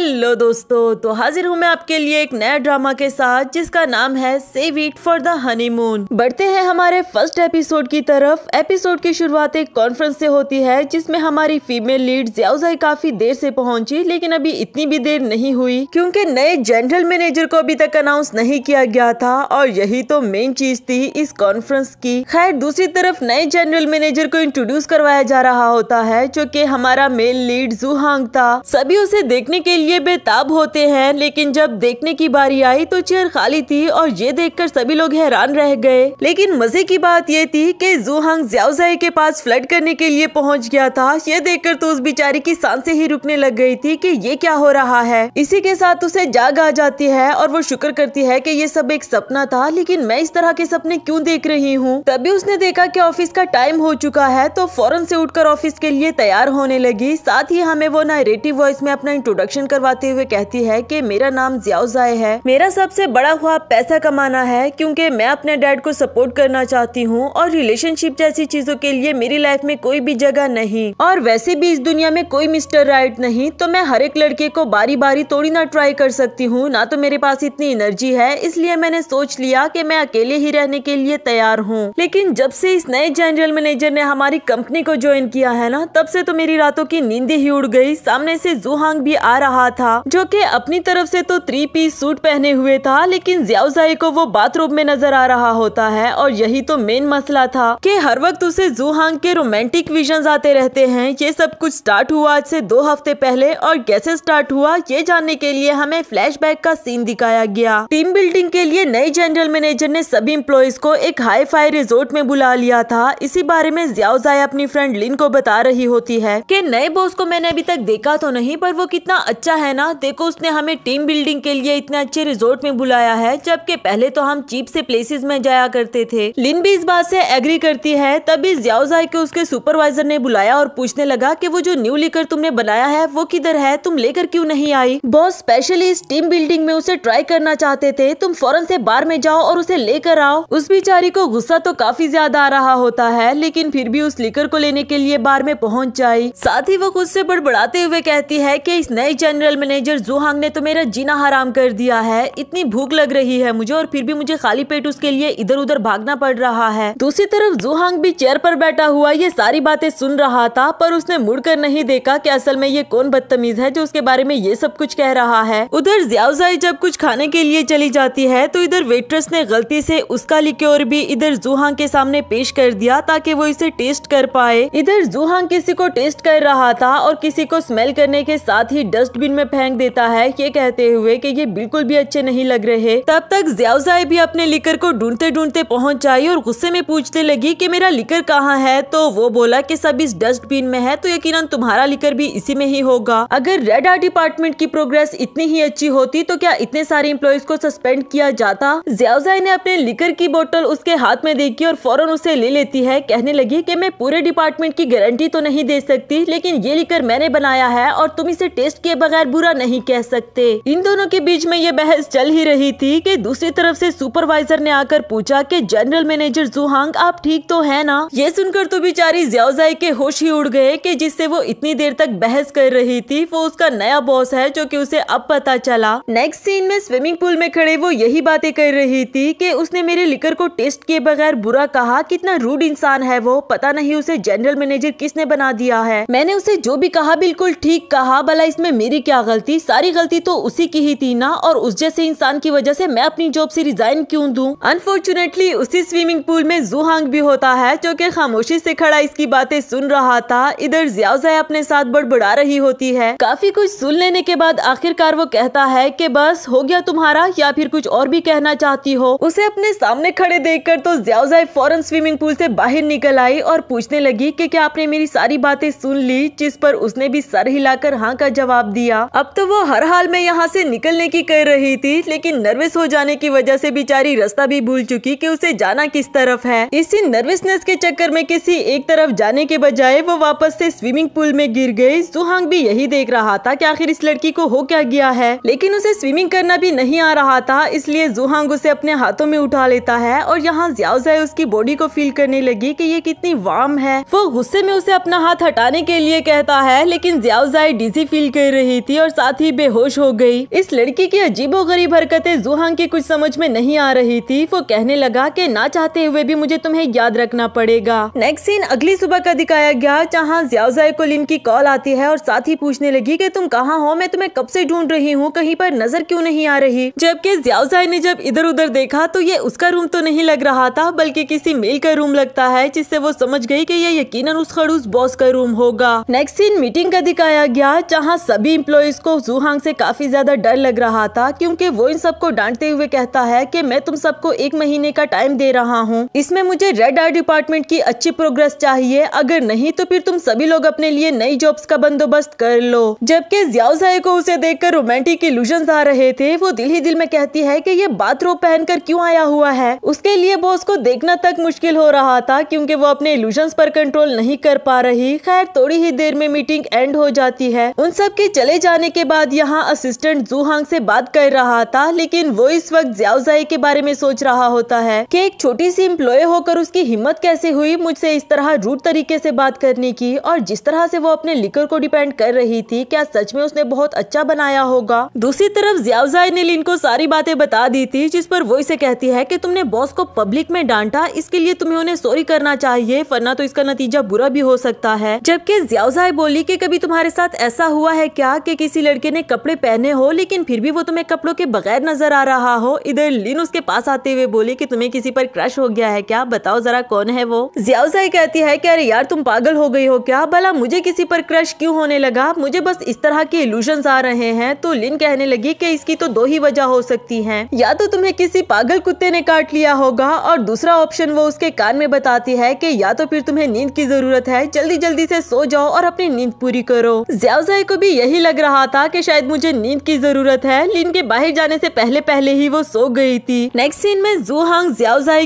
hello दोस्तों तो हाजिर हूँ मैं आपके लिए एक नया ड्रामा के साथ जिसका नाम है save it for the honeymoon बढ़ते हैं हमारे फर्स्ट एपिसोड की तरफ एपिसोड की शुरुआत एक कॉन्फ्रेंस से होती है जिसमें हमारी फीमेल लीड ज्याउजाई काफी देर से पहुंची लेकिन अभी इतनी भी देर नहीं हुई क्योंकि नए जनरल मैनेजर को अभी तक अनाउंस नहीं किया गया था और यही तो मेन चीज थी इस कॉन्फ्रेंस की खैर दूसरी तरफ नए जनरल मैनेजर को इंट्रोड्यूस करवाया जा रहा होता है जो की हमारा मेल लीड जूहांग था सभी उसे देखने के लिए लिए बेताब होते हैं लेकिन जब देखने की बारी आई तो चेयर खाली थी और ये देखकर सभी लोग हैरान रह गए लेकिन मजे की बात ये थी कि जूहंग ज्याउजाई के पास फ्लड करने के लिए पहुंच गया था ये देखकर तो उस बिचारी की सांसें ही रुकने लग गई थी कि ये क्या हो रहा है इसी के साथ उसे जाग आ जाती है और वो शुक्र करती है की ये सब एक सपना था लेकिन मैं इस तरह के सपने क्यूँ देख रही हूँ तभी उसने देखा की ऑफिस का टाइम हो चुका है तो फौरन से उठकर ऑफिस के लिए तैयार होने लगी साथ ही हमें वो नरेटिव वॉइस में अपना इंट्रोडक्शन करवाते हुए कहती है कि मेरा नाम जियाउजाए है मेरा सबसे बड़ा ख्वाब पैसा कमाना है क्योंकि मैं अपने डैड को सपोर्ट करना चाहती हूँ और रिलेशनशिप जैसी चीजों के लिए मेरी लाइफ में कोई भी जगह नहीं और वैसे भी इस दुनिया में कोई मिस्टर राइट नहीं तो मैं हर एक लड़के को बारी बारी थोड़ी ना ट्राई कर सकती हूँ ना तो मेरे पास इतनी एनर्जी है इसलिए मैंने सोच लिया की मैं अकेले ही रहने के लिए तैयार हूँ लेकिन जब से इस नए जनरल मैनेजर ने हमारी कंपनी को ज्वाइन किया है ना तब से तो मेरी रातों की नींदें ही उड़ गई सामने से जुहांग भी आ रहा रहा था जो कि अपनी तरफ से तो थ्री पीस सूट पहने हुए था लेकिन जियाउजाई को वो बाथरूम में नजर आ रहा होता है और यही तो मेन मसला था कि हर वक्त उसे जूहांग के रोमांटिक विजन आते रहते हैं ये सब कुछ स्टार्ट हुआ आज से दो हफ्ते पहले और कैसे स्टार्ट हुआ ये जानने के लिए हमें फ्लैश का सीन दिखाया गया टीम बिल्डिंग के लिए नए जनरल मैनेजर ने सभी इम्प्लॉयज को एक हाई फाई रिजोर्ट में बुला लिया था इसी बारे में जियाउजाई अपनी फ्रेंड लिन को बता रही होती है की नए बॉस को मैंने अभी तक देखा तो नहीं पर वो कितना अच्छा अच्छा है ना देखो उसने हमें टीम बिल्डिंग के लिए इतने अच्छे रिजोर्ट में बुलाया है जबकि पहले तो हम चीप से प्लेसेस में जाया करते थे लिन भी इस बात से एग्री करती है तभी जियाउजाई के उसके सुपरवाइजर ने बुलाया और पूछने लगा की वो जो न्यू लेकर तुमने बनाया है वो किधर है तुम लेकर क्यूँ नहीं आई बहुत स्पेशली इस टीम बिल्डिंग में उसे ट्राई करना चाहते थे तुम फौरन से बार में जाओ और उसे लेकर आओ उस बिचारी को गुस्सा तो काफी ज्यादा आ रहा होता है लेकिन फिर भी उस लिकर को लेने के लिए बार में पहुंच जाए साथ ही वो खुद से बड़बड़ाते हुए कहती है कि इस नए जन्म जनरल मैनेजर जोहांग ने तो मेरा जीना हराम कर दिया है इतनी भूख लग रही है मुझे और फिर भी मुझे खाली पेट उसके लिए इधर उधर भागना पड़ रहा है दूसरी तरफ जोहांग भी चेयर पर बैठा हुआ ये सारी बातें सुन रहा था पर उसने मुड़कर नहीं देखा कि असल में ये कौन बदतमीज है जो उसके बारे में ये सब कुछ कह रहा है उधर ज्यावजाई जब कुछ खाने के लिए चली जाती है तो इधर वेट्रेस ने गलती से उसका लिक्योर भी इधर जोहांग के सामने पेश कर दिया ताकि वो इसे टेस्ट कर पाए इधर जोहांग किसी को टेस्ट कर रहा था और किसी को स्मेल करने के साथ ही डस्टबिन डस्टबिन में फेंक देता है ये कहते हुए कि ये बिल्कुल भी अच्छे नहीं लग रहे तब तक ज्यावजाई भी अपने लिकर को ढूंढते ढूंढते पहुंच आई और गुस्से में पूछने लगी कि मेरा लिकर कहाँ है तो वो बोला कि सब इस डस्टबिन में है तो यकीनन तुम्हारा लिकर भी इसी में ही होगा अगर रेड आर डिपार्टमेंट की प्रोग्रेस इतनी ही अच्छी होती तो क्या इतने सारे इम्प्लॉयज को सस्पेंड किया जाता ज्यावजाई ने अपने लिकर की बोतल उसके हाथ में देखी और फौरन उसे ले लेती है कहने लगी कि मैं पूरे डिपार्टमेंट की गारंटी तो नहीं दे सकती लेकिन ये लिकर मैंने बनाया है और तुम इसे टेस्ट किए बगैर खैर बुरा नहीं कह सकते इन दोनों के बीच में ये बहस चल ही रही थी कि दूसरी तरफ से सुपरवाइजर ने आकर पूछा कि जनरल मैनेजर जुहांग आप ठीक तो है ना ये सुनकर तो बेचारी ज्याजाई के होश ही उड़ गए कि जिससे वो इतनी देर तक बहस कर रही थी वो उसका नया बॉस है जो की उसे अब पता चला नेक्स्ट सीन में स्विमिंग पूल में खड़े वो यही बातें कर रही थी की उसने मेरे लिकर को टेस्ट किए बगैर बुरा कहा कितना रूड इंसान है वो पता नहीं उसे जनरल मैनेजर किसने बना दिया है मैंने उसे जो भी कहा बिल्कुल ठीक कहा भला इसमें मेरी क्या गलती सारी गलती तो उसी की ही थी ना और उस जैसे इंसान की वजह से मैं अपनी जॉब से रिजाइन क्यों दूं अनफॉर्चुनेटली उसी स्विमिंग पूल में जूहांग भी होता है जो कि खामोशी से खड़ा इसकी बातें सुन रहा था इधर जियाजा अपने साथ बड़बड़ा रही होती है काफी कुछ सुन लेने के बाद आखिरकार वो कहता है की बस हो गया तुम्हारा या फिर कुछ और भी कहना चाहती हो उसे अपने सामने खड़े कर तो जियाजा फौरन स्विमिंग पूल से बाहर निकल आई और पूछने लगी की क्या आपने मेरी सारी बातें सुन ली जिस पर उसने भी सर हिलाकर हाँ का जवाब दिया था अब तो वो हर हाल में यहाँ से निकलने की कर रही थी लेकिन नर्वस हो जाने की वजह से बेचारी रास्ता भी भूल चुकी कि उसे जाना किस तरफ है इसी नर्वसनेस के चक्कर में किसी एक तरफ जाने के बजाय वो वापस से स्विमिंग पूल में गिर गई सुहांग भी यही देख रहा था कि आखिर इस लड़की को हो क्या गया है लेकिन उसे स्विमिंग करना भी नहीं आ रहा था इसलिए जुहांग उसे अपने हाथों में उठा लेता है और यहाँ ज्याउजाए उसकी बॉडी को फील करने लगी कि ये कितनी वार्म है वो गुस्से में उसे अपना हाथ हटाने के लिए कहता है लेकिन ज्याउजाए डिजी फील कर रही गई थी और साथ ही बेहोश हो गई इस लड़की की अजीबो गरीब हरकतें जुहांग की कुछ समझ में नहीं आ रही थी वो कहने लगा कि ना चाहते हुए भी मुझे तुम्हें याद रखना पड़ेगा नेक्स्ट सीन अगली सुबह का दिखाया गया जहाँ ज्याजाई को लिन की कॉल आती है और साथ ही पूछने लगी की तुम कहाँ हो मैं तुम्हें कब से ढूंढ रही हूँ कहीं पर नजर क्यूँ नहीं आ रही जबकि ज्याजाई ने जब इधर उधर देखा तो ये उसका रूम तो नहीं लग रहा था बल्कि किसी मेल का रूम लगता है जिससे वो समझ गई कि ये यकीनन उस खड़ूस बॉस का रूम होगा नेक्स्ट सीन मीटिंग का दिखाया गया जहां सभी एम्प्लॉयज़ को जूहांग से काफ़ी ज़्यादा डर लग रहा था क्योंकि वो इन सबको डांटते हुए कहता है कि मैं तुम सबको एक महीने का टाइम दे रहा हूँ इसमें मुझे रेड आर डिपार्टमेंट की अच्छी प्रोग्रेस चाहिए अगर नहीं तो फिर तुम सभी लोग अपने लिए नई जॉब का बंदोबस्त कर लो जबकि जियाउजाए को उसे कर रोमांटिक इल्यूजन आ रहे थे वो दिल ही दिल में कहती है की ये बाथरोब कर क्यूँ आया हुआ है उसके लिए बॉस को देखना तक मुश्किल हो रहा था क्योंकि वो अपने इल्यूजन पर कंट्रोल नहीं कर पा रही खैर थोड़ी ही देर में मीटिंग एंड हो जाती है उन सब के चले जाने के बाद यहाँ असिस्टेंट जूहांग से बात कर रहा था लेकिन वो इस वक्त ज्यावजाई के बारे में सोच रहा होता है कि एक छोटी सी इम्प्लॉय होकर उसकी हिम्मत कैसे हुई मुझसे इस तरह रूट तरीके से बात करने की और जिस तरह से वो अपने लिकर को डिपेंड कर रही थी क्या सच में उसने बहुत अच्छा बनाया होगा दूसरी तरफ ज्यावजाई ने लिन को सारी बातें बता दी थी जिस पर वो इसे कहती है की तुमने बॉस को पब्लिक में डांटा इसके लिए तुम्हें उन्हें सॉरी करना चाहिए वरना तो इसका नतीजा बुरा भी हो सकता है जबकि ज्यावजाई बोली की कभी तुम्हारे साथ ऐसा हुआ है क्या के किसी लड़के ने कपड़े पहने हो लेकिन फिर भी वो तुम्हें कपड़ों के बगैर नजर आ रहा हो इधर लिन उसके पास आते हुए बोली कि तुम्हें किसी पर क्रश हो गया है क्या बताओ जरा कौन है वो जियाउजाई कहती है की अरे यार तुम पागल हो गई हो क्या भला मुझे किसी पर क्रश क्यूँ होने लगा मुझे बस इस तरह के इल्यूशंस आ रहे हैं तो लिन कहने लगी की इसकी तो दो ही वजह हो सकती है या तो तुम्हें किसी पागल कुत्ते ने काट लिया होगा और दूसरा ऑप्शन वो उसके कान में बताती है की या तो फिर तुम्हें नींद की जरूरत है जल्दी जल्दी से सो जाओ और अपनी नींद पूरी करो ज्यावजाई को भी यही लग रहा था कि शायद मुझे नींद की जरूरत है लीन के बाहर जाने से पहले पहले ही वो सो गई थी नेक्स्ट सीन में जू हांग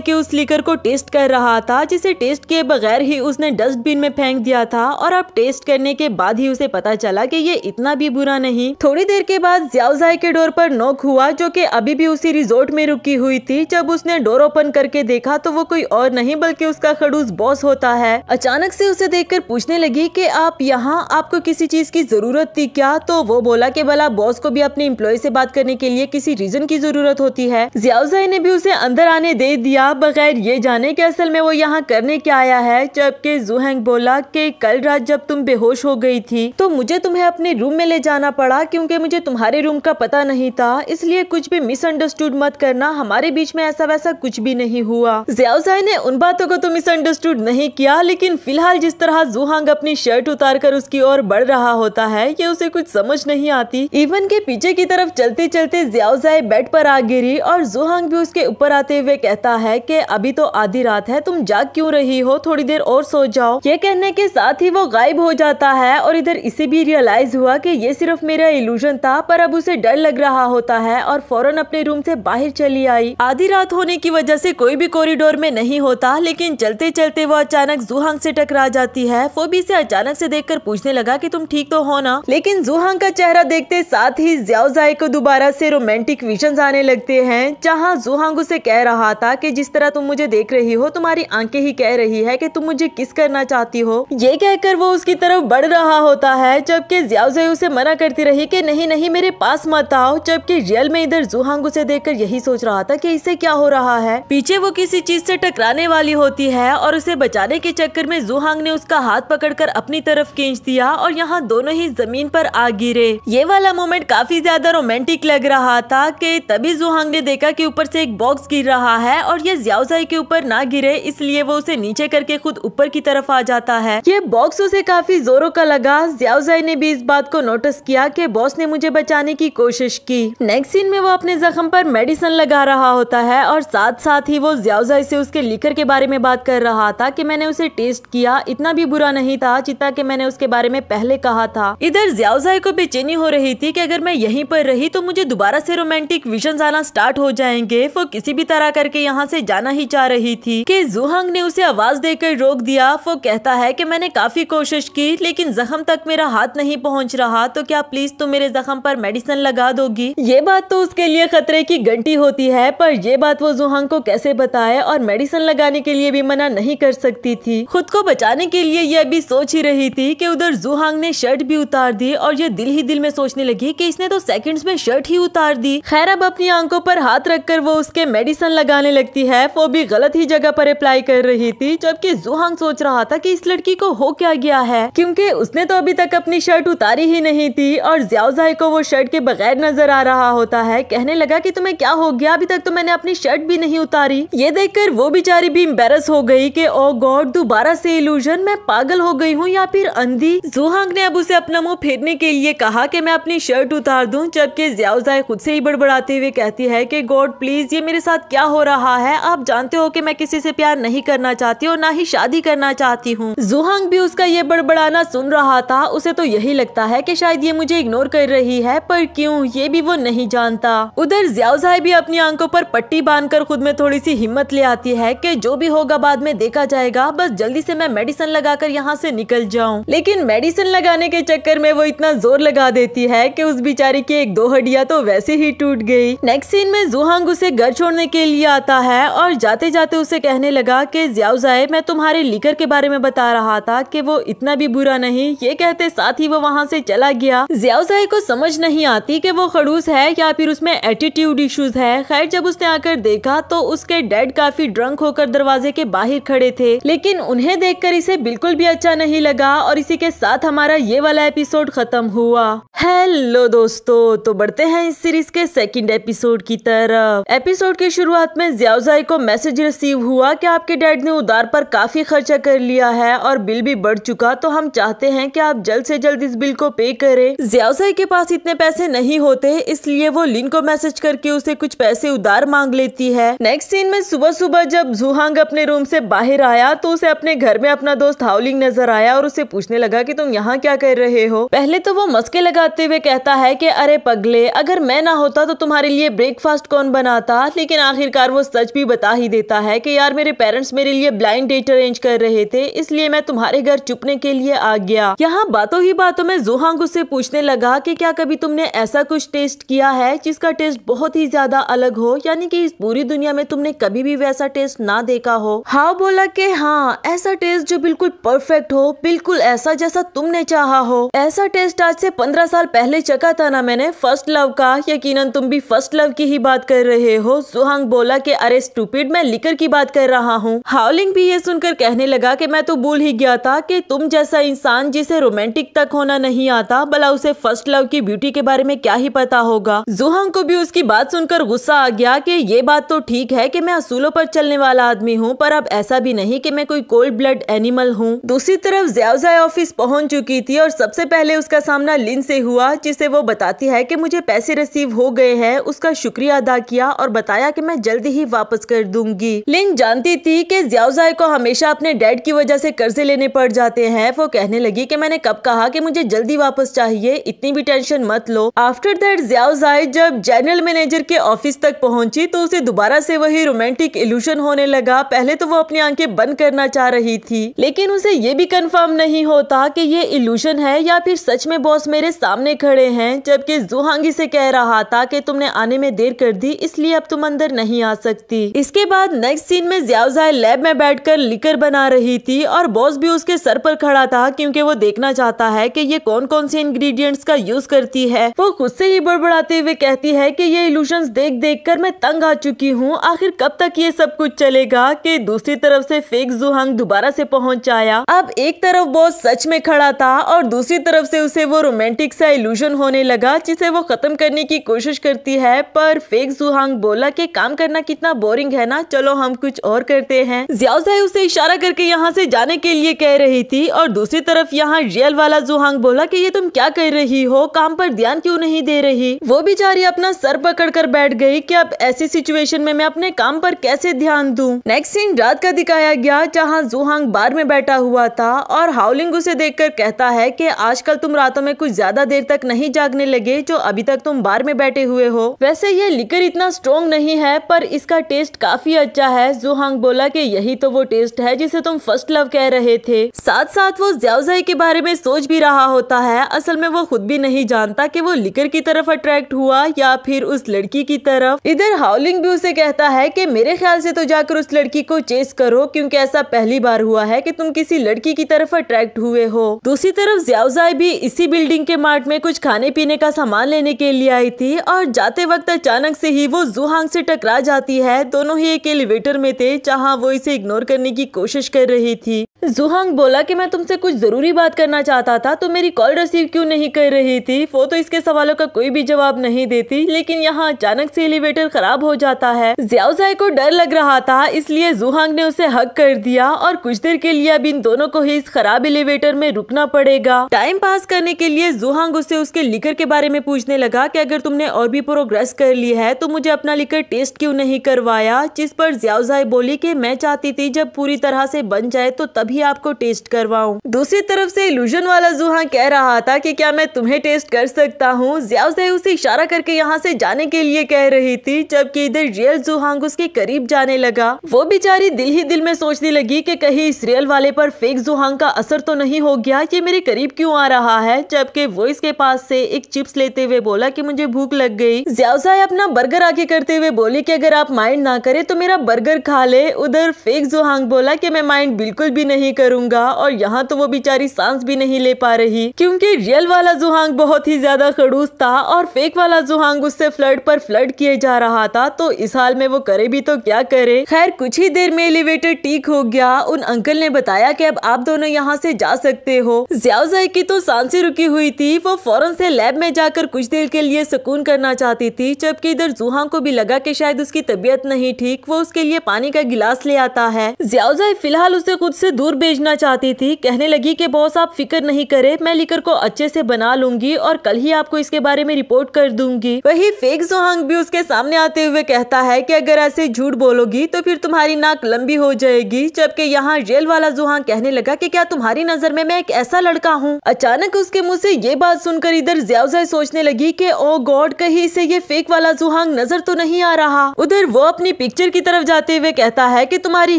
के उस लीकर को टेस्ट कर रहा था जिसे टेस्ट किए बगैर ही उसने डस्टबिन में फेंक दिया था और अब टेस्ट करने के बाद ही उसे पता चला की ये इतना भी बुरा नहीं थोड़ी देर के बाद ज्यावजाई के डोर पर नोक हुआ जो की अभी भी उसी रिजोर्ट में रुकी हुई थी जब उसने डोर ओपन करके देखा तो वो कोई और नहीं बल्कि उसका खड़ूस बॉस होता है अचानक से उसे देखकर पूछने लगी कि आप यहाँ आपको किसी चीज की जरूरत थी क्या तो वो बोला कि भला बॉस को भी अपने इम्प्लॉय से बात करने के लिए किसी रीजन की जरूरत होती है जियाउजाई ने भी उसे अंदर आने दे दिया बगैर ये जाने के असल में वो यहाँ करने के आया है जबकि जुहैंग बोला कि कल रात जब तुम बेहोश हो गई थी तो मुझे तुम्हें अपने रूम में ले जाना पड़ा क्योंकि मुझे तुम्हारे रूम का पता नहीं था इसलिए कुछ भी मिसअंडरस्टूड मत करना हमारे बीच में ऐसा वैसा कुछ भी नहीं हुआ जियाउजाई ने उन बातों को तो मिसअंडरस्टूड नहीं किया लेकिन फिलहाल जिस तरह जुहांग अपनी शर्ट उतार कर उसकी ओर बढ़ रहा होता है ये उसे कुछ समझ नहीं आती इवन के पीछे की तरफ चलते चलते जियाजाए बेड पर आ गिरी और जुहांग भी उसके ऊपर आते हुए कहता है कि अभी तो आधी रात है तुम जाग क्यों रही हो थोड़ी देर और सो जाओ ये कहने के साथ ही वो गायब हो जाता है और इधर इसे भी रियलाइज हुआ की ये सिर्फ मेरा इल्यूजन था पर अब उसे डर लग रहा होता है और फौरन अपने रूम ऐसी बाहर चली आई आधी रात होने की वजह ऐसी कोई भी कॉरिडोर में नहीं होता लेकिन चलते चलते वो अचानक जुहांग ऐसी टकरा जाती है भी से अचानक ऐसी देख पूछने लगा की तुम ठीक तो हो ना लेकिन जुहांग सुहांग का चेहरा देखते साथ ही ज्याओजाई को दोबारा से रोमांटिक विजन आने लगते हैं जहां जुहांग उसे कह रहा था कि जिस तरह तुम मुझे देख रही हो तुम्हारी आंखें ही कह रही है कि तुम मुझे किस करना चाहती हो ये कहकर वो उसकी तरफ बढ़ रहा होता है जबकि ज्याओजाई उसे मना करती रही की नहीं नहीं मेरे पास मत आओ जबकि रियल में इधर जुहांग उसे देख यही सोच रहा था की इसे क्या हो रहा है पीछे वो किसी चीज ऐसी टकराने वाली होती है और उसे बचाने के चक्कर में जुहांग ने उसका हाथ पकड़ अपनी तरफ खींच दिया और यहाँ दोनों ही जमीन पर आ गिरे ये वाला मोमेंट काफी ज्यादा रोमांटिक लग रहा था कि तभी जुहांग ने देखा कि ऊपर से एक बॉक्स गिर रहा है और ये जियाउजाई के ऊपर ना गिरे इसलिए वो उसे नीचे करके खुद ऊपर की तरफ आ जाता है ये बॉक्स उसे काफी जोरों का लगा ज्यावजाई ने भी इस बात को नोटिस किया कि बॉस ने मुझे बचाने की कोशिश की नेक्स्ट सीन में वो अपने जख्म पर मेडिसिन लगा रहा होता है और साथ साथ ही वो ज्यावजाई से उसके लिकर के बारे में बात कर रहा था की मैंने उसे टेस्ट किया इतना भी बुरा नहीं था जितना की मैंने उसके बारे में पहले कहा था इधर जियाउजाई राय को बेचैनी हो रही थी कि अगर मैं यहीं पर रही तो मुझे दोबारा से रोमांटिक विजन आना स्टार्ट हो जाएंगे वो किसी भी तरह करके यहाँ से जाना ही चाह रही थी कि जुहंग ने उसे आवाज देकर रोक दिया वो कहता है कि मैंने काफी कोशिश की लेकिन जख्म तक मेरा हाथ नहीं पहुँच रहा तो क्या प्लीज तुम मेरे जख्म पर मेडिसिन लगा दोगी ये बात तो उसके लिए खतरे की घंटी होती है पर ये बात वो जुहंग को कैसे बताए और मेडिसिन लगाने के लिए भी मना नहीं कर सकती थी खुद को बचाने के लिए यह भी सोच ही रही थी की उधर जुहांग ने शर्ट भी उतार दी और ये मुझे दिल ही दिल में सोचने लगी कि इसने तो सेकंड्स में शर्ट ही उतार दी खैर अब अपनी आंखों पर हाथ रखकर वो उसके मेडिसन लगाने लगती है वो भी गलत ही जगह पर अप्लाई कर रही थी जबकि जुहांग सोच रहा था कि इस लड़की को हो क्या गया है क्योंकि उसने तो अभी तक अपनी शर्ट उतारी ही नहीं थी और ज्यावजाई को वो शर्ट के बगैर नजर आ रहा होता है कहने लगा की तुम्हें क्या हो गया अभी तक तो मैंने अपनी शर्ट भी नहीं उतारी ये देख वो बेचारी भी इम्बेस हो गयी की ओ गॉड दोबारा ऐसी इलूजन मैं पागल हो गई हूँ या फिर अंधी जुहांग ने अब उसे अपना मुंह फेरने के ये कहा कि मैं अपनी शर्ट उतार दूं जबकि जियाउजाए खुद से ही बड़बड़ाते हुए कहती है कि गॉड प्लीज़ ये मेरे साथ क्या हो रहा है आप जानते हो कि मैं किसी से प्यार नहीं करना चाहती और ना ही शादी करना चाहती हूँ जुहंग भी उसका ये बड़बड़ाना सुन रहा था उसे तो यही लगता है की शायद ये मुझे इग्नोर कर रही है पर क्यूँ ये भी वो नहीं जानता उधर जियाउजाए भी अपनी आंखों पर पट्टी कर खुद में थोड़ी सी हिम्मत ले आती है की जो भी होगा बाद में देखा जाएगा बस जल्दी से मैं मेडिसिन लगाकर यहाँ से निकल जाऊँ लेकिन मेडिसिन लगाने के चक्कर में वो इतना जोर लगा देती है कि उस बिचारी की एक दो हड्डिया तो वैसे ही टूट गई नेक्स्ट सीन में जुहांग उसे घर छोड़ने के लिए आता है और जाते जाते उसे कहने लगा कि ज्याउजाए मैं तुम्हारे लीकर के बारे में बता रहा था कि वो इतना भी बुरा नहीं ये कहते साथ ही वो वहाँ से चला गया ज्याउजाए को समझ नहीं आती कि वो खड़ूस है या फिर उसमें एटीट्यूड इश्यूज है खैर जब उसने आकर देखा तो उसके डैड काफी ड्रंक होकर दरवाजे के बाहर खड़े थे लेकिन उन्हें देख इसे बिल्कुल भी अच्छा नहीं लगा और इसी के साथ हमारा ये वाला एपिसोड खत्म हुआ हेलो दोस्तों तो बढ़ते हैं इस सीरीज के सेकंड एपिसोड की तरफ एपिसोड की शुरुआत में जियाजाई को मैसेज रिसीव हुआ कि आपके डैड ने उधार पर काफी खर्चा कर लिया है और बिल भी बढ़ चुका तो हम चाहते हैं कि आप जल्द से जल्द इस बिल को पे करें जियाजाई के पास इतने पैसे नहीं होते इसलिए वो लिन को मैसेज करके उसे कुछ पैसे उधार मांग लेती है नेक्स्ट सीन में सुबह सुबह जब जुहांग अपने रूम ऐसी बाहर आया तो उसे अपने घर में अपना दोस्त हाउलिंग नजर आया और उसे पूछने लगा की तुम यहाँ क्या कर रहे हो पहले तो वो को मस्के लगाते हुए कहता है कि अरे पगले अगर मैं ना होता तो तुम्हारे लिए ब्रेकफास्ट कौन बनाता लेकिन आखिरकार वो सच भी बता ही देता है कि यार मेरे पेरेंट्स मेरे लिए ब्लाइंड डेट अरेंज कर रहे थे इसलिए मैं तुम्हारे घर चुपने के लिए आ गया यहाँ बातों ही बातों में जोहांग उससे पूछने लगा की क्या कभी तुमने ऐसा कुछ टेस्ट किया है जिसका टेस्ट बहुत ही ज्यादा अलग हो यानी की इस पूरी दुनिया में तुमने कभी भी वैसा टेस्ट ना देखा हो हाँ बोला के हाँ ऐसा टेस्ट जो बिल्कुल परफेक्ट हो बिल्कुल ऐसा जैसा तुमने चाह हो ऐसा टेस्ट आज आज से पंद्रह साल पहले चका था ना मैंने फर्स्ट लव का यकीनन तुम भी फर्स्ट लव की ही बात कर रहे हो सुहांग बोला कि अरे स्टूपिड मैं लिकर की बात कर रहा हूँ हाउलिंग भी ये सुनकर कहने लगा कि मैं तो भूल ही गया था कि तुम जैसा इंसान जिसे रोमांटिक तक होना नहीं आता भला उसे फर्स्ट लव की ब्यूटी के बारे में क्या ही पता होगा जुहांग को भी उसकी बात सुनकर गुस्सा आ गया की ये बात तो ठीक है की मैं असूलों पर चलने वाला आदमी हूँ पर अब ऐसा भी नहीं की मैं कोई कोल्ड ब्लड एनिमल हूँ दूसरी तरफ ज्यावजाय ऑफिस पहुंच चुकी थी और सबसे पहले उसका सामना लिन से हुआ जिसे वो बताती है कि मुझे पैसे रिसीव हो गए हैं उसका शुक्रिया अदा किया और बताया कि मैं जल्दी ही वापस कर दूंगी लिन जानती थी कि जियाजाई को हमेशा अपने डैड की वजह से कर्जे लेने पड़ जाते हैं वो कहने लगी कि मैंने कब कहा कि मुझे जल्दी वापस चाहिए इतनी भी टेंशन मत लो आफ्टर दैट जियाजाई जब जनरल मैनेजर के ऑफिस तक पहुँची तो उसे दोबारा से वही रोमांटिक इल्यूशन होने लगा पहले तो वो अपनी आंखें बंद करना चाह रही थी लेकिन उसे ये भी कंफर्म नहीं होता की ये इल्यूशन है या फिर सच में बॉस मेरे सामने खड़े हैं जबकि जुहांगी से कह रहा था कि तुमने आने में देर कर दी इसलिए अब तुम अंदर नहीं आ सकती इसके बाद नेक्स्ट सीन में जियाउजा लैब में बैठकर लिकर बना रही थी और बॉस भी उसके सर पर खड़ा था क्योंकि वो देखना चाहता है कि ये कौन कौन से इंग्रेडिएंट्स का यूज करती है वो खुद से ही बड़बड़ाते हुए कहती है कि ये इलूशन देख देख कर मैं तंग आ चुकी हूँ आखिर कब तक ये सब कुछ चलेगा कि दूसरी तरफ से फेक जुहांग दोबारा से पहुंच आया अब एक तरफ बॉस सच में खड़ा था और दूसरी तरफ से उसे वो रोमांटिक सा इल्यूजन होने लगा जिसे वो ख़त्म करने की कोशिश करती है पर फेक जुहांग बोला कि काम करना कितना बोरिंग है ना चलो हम कुछ और करते हैं ज्याउजाई उसे इशारा करके यहाँ से जाने के लिए कह रही थी और दूसरी तरफ यहाँ रियल वाला जुहांग बोला की ये तुम क्या कर रही हो काम पर ध्यान क्यूँ नहीं दे रही वो बेचारी अपना सर पकड़ कर बैठ गयी की अब ऐसी सिचुएशन में मैं अपने काम पर कैसे ध्यान दू नेक्स्ट सीन रात का दिखाया गया जहाँ जुहांग बार में बैठा हुआ था और हाउलिंग उसे देखकर कहता है कि आजकल तुम रातों समय कुछ ज्यादा देर तक नहीं जागने लगे जो अभी तक तुम बार में बैठे हुए हो वैसे ये लिकर इतना स्ट्रोंग नहीं है पर इसका टेस्ट काफी अच्छा है जुहांग बोला कि यही तो वो टेस्ट है जिसे तुम फर्स्ट लव कह रहे थे साथ साथ वो ज्यावजाई के बारे में सोच भी रहा होता है असल में वो खुद भी नहीं जानता की वो लिकर की तरफ अट्रैक्ट हुआ या फिर उस लड़की की तरफ इधर हाउलिंग भी उसे कहता है की मेरे ख्याल से तो जाकर उस लड़की को चेस करो क्यूँकी ऐसा पहली बार हुआ है की तुम किसी लड़की की तरफ अट्रैक्ट हुए हो दूसरी तरफ ज्यावजाई भी इसी बिल्डिंग के मार्ट में कुछ खाने पीने का सामान लेने के लिए आई थी और जाते वक्त अचानक से ही वो जुहांग से टकरा जाती है दोनों ही एक एलिवेटर में थे जहां वो इसे इग्नोर करने की कोशिश कर रही थी जुहांग बोला कि मैं तुमसे कुछ ज़रूरी बात करना चाहता था तो मेरी कॉल रिसीव क्यों नहीं कर रही थी वो तो इसके सवालों का कोई भी जवाब नहीं देती लेकिन यहाँ अचानक से एलिवेटर खराब हो जाता है ज्याओजाई को डर लग रहा था इसलिए जुहांग ने उसे हक कर दिया और कुछ देर के लिए अब इन दोनों को ही इस खराब एलिवेटर में रुकना पड़ेगा टाइम पास करने के लिए जुहांग उसे उसके लिकर के बारे में पूछने लगा की अगर तुमने और भी प्रोग्रेस कर ली है तो मुझे अपना लिकर टेस्ट क्यों नहीं करवाया जिस पर ज्याओजाई बोली की मैं चाहती थी जब पूरी तरह से बन जाए तो तभी तभी आपको टेस्ट करवाऊँ दूसरी तरफ से इल्यूजन वाला जुहा कह रहा था कि क्या मैं तुम्हें टेस्ट कर सकता हूँ ज्यादा उसे इशारा करके यहाँ से जाने के लिए कह रही थी जबकि इधर रियल जुहांग उसके करीब जाने लगा वो बेचारी दिल ही दिल में सोचने लगी की कहीं इस रियल वाले पर फेक जुहांग का असर तो नहीं हो गया ये मेरे करीब क्यों आ रहा है जबकि वो इसके पास से एक चिप्स लेते हुए बोला की मुझे भूख लग गई ज्यादा अपना बर्गर आगे करते हुए बोली की अगर आप माइंड ना करे तो मेरा बर्गर खा ले उधर फेक जुहांग बोला कि मैं माइंड बिल्कुल भी नहीं नहीं करूंगा और यहाँ तो वो बेचारी सांस भी नहीं ले पा रही क्योंकि रियल वाला जुहांग बहुत ही ज्यादा खड़ूस था और फेक वाला जुहांग उससे फ्लड पर फ्लड किए जा रहा था तो इस हाल में वो करे भी तो क्या करे खैर कुछ ही देर में एलिवेटर ठीक हो गया उन अंकल ने बताया की अब आप दोनों यहाँ ऐसी जा सकते हो ज्यावजाई की तो सांसें रुकी हुई थी वो फौरन से लैब में जाकर कुछ देर के लिए सुकून करना चाहती थी जबकि इधर जुहांग को भी लगा की शायद उसकी तबीयत नहीं ठीक वो उसके लिए पानी का गिलास ले आता है ज्यावजाई फिलहाल उसे खुद से दूर दूर भेजना चाहती थी कहने लगी कि बॉस आप फिक्र नहीं करे मैं लिकर को अच्छे से बना लूंगी और कल ही आपको इसके बारे में रिपोर्ट कर दूंगी वही फेक जोहांग भी उसके सामने आते हुए कहता है की अगर ऐसे झूठ बोलोगी तो फिर तुम्हारी नाक लंबी हो जाएगी जबकि यहाँ रेल वाला जोहांग कहने लगा की क्या तुम्हारी नजर में मैं एक ऐसा लड़का हूँ अचानक उसके मुँह ऐसी ये बात सुनकर इधर ज्यावजा सोचने लगी की ओ गॉड कहीं से ये फेक वाला जुहांग नजर तो नहीं आ रहा उधर वो अपनी पिक्चर की तरफ जाते हुए कहता है कि तुम्हारी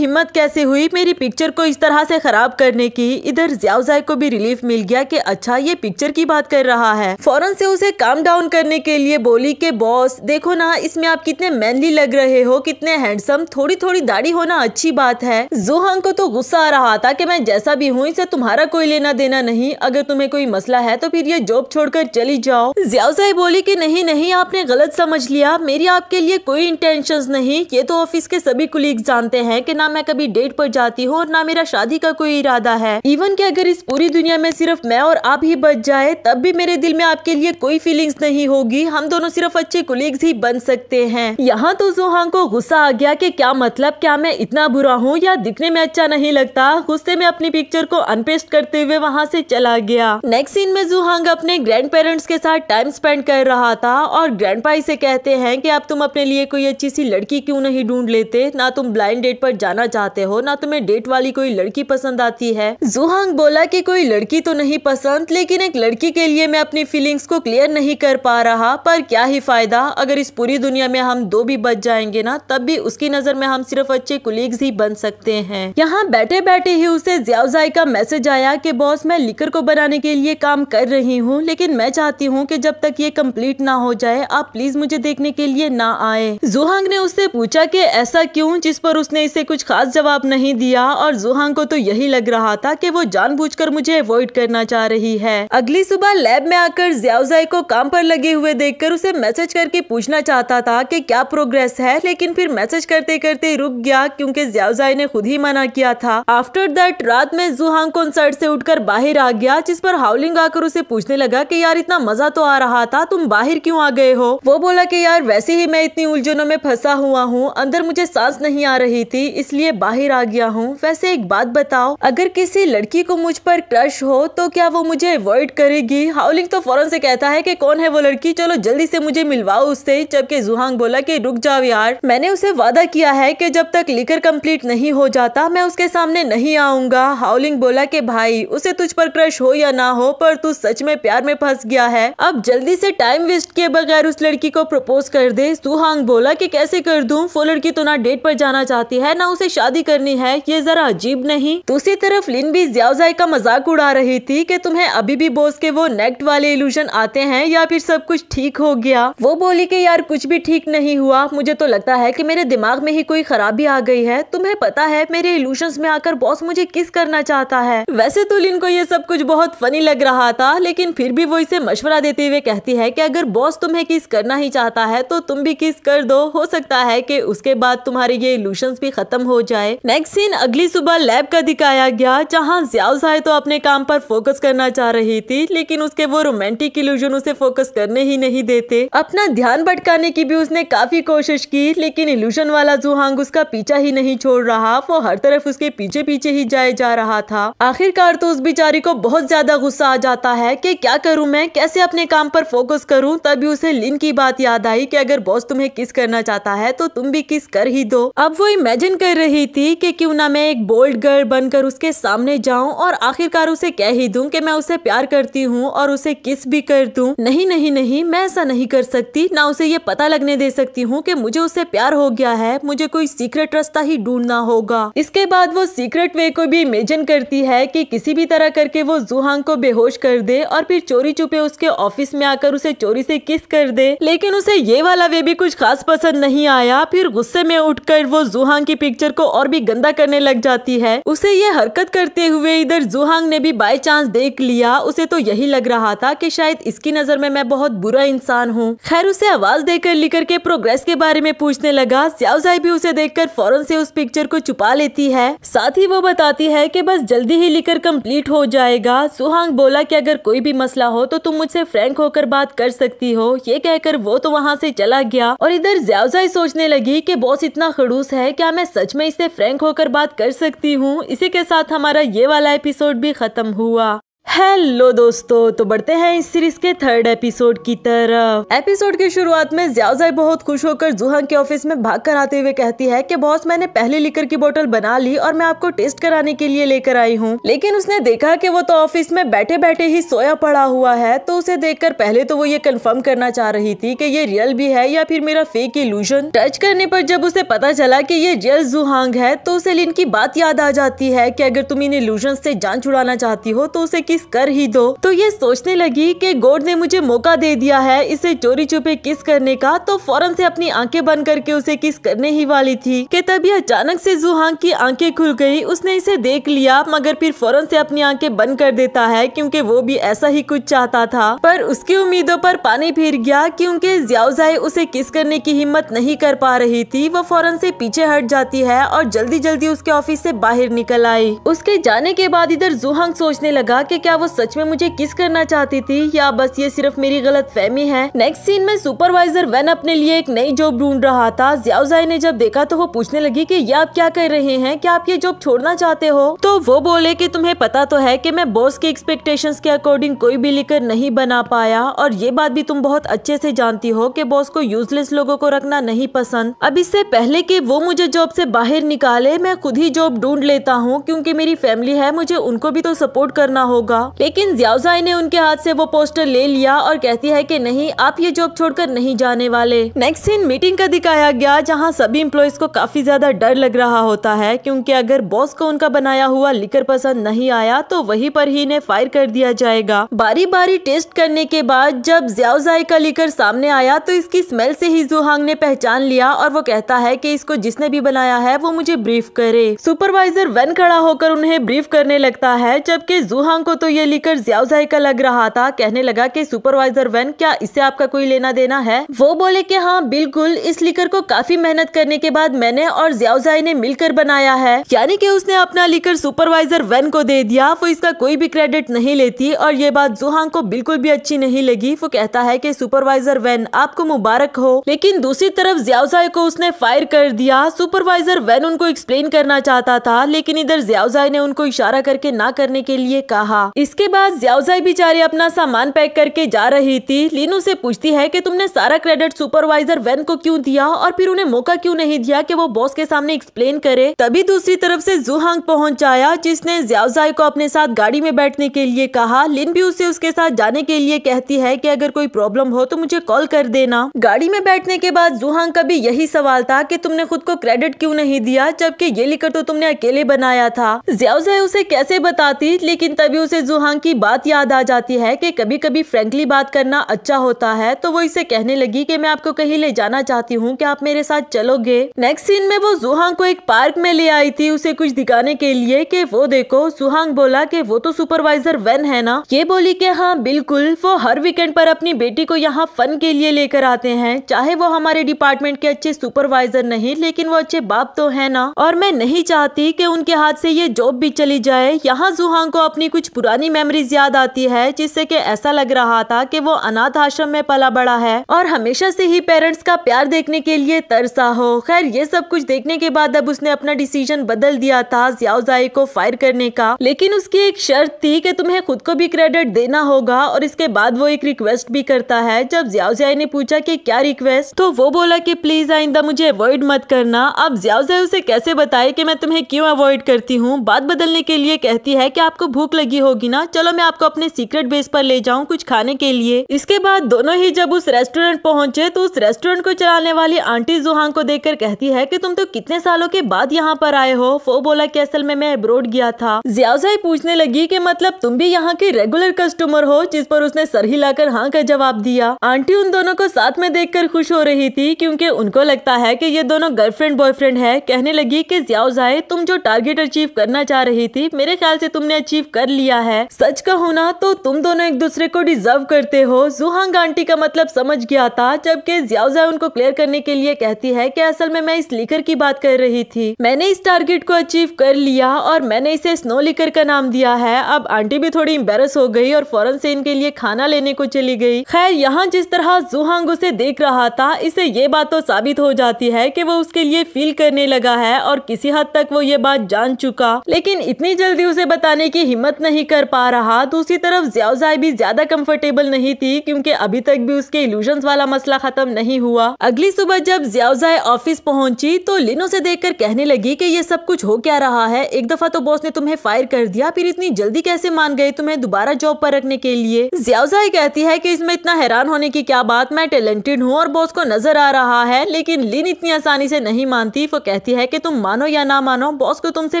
हिम्मत कैसे हुई मेरी पिक्चर को इस तरह तरह से खराब करने की इधर ज्यावजाई को भी रिलीफ मिल गया कि अच्छा ये पिक्चर की बात कर रहा है फौरन से उसे काम डाउन करने के लिए बोली के बॉस देखो ना इसमें आप कितने मैनली लग रहे हो कितने हैंडसम थोड़ी थोड़ी दाढ़ी होना अच्छी बात है जोहंग को तो गुस्सा आ रहा था की मैं जैसा भी हूँ इसे तुम्हारा कोई लेना देना नहीं अगर तुम्हे कोई मसला है तो फिर ये जॉब छोड़ चली जाओ ज्यावजाई बोली की नहीं नहीं आपने गलत समझ लिया मेरी आपके लिए कोई इंटेंशन नहीं ये तो ऑफिस के सभी कुलीग जानते हैं की ना मैं कभी डेट पर जाती हूँ और ना मेरा शादी शादी का कोई इरादा है इवन कि अगर इस पूरी दुनिया में सिर्फ मैं और आप ही बच जाए तब भी मेरे दिल में आपके लिए कोई फीलिंग्स नहीं होगी हम दोनों सिर्फ अच्छे कुलीग्स ही बन सकते हैं यहाँ तो जोहान को गुस्सा आ गया कि क्या मतलब क्या मैं इतना बुरा हूँ या दिखने में अच्छा नहीं लगता गुस्से में अपनी पिक्चर को अनपेस्ट करते हुए वहाँ से चला गया नेक्स्ट सीन में जुहांग अपने ग्रैंड पेरेंट्स के साथ टाइम स्पेंड कर रहा था और ग्रैंड पाई से कहते हैं कि अब तुम अपने लिए कोई अच्छी सी लड़की क्यों नहीं ढूंढ लेते ना तुम ब्लाइंड डेट पर जाना चाहते हो ना तुम्हें डेट वाली कोई लड़की लड़की पसंद आती है जुहांग बोला कि कोई लड़की तो नहीं पसंद लेकिन एक लड़की के लिए मैं अपनी फीलिंग्स को क्लियर नहीं कर पा रहा पर क्या ही फायदा अगर इस पूरी दुनिया में हम दो भी बच जाएंगे ना तब भी उसकी नजर में हम सिर्फ अच्छे कुलीग्स ही बन सकते हैं यहाँ बैठे बैठे ही उसे ज्यावजाई का मैसेज आया की बॉस मैं लिकर को बनाने के लिए काम कर रही हूँ लेकिन मैं चाहती हूँ की जब तक ये कम्प्लीट ना हो जाए आप प्लीज मुझे देखने के लिए ना आए जुहांग ने उससे पूछा की ऐसा क्यूँ जिस पर उसने इसे कुछ खास जवाब नहीं दिया और जुहांग को तो यही लग रहा था कि वो जानबूझकर मुझे अवॉइड करना चाह रही है अगली सुबह लैब में आकर जियाउजाई को काम पर लगे हुए देखकर उसे मैसेज करके पूछना चाहता था कि क्या प्रोग्रेस है लेकिन फिर मैसेज करते करते रुक गया क्योंकि जियाउजाई ने खुद ही मना किया था आफ्टर दैट रात में जुहांग कॉन्सर्ट से उठकर बाहर आ गया जिस पर हाउलिंग आकर उसे पूछने लगा की यार इतना मजा तो आ रहा था तुम बाहर क्यूँ आ गए हो वो बोला की यार वैसे ही मैं इतनी उलझनों में फंसा हुआ हूँ अंदर मुझे सांस नहीं आ रही थी इसलिए बाहर आ गया हूँ वैसे एक बात बताओ अगर किसी लड़की को मुझ पर क्रश हो तो क्या वो मुझे अवॉइड करेगी हाउलिंग तो फौरन से कहता है कि कौन है वो लड़की चलो जल्दी से मुझे मिलवाओ उससे जबकि जुहांग बोला कि रुक जाओ यार मैंने उसे वादा किया है कि जब तक लिकर कंप्लीट नहीं हो जाता मैं उसके सामने नहीं आऊंगा हाउलिंग बोला की भाई उसे तुझ पर क्रश हो या ना हो पर तू सच में प्यार में फंस गया है अब जल्दी से टाइम वेस्ट किए बगैर उस लड़की को प्रपोज कर दे सुहांग बोला की कैसे कर दू वो लड़की तो ना डेट पर जाना चाहती है ना उसे शादी करनी है ये जरा अजीब नहीं नहीं दूसरी तो तरफ लिन भी ज्यावजाई का मजाक उड़ा रही थी कि तुम्हें अभी भी बोस के वो नेक्ट वाले इल्यूजन आते हैं या फिर सब कुछ ठीक हो गया वो बोली कि यार कुछ भी ठीक नहीं हुआ मुझे तो लगता है कि मेरे दिमाग में ही कोई खराबी आ गई है तुम्हें पता है मेरे इल्यूशन में आकर बॉस मुझे किस करना चाहता है वैसे तो लिन को ये सब कुछ बहुत फनी लग रहा था लेकिन फिर भी वो इसे मशवरा देते हुए कहती है की अगर बॉस तुम्हें किस करना ही चाहता है तो तुम भी किस कर दो हो सकता है की उसके बाद तुम्हारे ये इल्यूशन भी खत्म हो जाए नेक्स्ट सीन अगली सुबह लैब का दिखाया गया जहां ज्याओ साहे तो अपने काम पर फोकस करना चाह रही थी लेकिन उसके वो रोमांटिक इल्यूजन उसे फोकस करने ही नहीं देते अपना ध्यान भटकाने की भी उसने काफी कोशिश की लेकिन इल्यूजन वाला जुहांग उसका पीछा ही नहीं छोड़ रहा वो हर तरफ उसके पीछे पीछे ही जाए जा रहा था आखिरकार तो उस बिचारी को बहुत ज्यादा गुस्सा आ जाता है की क्या करूँ मैं कैसे अपने काम पर फोकस करूँ तभी उसे लिन की बात याद आई की अगर बॉस तुम्हें किस करना चाहता है तो तुम भी किस कर ही दो अब वो इमेजिन कर रही थी की क्यूँ ना मैं एक बोल्ड गर्ल लड़ बनकर उसके सामने जाऊं और आखिरकार उसे कह ही दूं कि मैं उसे प्यार करती हूं और उसे किस भी कर दूं नहीं नहीं नहीं मैं ऐसा नहीं कर सकती ना उसे ये पता लगने दे सकती हूँ कि मुझे उसे प्यार हो गया है मुझे कोई सीक्रेट रास्ता ही ढूंढना होगा इसके बाद वो सीक्रेट वे को भी इमेजिन करती है कि किसी भी तरह करके वो जुहांग को बेहोश कर दे और फिर चोरी चुपे उसके ऑफिस में आकर उसे चोरी से किस कर दे लेकिन उसे ये वाला वे भी कुछ खास पसंद नहीं आया फिर गुस्से में उठकर वो जुहांग की पिक्चर को और भी गंदा करने लग जाती है उसे ये हरकत करते हुए इधर जुहांग ने भी बाई चांस देख लिया उसे तो यही लग रहा था कि शायद इसकी नजर में मैं बहुत बुरा इंसान हूँ खैर उसे आवाज देकर लिखकर के प्रोग्रेस के बारे में पूछने लगा स्यावजाई भी उसे देखकर फौरन से उस पिक्चर को छुपा लेती है साथ ही वो बताती है की बस जल्दी ही लिकर कम्प्लीट हो जाएगा सुहांग बोला की अगर कोई भी मसला हो तो तुम मुझसे फ्रेंक होकर बात कर सकती हो ये कहकर वो तो वहाँ से चला गया और इधर ज्यावजाई सोचने लगी कि बॉस इतना खड़ूस है क्या मैं सच में इससे फ्रेंक होकर बात कर सकती हूँ हूँ इसी के साथ हमारा ये वाला एपिसोड भी ख़त्म हुआ हेलो दोस्तों तो बढ़ते हैं इस सीरीज के थर्ड एपिसोड की तरफ एपिसोड की शुरुआत में ज्याजाई बहुत खुश होकर जुहंग के ऑफिस में भागकर आते हुए कहती है कि बॉस मैंने पहले लिकर की बोतल बना ली और मैं आपको टेस्ट कराने के लिए लेकर आई हूँ लेकिन उसने देखा कि वो तो ऑफिस में बैठे बैठे ही सोया पड़ा हुआ है तो उसे कर पहले तो वो ये कंफर्म करना चाह रही थी की ये रियल भी है या फिर मेरा फेक इल्यूजन टच करने पर जब उसे पता चला की ये रियल जुहांग है तो उसे लिन की बात याद आ जाती है की अगर तुम इन इल्यूजन से जान छुड़ाना चाहती हो तो उसे किस कर ही दो तो ये सोचने लगी कि गोड ने मुझे मौका दे दिया है इसे चोरी छुपे किस करने का तो फौरन से अपनी आंखें बंद करके उसे किस करने ही वाली थी कि तभी अचानक से जुहांग की आंखें खुल गई उसने इसे देख लिया मगर फिर फौरन से अपनी आंखें बंद कर देता है क्योंकि वो भी ऐसा ही कुछ चाहता था पर उसकी उम्मीदों पर पानी फिर गया क्योंकि जियाउजाई उसे किस करने की हिम्मत नहीं कर पा रही थी वो फौरन से पीछे हट जाती है और जल्दी जल्दी उसके ऑफिस से बाहर निकल आई उसके जाने के बाद इधर जुहांग सोचने लगा कि क्या वो सच में मुझे किस करना चाहती थी या बस ये सिर्फ मेरी गलत फहमी है नेक्स्ट सीन में सुपरवाइजर वेन अपने लिए एक नई जॉब ढूंढ रहा था जियाउजाई ने जब देखा तो वो पूछने लगी की ये आप क्या कर रहे हैं क्या आप ये जॉब छोड़ना चाहते हो तो वो बोले की तुम्हें पता तो है की मैं बॉस के एक्सपेक्टेशन के अकॉर्डिंग कोई भी लेकर नहीं बना पाया और ये बात भी तुम बहुत अच्छे से जानती हो कि बॉस को यूजलेस लोगों को रखना नहीं पसंद अब इससे पहले कि वो मुझे जॉब से बाहर निकाले मैं खुद ही जॉब ढूंढ लेता हूँ क्योंकि मेरी फैमिली है मुझे उनको भी तो सपोर्ट करना होगा होगा लेकिन जियाउजाई ने उनके हाथ से वो पोस्टर ले लिया और कहती है कि नहीं आप ये जॉब छोड़कर नहीं जाने वाले नेक्स्ट सीन मीटिंग का दिखाया गया जहाँ सभी इम्प्लॉयज को काफी ज्यादा डर लग रहा होता है क्योंकि अगर बॉस को उनका बनाया हुआ लिकर पसंद नहीं आया तो वही पर ही इन्हें फायर कर दिया जाएगा बारी बारी टेस्ट करने के बाद जब जियाउजाई का लिकर सामने आया तो इसकी स्मेल से ही जुहांग ने पहचान लिया और वो कहता है कि इसको जिसने भी बनाया है वो मुझे ब्रीफ करे सुपरवाइजर वन खड़ा होकर उन्हें ब्रीफ करने लगता है जबकि जुहांग को तो तो ये लेकर ज्यावजाई जायका लग रहा था कहने लगा कि सुपरवाइजर वैन क्या इससे आपका कोई लेना देना है वो बोले कि हाँ बिल्कुल इस लिकर को काफी मेहनत करने के बाद मैंने और ज्यावजाई ने मिलकर बनाया है यानी कि उसने अपना लिकर सुपरवाइजर वैन को दे दिया वो इसका कोई भी क्रेडिट नहीं लेती और ये बात जुहांग को बिल्कुल भी अच्छी नहीं लगी वो कहता है की सुपरवाइजर वैन आपको मुबारक हो लेकिन दूसरी तरफ ज्यावजाई को उसने फायर कर दिया सुपरवाइजर वैन उनको एक्सप्लेन करना चाहता था लेकिन इधर ज्यावजाई ने उनको इशारा करके ना करने के लिए कहा इसके बाद ज्यावजाई बिचारी अपना सामान पैक करके जा रही थी लीनू से पूछती है कि तुमने सारा क्रेडिट सुपरवाइजर वेन को क्यों दिया और फिर उन्हें मौका क्यों नहीं दिया कि वो बॉस के सामने एक्सप्लेन करे तभी दूसरी तरफ से जुहांग पहुंच आया जिसने ज्यावजाई को अपने साथ गाड़ी में बैठने के लिए कहा लिन भी उसे उसके साथ जाने के लिए कहती है की अगर कोई प्रॉब्लम हो तो मुझे कॉल कर देना गाड़ी में बैठने के बाद जुहांग का भी यही सवाल था की तुमने खुद को क्रेडिट क्यूँ नहीं दिया जबकि ये लिखकर तो तुमने अकेले बनाया था ज्यावजाई उसे कैसे बताती लेकिन तभी उसे से जुहांग की बात याद आ जाती है कि कभी कभी फ्रेंकली बात करना अच्छा होता है तो वो इसे कहने लगी कि मैं आपको कहीं ले जाना चाहती हूँ कि आप मेरे साथ चलोगे नेक्स्ट सीन में वो जुहांग को एक पार्क में ले आई थी उसे कुछ दिखाने के लिए कि वो देखो जुहांग बोला कि वो तो सुपरवाइजर वेन है ना ये बोली कि हाँ बिल्कुल वो हर वीकेंड पर अपनी बेटी को यहाँ फन के लिए लेकर आते हैं चाहे वो हमारे डिपार्टमेंट के अच्छे सुपरवाइजर नहीं लेकिन वो अच्छे बाप तो है ना और मैं नहीं चाहती की उनके हाथ से ये जॉब भी चली जाए यहाँ जुहांग को अपनी कुछ पुरानी मेमोरीज याद आती है जिससे कि ऐसा लग रहा था कि वो अनाथ आश्रम में पला बड़ा है और हमेशा से ही पेरेंट्स का प्यार देखने के लिए तरसा हो खैर ये सब कुछ देखने के बाद अब उसने अपना डिसीजन बदल दिया था जियाउजाई को फायर करने का लेकिन उसकी एक शर्त थी की तुम्हें खुद को भी क्रेडिट देना होगा और इसके बाद वो एक रिक्वेस्ट भी करता है जब जियाउजाई ने पूछा की क्या रिक्वेस्ट तो वो बोला की प्लीज आइंदा मुझे अवॉइड मत करना अब जियाउजाई उसे कैसे बताए की मैं तुम्हें क्यों अवॉइड करती हूँ बात बदलने के लिए कहती है कि आपको भूख लगी होगी लोगी ना चलो मैं आपको अपने सीक्रेट बेस पर ले जाऊँ कुछ खाने के लिए इसके बाद दोनों ही जब उस रेस्टोरेंट पहुंचे तो उस रेस्टोरेंट को चलाने वाली आंटी जुहान को देखकर कहती है कि तुम तो कितने सालों के बाद यहाँ पर आए हो फो बोला की असल में मैं अब्रोड गया था जियाजाई पूछने लगी की मतलब तुम भी यहाँ के रेगुलर कस्टमर हो जिस पर उसने सर हिलाकर हाँ का जवाब दिया आंटी उन दोनों को साथ में देख खुश हो रही थी क्यूँकी उनको लगता है की ये दोनों गर्लफ्रेंड बॉयफ्रेंड है कहने लगी की जियाजाई तुम जो टारगेट अचीव करना चाह रही थी मेरे ख्याल से तुमने अचीव कर लिया है सच का होना तो तुम दोनों एक दूसरे को डिजर्व करते हो जुहांग आंटी का मतलब समझ गया था जबकि जियाजा उनको क्लियर करने के लिए कहती है कि असल में मैं इस लीकर की बात कर रही थी मैंने इस टारगेट को अचीव कर लिया और मैंने इसे स्नो लीकर का नाम दिया है अब आंटी भी थोड़ी इम्बेरस हो गई और फौरन से इनके लिए खाना लेने को चली गई खैर यहाँ जिस तरह जुहांग उसे देख रहा था इसे ये बात तो साबित हो जाती है कि वो उसके लिए फील करने लगा है और किसी हद तक वो ये बात जान चुका लेकिन इतनी जल्दी उसे बताने की हिम्मत नहीं कर कर पा रहा दूसरी तो तरफ ज्यावजाई भी ज्यादा कंफर्टेबल नहीं थी क्योंकि अभी तक भी उसके इल्यूजन वाला मसला खत्म नहीं हुआ अगली सुबह जब ज्यावजाई ऑफिस पहुंची तो लिनो से देखकर कहने लगी कि ये सब कुछ हो क्या रहा है एक दफा तो बॉस ने तुम्हें फायर कर दिया फिर इतनी जल्दी कैसे मान गए तुम्हें दोबारा जॉब पर रखने के लिए ज्यावजाई कहती है की इसमें इतना हैरान होने की क्या बात मैं टैलेंटेड हूँ और बॉस को नजर आ रहा है लेकिन लिन इतनी आसानी से नहीं मानती वो कहती है की तुम मानो या ना मानो बॉस को तुमसे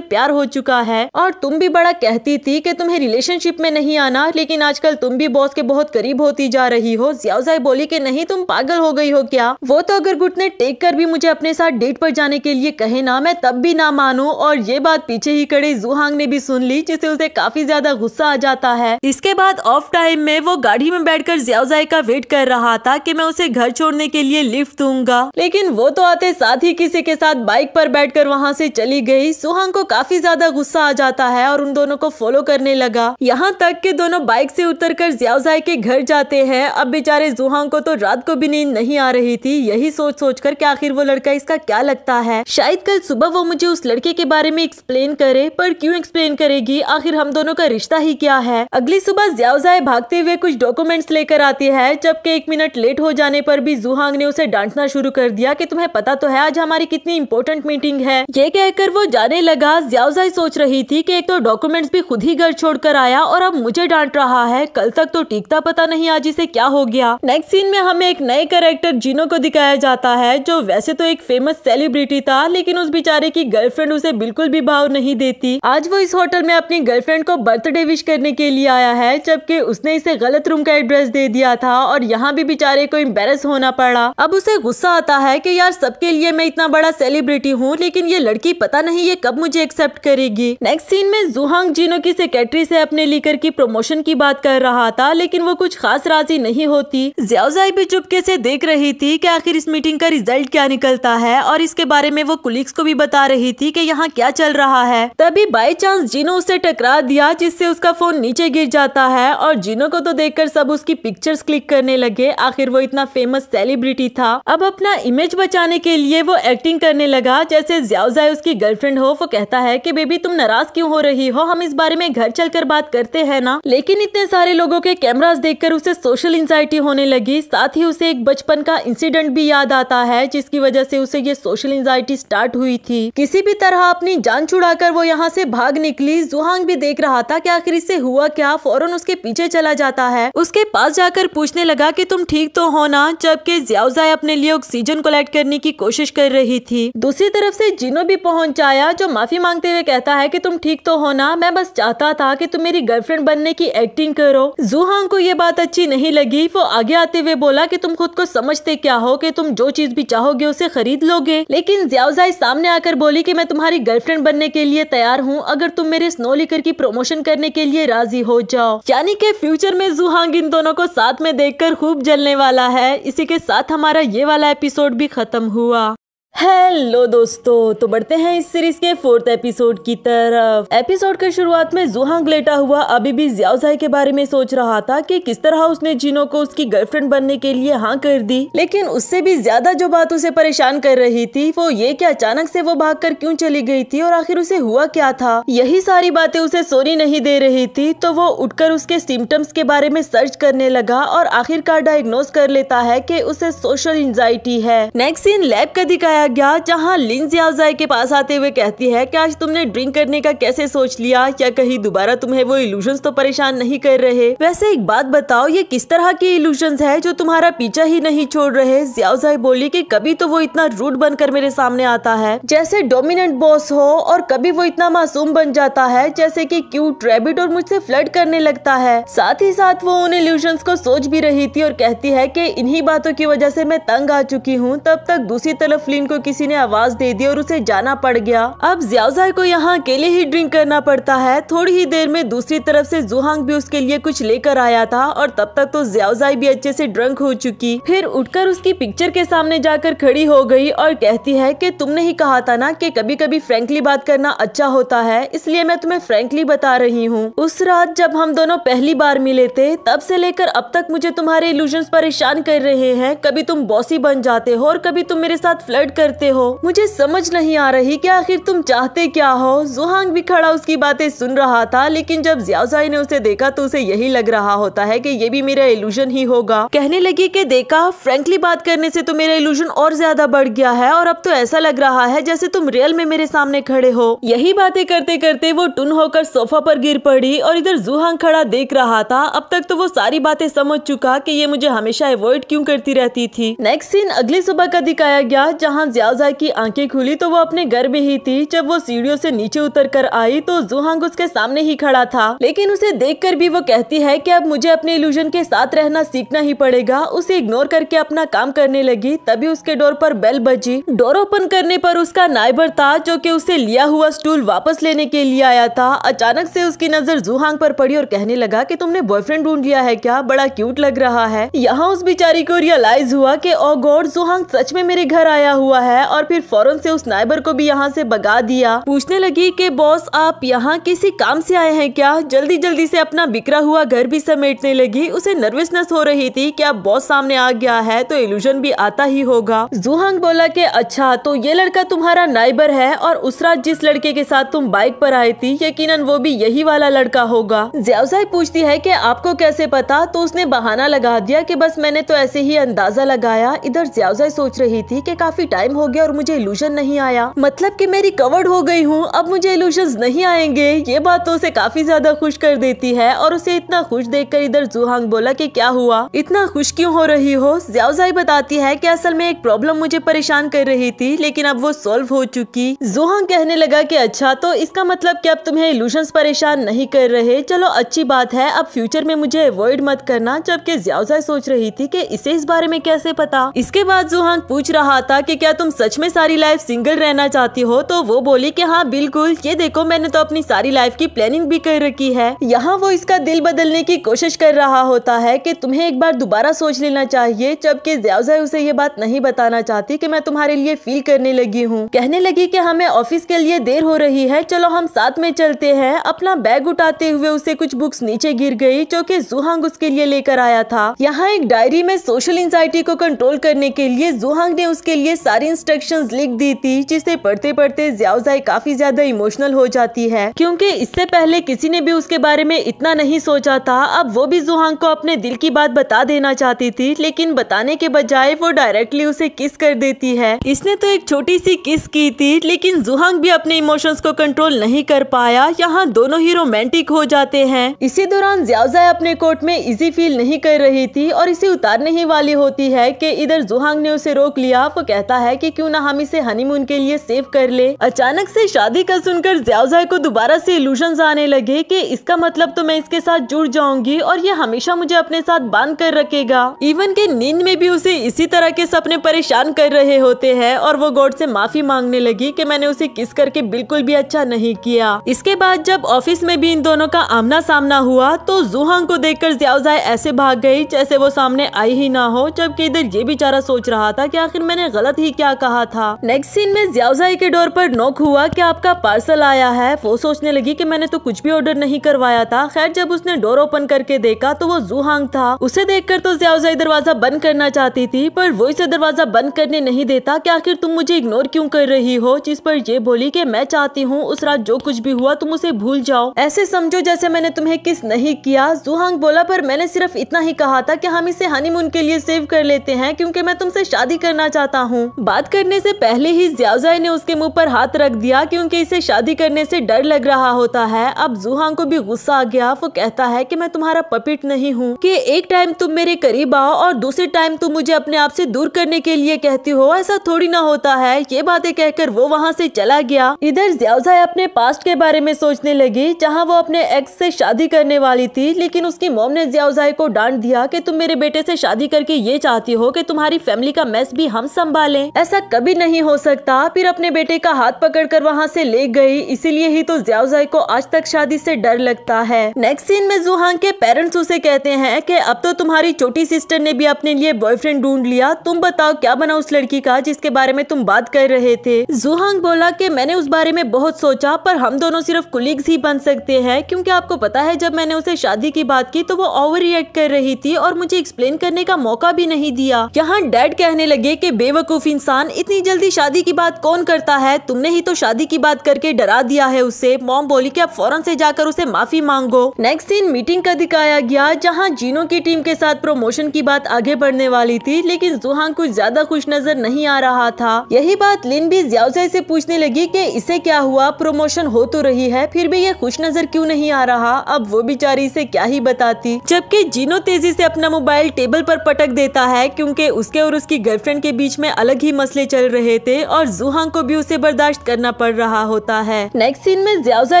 प्यार हो चुका है और तुम भी बड़ा कहती थी की तुम्हें रिलेशनशिप में नहीं आना लेकिन आजकल तुम भी बॉस के बहुत करीब होती जा रही हो जियाउजाई बोली की नहीं तुम पागल हो गई हो क्या वो तो अगर गुट ने टेक कर भी मुझे अपने साथ डेट पर जाने के लिए कहे ना मैं तब भी ना मानू और ये बात पीछे ही कड़े जुहांग ने भी सुन ली जिसे उसे काफी ज्यादा गुस्सा आ जाता है इसके बाद ऑफ टाइम में वो गाड़ी में कर जियाउजाई का वेट कर रहा था की मैं उसे घर छोड़ने के लिए लिफ्ट दूंगा लेकिन वो तो आते साथ ही किसी के साथ बाइक पर बैठकर वहाँ से चली गई सुहांग को काफी ज्यादा गुस्सा आ जाता है और उन दोनों को फॉलो करने लगा लगा यहाँ तक कि दोनों बाइक से उतरकर कर के घर जाते हैं अब बेचारे जुहान को तो रात को भी नींद नहीं आ रही थी यही सोच सोच कर कि आखिर वो लड़का इसका क्या लगता है शायद कल सुबह वो मुझे उस लड़के के बारे में एक्सप्लेन करे पर क्यों एक्सप्लेन करेगी आखिर हम दोनों का रिश्ता ही क्या है अगली सुबह ज्यावजाए भागते हुए कुछ डॉक्यूमेंट्स लेकर आती है जबकि एक मिनट लेट हो जाने पर भी जुहांग ने उसे डांटना शुरू कर दिया कि तुम्हें पता तो है आज हमारी कितनी इम्पोर्टेंट मीटिंग है ये कहकर वो जाने लगा ज्यावजाई सोच रही थी कि एक तो डॉक्यूमेंट्स भी खुद ही घर छोड़ छोड़कर आया और अब मुझे डांट रहा है कल तक तो टीकता पता नहीं आज इसे क्या हो गया नेक्स्ट सीन में हमें एक नए करेक्टर जीनो को दिखाया जाता है जो वैसे तो एक फेमस सेलिब्रिटी था लेकिन उस बेचारे की गर्लफ्रेंड उसे बिल्कुल भी भाव नहीं देती आज वो इस होटल में अपनी गर्लफ्रेंड को बर्थडे विश करने के लिए आया है जबकि उसने इसे गलत रूम का एड्रेस दे दिया था और यहाँ भी बेचारे को इम्बेस होना पड़ा अब उसे गुस्सा आता है की यार सबके लिए मैं इतना बड़ा सेलिब्रिटी हूँ लेकिन ये लड़की पता नहीं ये कब मुझे एक्सेप्ट करेगी नेक्स्ट सीन में जुहांग जीनो की सेक्रेटरी से से अपने लीकर की प्रमोशन की बात कर रहा था लेकिन वो कुछ खास राजी नहीं होती ज्यावजाई भी चुपके से देख रही थी कि आखिर इस मीटिंग का रिजल्ट क्या निकलता है और इसके बारे में वो कुलिक्स को भी बता रही थी कि यहाँ क्या चल रहा है तभी बाई चांस जीनो उसे टकरा दिया जिससे उसका फोन नीचे गिर जाता है और जीनो को तो देख सब उसकी पिक्चर्स क्लिक करने लगे आखिर वो इतना फेमस सेलिब्रिटी था अब अपना इमेज बचाने के लिए वो एक्टिंग करने लगा जैसे ज्यावजाई उसकी गर्लफ्रेंड हो वो कहता है की बेबी तुम नाराज क्यूँ हो रही हो हम इस बारे में घर चल मिलकर बात करते हैं ना लेकिन इतने सारे लोगों के कैमराज देखकर उसे सोशल एंजाइटी होने लगी साथ ही उसे एक बचपन का इंसिडेंट भी याद आता है जिसकी वजह से उसे ये सोशल एंजाइटी स्टार्ट हुई थी किसी भी तरह अपनी जान छुड़ाकर वो यहाँ से भाग निकली जुहांग भी देख रहा था की आखिर इससे हुआ क्या फौरन उसके पीछे चला जाता है उसके पास जाकर पूछने लगा की तुम ठीक तो हो ना जबकि जियाउजाए अपने लिए ऑक्सीजन कोलेक्ट करने की कोशिश कर रही थी दूसरी तरफ ऐसी जिनो भी पहुँचाया जो माफी मांगते हुए कहता है की तुम ठीक तो हो ना मैं बस चाहता था कि तुम मेरी गर्लफ्रेंड बनने की एक्टिंग करो जुहांग को ये बात अच्छी नहीं लगी वो आगे आते हुए बोला कि तुम खुद को समझते क्या हो कि तुम जो चीज भी चाहोगे उसे खरीद लोगे लेकिन ज्यावजाई सामने आकर बोली कि मैं तुम्हारी गर्लफ्रेंड बनने के लिए तैयार हूँ अगर तुम मेरे स्नो लिकर की प्रमोशन करने के लिए राजी हो जाओ यानी के फ्यूचर में जुहांग इन दोनों को साथ में देख खूब जलने वाला है इसी के साथ हमारा ये वाला एपिसोड भी खत्म हुआ हेलो दोस्तों तो बढ़ते हैं इस सीरीज के फोर्थ एपिसोड की तरफ एपिसोड के शुरुआत में जुहांग लेटा हुआ अभी भी ज्यावसाई के बारे में सोच रहा था कि किस तरह उसने जीनो को उसकी गर्लफ्रेंड बनने के लिए हाँ कर दी लेकिन उससे भी ज्यादा जो बात उसे परेशान कर रही थी वो ये कि अचानक से वो भाग कर क्यूँ चली गई थी और आखिर उसे हुआ क्या था यही सारी बातें उसे सोनी नहीं दे रही थी तो वो उठकर उसके सिम्टम्स के बारे में सर्च करने लगा और आखिरकार डायग्नोज कर लेता है की उसे सोशल एंजाइटी है नेक्स्ट सीन लैब का दिखाया गया जहां लिंजी अफजाई के पास आते हुए कहती है कि आज तुमने ड्रिंक करने का कैसे सोच लिया या कहीं दोबारा तुम्हें वो इल्यूजन तो परेशान नहीं कर रहे वैसे एक बात बताओ ये किस तरह के इल्यूजन है जो तुम्हारा पीछा ही नहीं छोड़ रहे ज्यावजाई बोली की कभी तो वो इतना रूट बनकर मेरे सामने आता है जैसे डोमिनेंट बॉस हो और कभी वो इतना मासूम बन जाता है जैसे की क्यूट रेबिट और मुझसे फ्लड करने लगता है साथ ही साथ वो उन इल्यूशंस को सोच भी रही थी और कहती है की इन्ही बातों की वजह से मैं तंग आ चुकी हूँ तब तक दूसरी तरफ लिन को को तो किसी ने आवाज दे दी और उसे जाना पड़ गया अब ज्याजा को यहाँ अकेले ही ड्रिंक करना पड़ता है थोड़ी ही देर में दूसरी तरफ से जुहांग भी उसके लिए कुछ लेकर आया था और तब तक तो ज्याजाई भी अच्छे से ड्रंक हो चुकी फिर उठकर उसकी पिक्चर के सामने जाकर खड़ी हो गई और कहती है कि तुमने ही कहा था ना कि कभी कभी फ्रेंकली बात करना अच्छा होता है इसलिए मैं तुम्हें फ्रेंकली बता रही हूँ उस रात जब हम दोनों पहली बार मिले थे तब से लेकर अब तक मुझे तुम्हारे इल्यूजन परेशान कर रहे हैं कभी तुम बॉसी बन जाते हो और कभी तुम मेरे साथ फ्लड कर करते हो मुझे समझ नहीं आ रही कि आखिर तुम चाहते क्या हो जुहांग भी खड़ा उसकी बातें सुन रहा था लेकिन जब जियाजाई ने उसे देखा तो उसे यही लग रहा होता है कि ये भी मेरा इल्यूजन ही होगा कहने लगी कि देखा फ्रेंकली बात करने से तो मेरा इल्यूजन और ज्यादा बढ़ गया है और अब तो ऐसा लग रहा है जैसे तुम रियल में मेरे सामने खड़े हो यही बातें करते करते वो टुन होकर सोफा पर गिर पड़ी और इधर जुहांग खड़ा देख रहा था अब तक तो वो सारी बातें समझ चुका कि ये मुझे हमेशा अवॉइड क्यों करती रहती थी नेक्स्ट सीन अगली सुबह का दिखाया गया जहाँ जियाजा की आंखें खुली तो वो अपने घर में ही थी जब वो सीढ़ियों से नीचे उतर कर आई तो जुहांग उसके सामने ही खड़ा था लेकिन उसे देख कर भी वो कहती है की अब मुझे अपने इल्यूजन के साथ रहना सीखना ही पड़ेगा उसे इग्नोर करके अपना काम करने लगी तभी उसके डोर पर बेल बजी डोर ओपन करने पर उसका नाइबर था जो की उसे लिया हुआ स्टूल वापस लेने के लिए आया था अचानक से उसकी नजर जुहांग पर पड़ी और कहने लगा कि तुमने बॉयफ्रेंड ढूंढ लिया है क्या बड़ा क्यूट लग रहा है यहाँ उस बिचारी को रियलाइज हुआ कि ओ oh गॉड जुहांग सच में मेरे घर आया हुआ है और फिर फौरन से उस नाइबर को भी यहाँ से भगा दिया पूछने लगी कि बॉस आप यहाँ किसी काम से आए हैं क्या जल्दी जल्दी से अपना बिखरा हुआ घर भी समेटने लगी उसे नर्वसनेस हो रही थी की अब बॉस सामने आ गया है तो इल्यूजन भी आता ही होगा जुहंग बोला की अच्छा तो ये लड़का तुम्हारा नाइबर है और उस रात जिस लड़के के साथ तुम बाइक पर आई थी यकीन वो भी यही वाला लड़का होगा ज्यावसाई पूछती है की आपको कैसे पता तो उसने बहाना लगा दिया की बस मैंने तो ऐसे ही अंदाजा लगाया इधर ज्यावसाई सोच रही थी कि काफी टाइम खत्म हो गया और मुझे इल्यूजन नहीं आया मतलब कि मैं रिकवर्ड हो गई हूँ अब मुझे इल्यूजन नहीं आएंगे ये बात तो उसे काफी ज्यादा खुश कर देती है और उसे इतना खुश देखकर इधर जुहांग बोला की क्या हुआ इतना खुश क्यूँ हो रही हो ज्यावजाई बताती है की असल में एक प्रॉब्लम मुझे परेशान कर रही थी लेकिन अब वो सोल्व हो चुकी जुहांग कहने लगा की अच्छा तो इसका मतलब की अब तुम्हें इल्यूजन परेशान नहीं कर रहे चलो अच्छी बात है अब फ्यूचर में मुझे अवॉइड मत करना जबकि ज्यावजाई सोच रही थी कि इसे इस बारे में कैसे पता इसके बाद जुहांग पूछ रहा था कि क्या तुम तुम सच में सारी लाइफ सिंगल रहना चाहती हो तो वो बोली कि हाँ बिल्कुल ये देखो मैंने तो अपनी सारी लाइफ की प्लानिंग भी कर रखी है यहाँ वो इसका दिल बदलने की कोशिश कर रहा होता है कि तुम्हें एक बार दोबारा सोच लेना चाहिए जबकि ज्यावजा उसे ये बात नहीं बताना चाहती की मैं तुम्हारे लिए फील करने लगी हूँ कहने लगी की हमें ऑफिस के लिए देर हो रही है चलो हम साथ में चलते हैं अपना बैग उठाते हुए उसे कुछ बुक्स नीचे गिर गयी जो की जुहांग उसके लिए लेकर आया था यहाँ एक डायरी में सोशल एंजाइटी को कंट्रोल करने के लिए जुहांग ने उसके लिए सारी इंस्ट्रक्शंस लिख दी थी जिसे पढ़ते पढ़ते ज्यावजाई काफी ज्यादा इमोशनल हो जाती है क्योंकि इससे पहले किसी ने भी उसके बारे में इतना नहीं सोचा था अब वो भी जुहांग को अपने दिल की बात बता देना चाहती थी लेकिन बताने के बजाय वो डायरेक्टली उसे किस कर देती है इसने तो एक छोटी सी किस की थी लेकिन जुहांग भी अपने इमोशंस को कंट्रोल नहीं कर पाया यहाँ दोनों ही रोमांटिक हो जाते हैं इसी दौरान ज्यावजाई अपने कोर्ट में इजी फील नहीं कर रही थी और इसे उतारने ही वाली होती है कि इधर जुहांग ने उसे रोक लिया वो कहता है कि क्यों ना हम इसे हनीमून के लिए सेव कर ले अचानक से शादी का सुनकर ज्यावजाई को दोबारा से इल्यूशंस आने लगे कि इसका मतलब तो मैं इसके साथ जुड़ जाऊंगी और ये हमेशा मुझे अपने साथ बांध कर रखेगा इवन के नींद में भी उसे इसी तरह के सपने परेशान कर रहे होते हैं और वो गॉड से माफी मांगने लगी की मैंने उसे किस करके बिल्कुल भी अच्छा नहीं किया इसके बाद जब ऑफिस में भी इन दोनों का आमना सामना हुआ तो जुहांग को देखकर ज्यावजाई ऐसे भाग गई जैसे वो सामने आई ही ना हो जबकि इधर ये बेचारा सोच रहा था कि आखिर मैंने गलत ही क्या क्या कहा था नेक्स्ट सीन में ज्यावजाई के डोर पर नोक हुआ कि आपका पार्सल आया है वो सोचने लगी कि मैंने तो कुछ भी ऑर्डर नहीं करवाया था खैर जब उसने डोर ओपन करके देखा तो वो जूहांग था उसे देख तो ज्यावजाई दरवाजा बंद करना चाहती थी पर वो इसे दरवाजा बंद करने नहीं देता की आखिर तुम मुझे इग्नोर क्यूँ कर रही हो जिस पर ये बोली की मैं चाहती हूँ उस रात जो कुछ भी हुआ तुम उसे भूल जाओ ऐसे समझो जैसे मैंने तुम्हें किस नहीं किया जूहांग बोला पर मैंने सिर्फ इतना ही कहा था कि हम इसे हनीमून के लिए सेव कर लेते हैं क्योंकि मैं तुमसे शादी करना चाहता हूँ बात करने से पहले ही ज्याजाई ने उसके मुंह पर हाथ रख दिया क्योंकि इसे शादी करने से डर लग रहा होता है अब जूहान को भी गुस्सा आ गया वो कहता है कि मैं तुम्हारा पपीट नहीं हूँ कि एक टाइम तुम मेरे करीब आओ और दूसरे टाइम तुम मुझे अपने आप से दूर करने के लिए कहती हो ऐसा थोड़ी ना होता है ये बातें कहकर वो वहाँ से चला गया इधर ज्यावजाई अपने पास्ट के बारे में सोचने लगी जहाँ वो अपने एक्स से शादी करने वाली थी लेकिन उसकी मोम ने ज्यावजाई को डांट दिया की तुम मेरे बेटे से शादी करके ये चाहती हो की तुम्हारी फैमिली का मैस भी हम संभाले ऐसा कभी नहीं हो सकता फिर अपने बेटे का हाथ पकड़कर वहाँ से ले गई इसीलिए ही तो ज्यावजाई को आज तक शादी से डर लगता है नेक्स्ट सीन में जुहांग के पेरेंट्स उसे कहते हैं कि अब तो तुम्हारी छोटी सिस्टर ने भी अपने लिए बॉयफ्रेंड ढूंढ लिया तुम बताओ क्या बना उस लड़की का जिसके बारे में तुम बात कर रहे थे जुहांग बोला कि मैंने उस बारे में बहुत सोचा पर हम दोनों सिर्फ कुलीग्स ही बन सकते हैं क्योंकि आपको पता है जब मैंने उसे शादी की बात की तो वो ओवर रिएक्ट कर रही थी और मुझे एक्सप्लेन करने का मौका भी नहीं दिया यहाँ डैड कहने लगे की बेवकूफ इंसान इंसान इतनी जल्दी शादी की बात कौन करता है तुमने ही तो शादी की बात करके डरा दिया है उसे मॉम बोली कि आप फौरन से जाकर उसे माफी मांगो नेक्स्ट दिन मीटिंग का दिखाया गया जहाँ जीनो की टीम के साथ प्रमोशन की बात आगे बढ़ने वाली थी लेकिन जुहान कुछ ज्यादा खुश नजर नहीं आ रहा था यही बात लिन भी ज्यावजे ऐसी पूछने लगी की इसे क्या हुआ प्रमोशन हो तो रही है फिर भी ये खुश नजर क्यूँ नहीं आ रहा अब वो बेचारी इसे क्या ही बताती जबकि जीनो तेजी से अपना मोबाइल टेबल पर पटक देता है क्यूँकी उसके और उसकी गर्लफ्रेंड के बीच में अलग ही मसले चल रहे थे और जुहांग को भी उसे बर्दाश्त करना पड़ रहा होता है नेक्स्ट सीन में ज्यावजा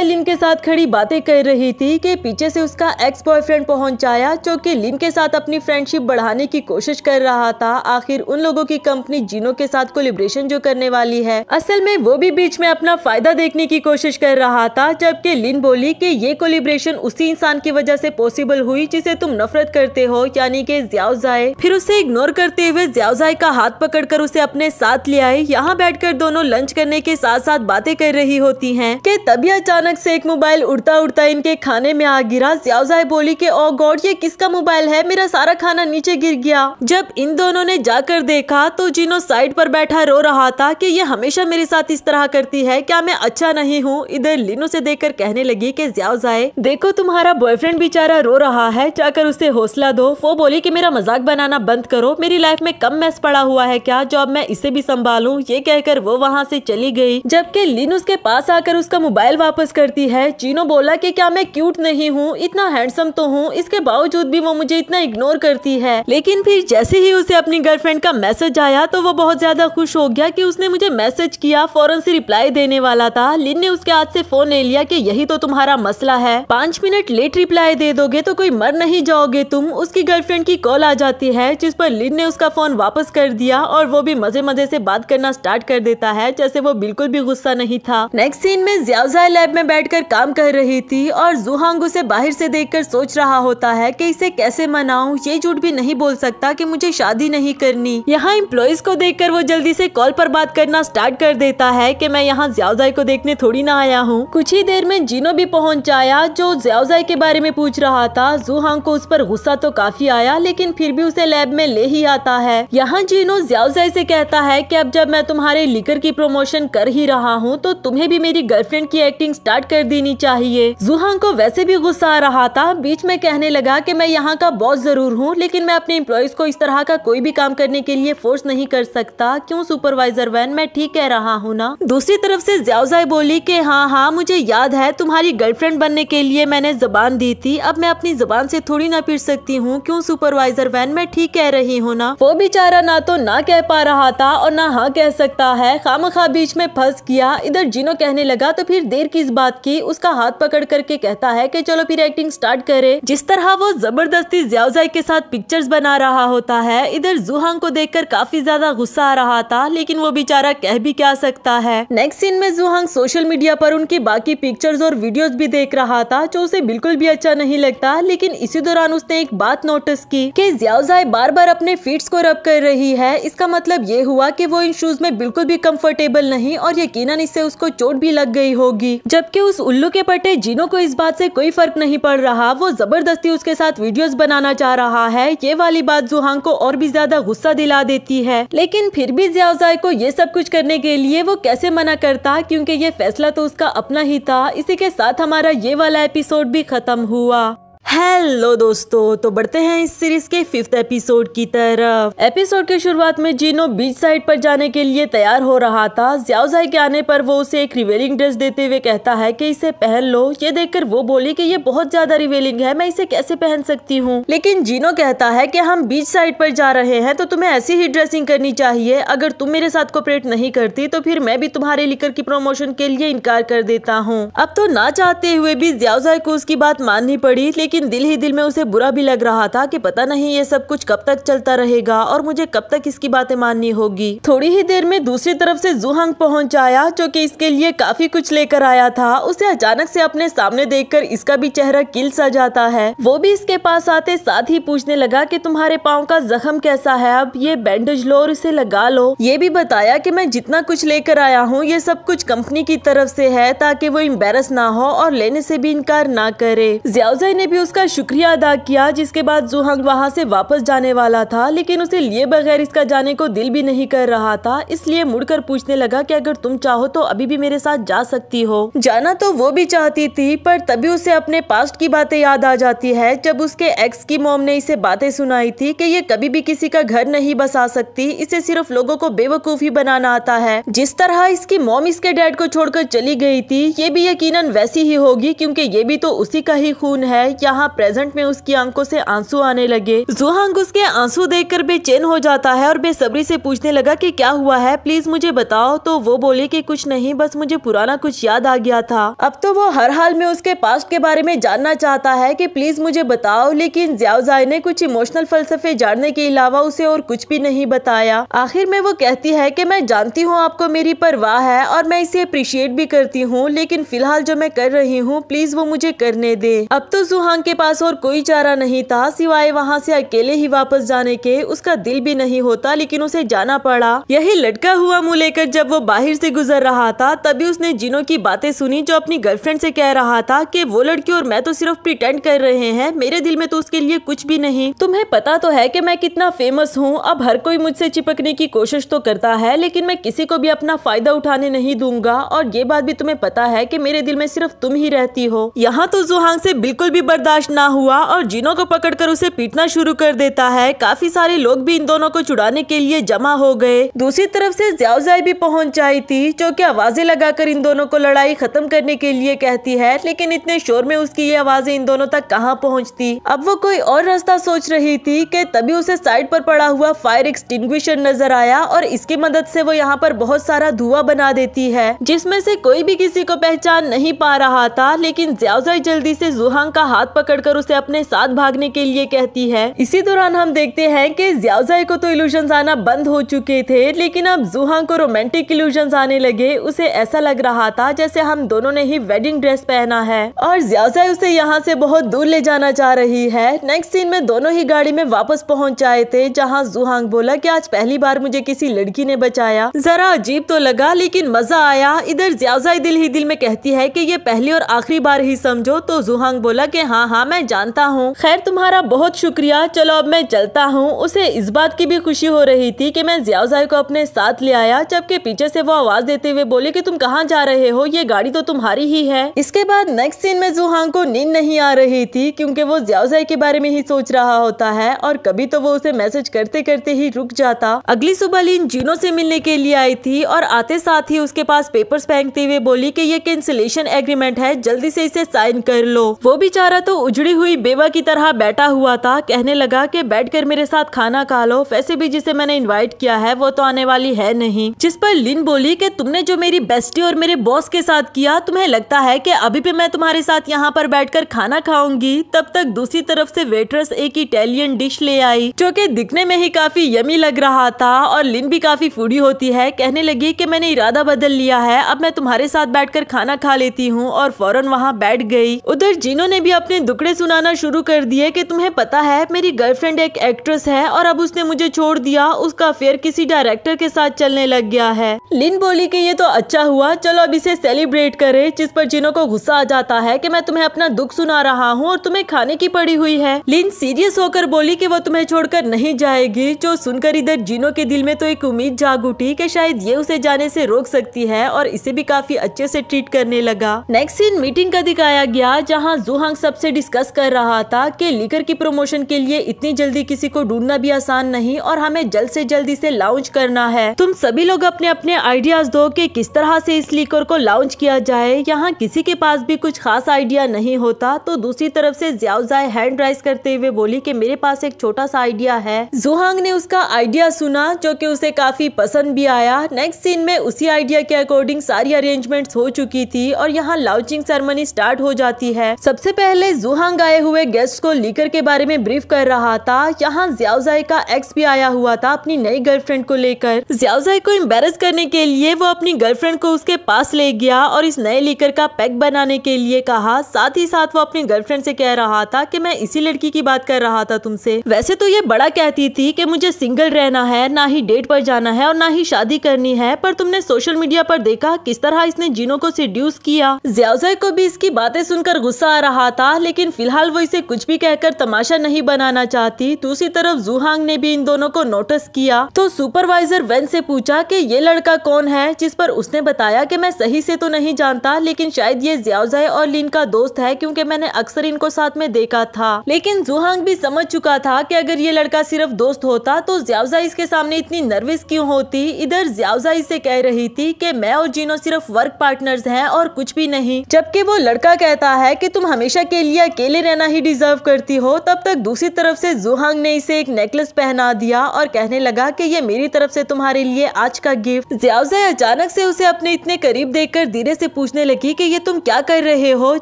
लिम के साथ खड़ी बातें कर रही थी कि पीछे से उसका एक्स बॉयफ्रेंड पहुंच आया जो कि लिम के साथ अपनी फ्रेंडशिप बढ़ाने की कोशिश कर रहा था आखिर उन लोगों की कंपनी जीनो के साथ कोलिब्रेशन जो करने वाली है असल में वो भी बीच में अपना फायदा देखने की कोशिश कर रहा था जबकि लिन बोली की ये कोलिब्रेशन उसी इंसान की वजह ऐसी पॉसिबल हुई जिसे तुम नफरत करते हो यानी के ज्यावजाए फिर उसे इग्नोर करते हुए ज्यावजाए का हाथ पकड़कर उसे अपने साथ ले आए यहाँ बैठकर दोनों लंच करने के साथ साथ बातें कर रही होती हैं कि तभी अचानक से एक मोबाइल उड़ता उड़ता इनके खाने में आ गिरा ज्यावजाई बोली कि ओ गॉड ये किसका मोबाइल है मेरा सारा खाना नीचे गिर गया जब इन दोनों ने जाकर देखा तो जिनो साइड पर बैठा रो रहा था कि ये हमेशा मेरे साथ इस तरह करती है क्या मैं अच्छा नहीं हूँ इधर लिनो से देखकर कहने लगी कि ज्यावजाए देखो तुम्हारा बॉयफ्रेंड बेचारा रो रहा है जाकर उसे हौसला दो वो बोली की मेरा मजाक बनाना बंद करो मेरी लाइफ में कम मैस पड़ा हुआ है क्या जो अब मैं इस कैसे भी संभालूं ये कहकर वो वहाँ से चली गई जबकि लिन उसके पास आकर उसका मोबाइल वापस करती है चीनो बोला कि क्या मैं क्यूट नहीं हूँ इतना हैंडसम तो हूँ इसके बावजूद भी वो मुझे इतना इग्नोर करती है लेकिन फिर जैसे ही उसे अपनी गर्लफ्रेंड का मैसेज आया तो वो बहुत ज्यादा खुश हो गया कि उसने मुझे मैसेज किया फौरन से रिप्लाई देने वाला था लिन ने उसके हाथ से फोन ले लिया कि यही तो तुम्हारा मसला है पाँच मिनट लेट रिप्लाई दे दोगे तो कोई मर नहीं जाओगे तुम उसकी गर्लफ्रेंड की कॉल आ जाती है जिस पर लिन ने उसका फोन वापस कर दिया और वो भी मजे मजे मजे से बात करना स्टार्ट कर देता है जैसे वो बिल्कुल भी गुस्सा नहीं था नेक्स्ट सीन में ज्यावजा लैब में बैठकर काम कर रही थी और जुहांग उसे बाहर से देखकर सोच रहा होता है कि इसे कैसे मनाऊं ये झूठ भी नहीं बोल सकता कि मुझे शादी नहीं करनी यहाँ इम्प्लॉयज को कर वो जल्दी ऐसी कॉल आरोप बात करना स्टार्ट कर देता है की मैं यहाँ ज्यावजाई को देखने थोड़ी ना आया हूँ कुछ ही देर में जीनो भी पहुँच आया जो ज्यावजाई के बारे में पूछ रहा था जुहांग को उस पर गुस्सा तो काफी आया लेकिन फिर भी उसे लैब में ले ही आता है यहाँ जीनो ज्यावजा से कहता लगता है कि अब जब मैं तुम्हारे लिकर की प्रमोशन कर ही रहा हूँ तो तुम्हें भी मेरी गर्लफ्रेंड की एक्टिंग स्टार्ट कर देनी चाहिए जुहान को वैसे भी गुस्सा आ रहा था बीच में कहने लगा की मैं यहाँ का बॉस जरूर हूँ लेकिन मैं अपने इम्प्लॉयज को इस तरह का कोई भी काम करने के लिए फोर्स नहीं कर सकता क्यूँ सुपरवाइजर वैन मैं ठीक कह रहा हूँ ना दूसरी तरफ ऐसी ज्यावजाई बोली की हाँ हाँ मुझे याद है तुम्हारी गर्लफ्रेंड बनने के लिए मैंने जबान दी थी अब मैं अपनी जबान ऐसी थोड़ी ना पीट सकती हूँ क्यों सुपरवाइजर वैन मैं ठीक कह रही हूँ ना वो बेचारा ना तो ना कह पा रहा था सकता और ना हाँ कह सकता है खाम खा बीच में फंस गया इधर जीनो कहने लगा तो फिर देर किस बात की उसका हाथ पकड़ करके कहता है कि चलो फिर एक्टिंग स्टार्ट करे जिस तरह वो जबरदस्ती ज्यावजाई के साथ पिक्चर्स बना रहा होता है इधर जुहांग को देख काफी ज्यादा गुस्सा आ रहा था लेकिन वो बेचारा कह भी क्या सकता है नेक्स्ट सीन में जुहांग सोशल मीडिया आरोप उनकी बाकी पिक्चर्स और वीडियोज भी देख रहा था जो उसे बिल्कुल भी अच्छा नहीं लगता लेकिन इसी दौरान उसने एक बात नोटिस की कि ज्यावजाई बार बार अपने फीट्स को रब कर रही है इसका मतलब ये हुआ हुआ कि वो इन शूज में बिल्कुल भी कंफर्टेबल नहीं और यकीनन इससे उसको चोट भी लग गई होगी जबकि उस उल्लू के पट्टे जिनो को इस बात से कोई फर्क नहीं पड़ रहा वो जबरदस्ती उसके साथ वीडियोस बनाना चाह रहा है ये वाली बात जुहान को और भी ज्यादा गुस्सा दिला देती है लेकिन फिर भी जियाजाई को ये सब कुछ करने के लिए वो कैसे मना करता क्यूँकी ये फैसला तो उसका अपना ही था इसी के साथ हमारा ये वाला एपिसोड भी खत्म हुआ हेलो दोस्तों तो बढ़ते हैं इस सीरीज के फिफ्थ एपिसोड की तरफ एपिसोड के शुरुआत में जीनो बीच साइड पर जाने के लिए तैयार हो रहा था ज्यावजाई के आने पर वो उसे एक रिवेलिंग ड्रेस देते हुए कहता है कि इसे पहन लो ये देखकर वो बोली कि ये बहुत ज्यादा रिवेलिंग है मैं इसे कैसे पहन सकती हूँ लेकिन जीनो कहता है की हम बीच साइड पर जा रहे हैं तो तुम्हें ऐसी ही ड्रेसिंग करनी चाहिए अगर तुम मेरे साथ कोपरेट नहीं करती तो फिर मैं भी तुम्हारे लिकर की प्रमोशन के लिए इनकार कर देता हूँ अब तो ना चाहते हुए भी ज्यावजाई को उसकी बात माननी पड़ी लेकिन लेकिन दिल ही दिल में उसे बुरा भी लग रहा था कि पता नहीं ये सब कुछ कब तक चलता रहेगा और मुझे कब तक इसकी बातें माननी होगी थोड़ी ही देर में दूसरी तरफ से जुहंग पहुंच आया जो कि इसके लिए काफी कुछ लेकर आया था उसे अचानक से अपने सामने देखकर इसका भी चेहरा किल सा जाता है वो भी इसके पास आते साथ ही पूछने लगा की तुम्हारे पाँव का जख्म कैसा है अब ये बैंडेज लो और इसे लगा लो ये भी बताया की मैं जितना कुछ लेकर आया हूँ ये सब कुछ कंपनी की तरफ से है ताकि वो इम्बेरस ना हो और लेने से भी इनकार ना करे ज्याउजाई ने भी उसका शुक्रिया अदा किया जिसके बाद जुहंग वहाँ से वापस जाने वाला था लेकिन उसे लिए बगैर इसका जाने को दिल भी नहीं कर रहा था इसलिए मुड़कर पूछने लगा कि अगर तुम चाहो तो अभी भी मेरे साथ जा सकती हो जाना तो वो भी चाहती थी पर तभी उसे अपने पास्ट की बातें याद आ जाती है जब उसके एक्स की मोम ने इसे बातें सुनाई थी की ये कभी भी किसी का घर नहीं बसा सकती इसे सिर्फ लोगो को बेवकूफी बनाना आता है जिस तरह इसकी मोम इसके डैड को छोड़कर चली गयी थी ये भी यकीन वैसी ही होगी क्यूँकी ये भी तो उसी का ही खून है या जहां प्रेजेंट में उसकी आंखों से आंसू आने लगे जुहांग उसके आंसू देखकर बेचैन हो जाता है और बेसब्री से पूछने लगा कि क्या हुआ है प्लीज मुझे बताओ तो वो बोले कि कुछ नहीं बस मुझे पुराना कुछ याद आ गया था अब तो वो हर हाल में उसके पास के बारे में जानना चाहता है की प्लीज मुझे बताओ लेकिन ज्याजाई ने कुछ इमोशनल फलसफे जानने के अलावा उसे और कुछ भी नहीं बताया आखिर में वो कहती है कि मैं जानती हूँ आपको मेरी परवाह है और मैं इसे अप्रिशिएट भी करती हूँ लेकिन फिलहाल जो मैं कर रही हूँ प्लीज वो मुझे करने दे अब तो जुहांग के पास और कोई चारा नहीं था सिवाय वहाँ से अकेले ही वापस जाने के उसका दिल भी नहीं होता लेकिन उसे जाना पड़ा यही लटका हुआ मुँह लेकर जब वो बाहर से गुजर रहा था तभी उसने जिनो की बातें सुनी जो अपनी गर्लफ्रेंड से कह रहा था कि वो लड़की और मैं तो सिर्फ प्रिटेंड कर रहे हैं मेरे दिल में तो उसके लिए कुछ भी नहीं तुम्हें पता तो है की मैं कितना फेमस हूँ अब हर कोई मुझसे चिपकने की कोशिश तो करता है लेकिन मैं किसी को भी अपना फायदा उठाने नहीं दूंगा और ये बात भी तुम्हें पता है की मेरे दिल में सिर्फ तुम ही रहती हो यहाँ तो जुहांग से बिल्कुल भी बर्द बर्दाश्त ना हुआ और जिनो को पकड़कर उसे पीटना शुरू कर देता है काफी सारे लोग भी इन दोनों को छुड़ाने के लिए जमा हो गए दूसरी तरफ से ज्यावजाई भी पहुंच आई थी जो कि आवाजें लगाकर इन दोनों को लड़ाई खत्म करने के लिए कहती है लेकिन इतने शोर में उसकी ये आवाजें इन दोनों तक कहाँ पहुँचती अब वो कोई और रास्ता सोच रही थी कि तभी उसे साइड पर पड़ा हुआ फायर एक्सटिंग्विशर नजर आया और इसकी मदद से वो यहाँ पर बहुत सारा धुआं बना देती है जिसमे से कोई भी किसी को पहचान नहीं पा रहा था लेकिन ज्यावजाई जल्दी से जुहांग का हाथ पकड़कर उसे अपने साथ भागने के लिए कहती है इसी दौरान हम देखते हैं कि ज्यावजाई को तो इल्यूजन आना बंद हो चुके थे लेकिन अब जुहा को रोमांटिक इल्यूजन आने लगे उसे ऐसा लग रहा था जैसे हम दोनों ने ही वेडिंग ड्रेस पहना है और ज्यावजाई उसे यहाँ से बहुत दूर ले जाना चाह रही है नेक्स्ट सीन में दोनों ही गाड़ी में वापस पहुँच जाए थे जहाँ जुहांग बोला की आज पहली बार मुझे किसी लड़की ने बचाया जरा अजीब तो लगा लेकिन मजा आया इधर ज्यावजाई दिल ही दिल में कहती है की ये पहली और आखिरी बार ही समझो तो जुहांग बोला की हाँ हाँ हाँ मैं जानता हूँ खैर तुम्हारा बहुत शुक्रिया चलो अब मैं चलता हूँ उसे इस बात की भी खुशी हो रही थी कि मैं जियाजाई को अपने साथ ले आया जबकि पीछे से वो आवाज देते हुए बोले कि तुम कहाँ जा रहे हो ये गाड़ी तो तुम्हारी ही है इसके बाद नेक्स्ट सीन में जुहान को नींद नहीं आ रही थी क्यूँकी वो जियाजाई के बारे में ही सोच रहा होता है और कभी तो वो उसे मैसेज करते करते ही रुक जाता अगली सुबह लीन जीनो से मिलने के लिए आई थी और आते साथ ही उसके पास पेपर्स फेंकते हुए बोली कि ये कैंसिलेशन एग्रीमेंट है जल्दी से इसे साइन कर लो वो बेचारा तो उजड़ी हुई बेवा की तरह बैठा हुआ था कहने लगा कि बैठकर मेरे साथ खाना खा लो वैसे भी जिसे मैंने इनवाइट किया है वो तो आने वाली है नहीं जिस पर लिन बोली कि तुमने जो मेरी बेस्टी और मेरे बॉस के साथ किया तुम्हें लगता है कि अभी भी मैं तुम्हारे साथ यहाँ पर कर खाना खाऊंगी तब तक दूसरी तरफ ऐसी वेटरस एक इटालियन डिश ले आई जो की दिखने में ही काफी यमी लग रहा था और लिन भी काफी फूडी होती है कहने लगी की मैंने इरादा बदल लिया है अब मैं तुम्हारे साथ कर खाना खा लेती हूँ और फौरन वहाँ बैठ गई उधर जिन्होंने ने भी अपने दुकड़े सुनाना शुरू कर दिए कि तुम्हें पता है मेरी गर्लफ्रेंड एक एक्ट्रेस है और अब उसने मुझे छोड़ दिया उसका अफेयर किसी डायरेक्टर के साथ चलने लग गया है लिन बोली कि ये तो अच्छा हुआ चलो अब इसे सेलिब्रेट करे जिस पर जिनो को गुस्सा आ जाता है कि मैं तुम्हें अपना दुख सुना रहा हूँ और तुम्हें खाने की पड़ी हुई है लिन सीरियस होकर बोली की वो तुम्हें छोड़ नहीं जाएगी जो सुनकर इधर जिनो के दिल में तो एक उम्मीद जाग उठी की शायद ये उसे जाने ऐसी रोक सकती है और इसे भी काफी अच्छे ऐसी ट्रीट करने लगा नेक्स्ट सीन मीटिंग का दिखाया गया जहाँ जुहंग सबसे डिस्कस कर रहा था कि लीकर की प्रमोशन के लिए इतनी जल्दी किसी को ढूंढना भी आसान नहीं और हमें जल्द से जल्द इसे लॉन्च करना है तुम सभी लोग अपने अपने आइडियाज दो कि किस तरह से इस लीकर को लॉन्च किया जाए यहाँ किसी के पास भी कुछ खास आइडिया नहीं होता तो दूसरी तरफ ऐसी ज्यावजाए हैंड राइज करते हुए बोली की मेरे पास एक छोटा सा आइडिया है जुहांग ने उसका आइडिया सुना जो की उसे काफी पसंद भी आया नेक्स्ट सीन में उसी आइडिया के अकॉर्डिंग सारी अरेन्जमेंट हो चुकी थी और यहाँ लॉन्चिंग सेरेमनी स्टार्ट हो जाती है सबसे पहले जुहांग आए हुए गेस्ट को लीकर के बारे में ब्रीफ कर रहा था यहाँ ज्यावजाई का एक्स भी आया हुआ था अपनी नई गर्लफ्रेंड को लेकर ज्यावजाई को एम्बेरस करने के लिए वो अपनी गर्लफ्रेंड को उसके पास ले गया और इस नए लीकर का पैक बनाने के लिए कहा साथ ही साथ वो अपनी गर्लफ्रेंड से कह रहा था की मैं इसी लड़की की बात कर रहा था तुमसे वैसे तो ये बड़ा कहती थी की मुझे सिंगल रहना है ना ही डेट पर जाना है और ना ही शादी करनी है पर तुमने सोशल मीडिया पर देखा किस तरह इसने जिनों को सिड्यूस किया ज्यावजाई को भी इसकी बातें सुनकर गुस्सा आ रहा था लेकिन लेकिन फिलहाल वो इसे कुछ भी कहकर तमाशा नहीं बनाना चाहती दूसरी तरफ जुहांग ने भी इन दोनों को नोटिस किया तो सुपरवाइजर वेन से पूछा कि ये लड़का कौन है जिस पर उसने बताया कि मैं सही से तो नहीं जानता लेकिन शायद ये जियाजाई और लिन का दोस्त है क्योंकि मैंने अक्सर इनको साथ में देखा था लेकिन जुहांग भी समझ चुका था की अगर ये लड़का सिर्फ दोस्त होता तो जियाजा इसके सामने इतनी नर्वस क्यूँ होती इधर जियाजा इसे कह रही थी की मैं और जीनो सिर्फ वर्क पार्टनर है और कुछ भी नहीं जबकि वो लड़का कहता है की तुम हमेशा के लिए यदि अकेले रहना ही डिजर्व करती हो तब तक दूसरी तरफ से जुहांग ने इसे एक नेकलेस पहना दिया और कहने लगा कि ये मेरी तरफ से तुम्हारे लिए आज का गिफ्ट ज्यावजे अचानक से उसे अपने इतने करीब देखकर धीरे से पूछने लगी कि ये तुम क्या कर रहे हो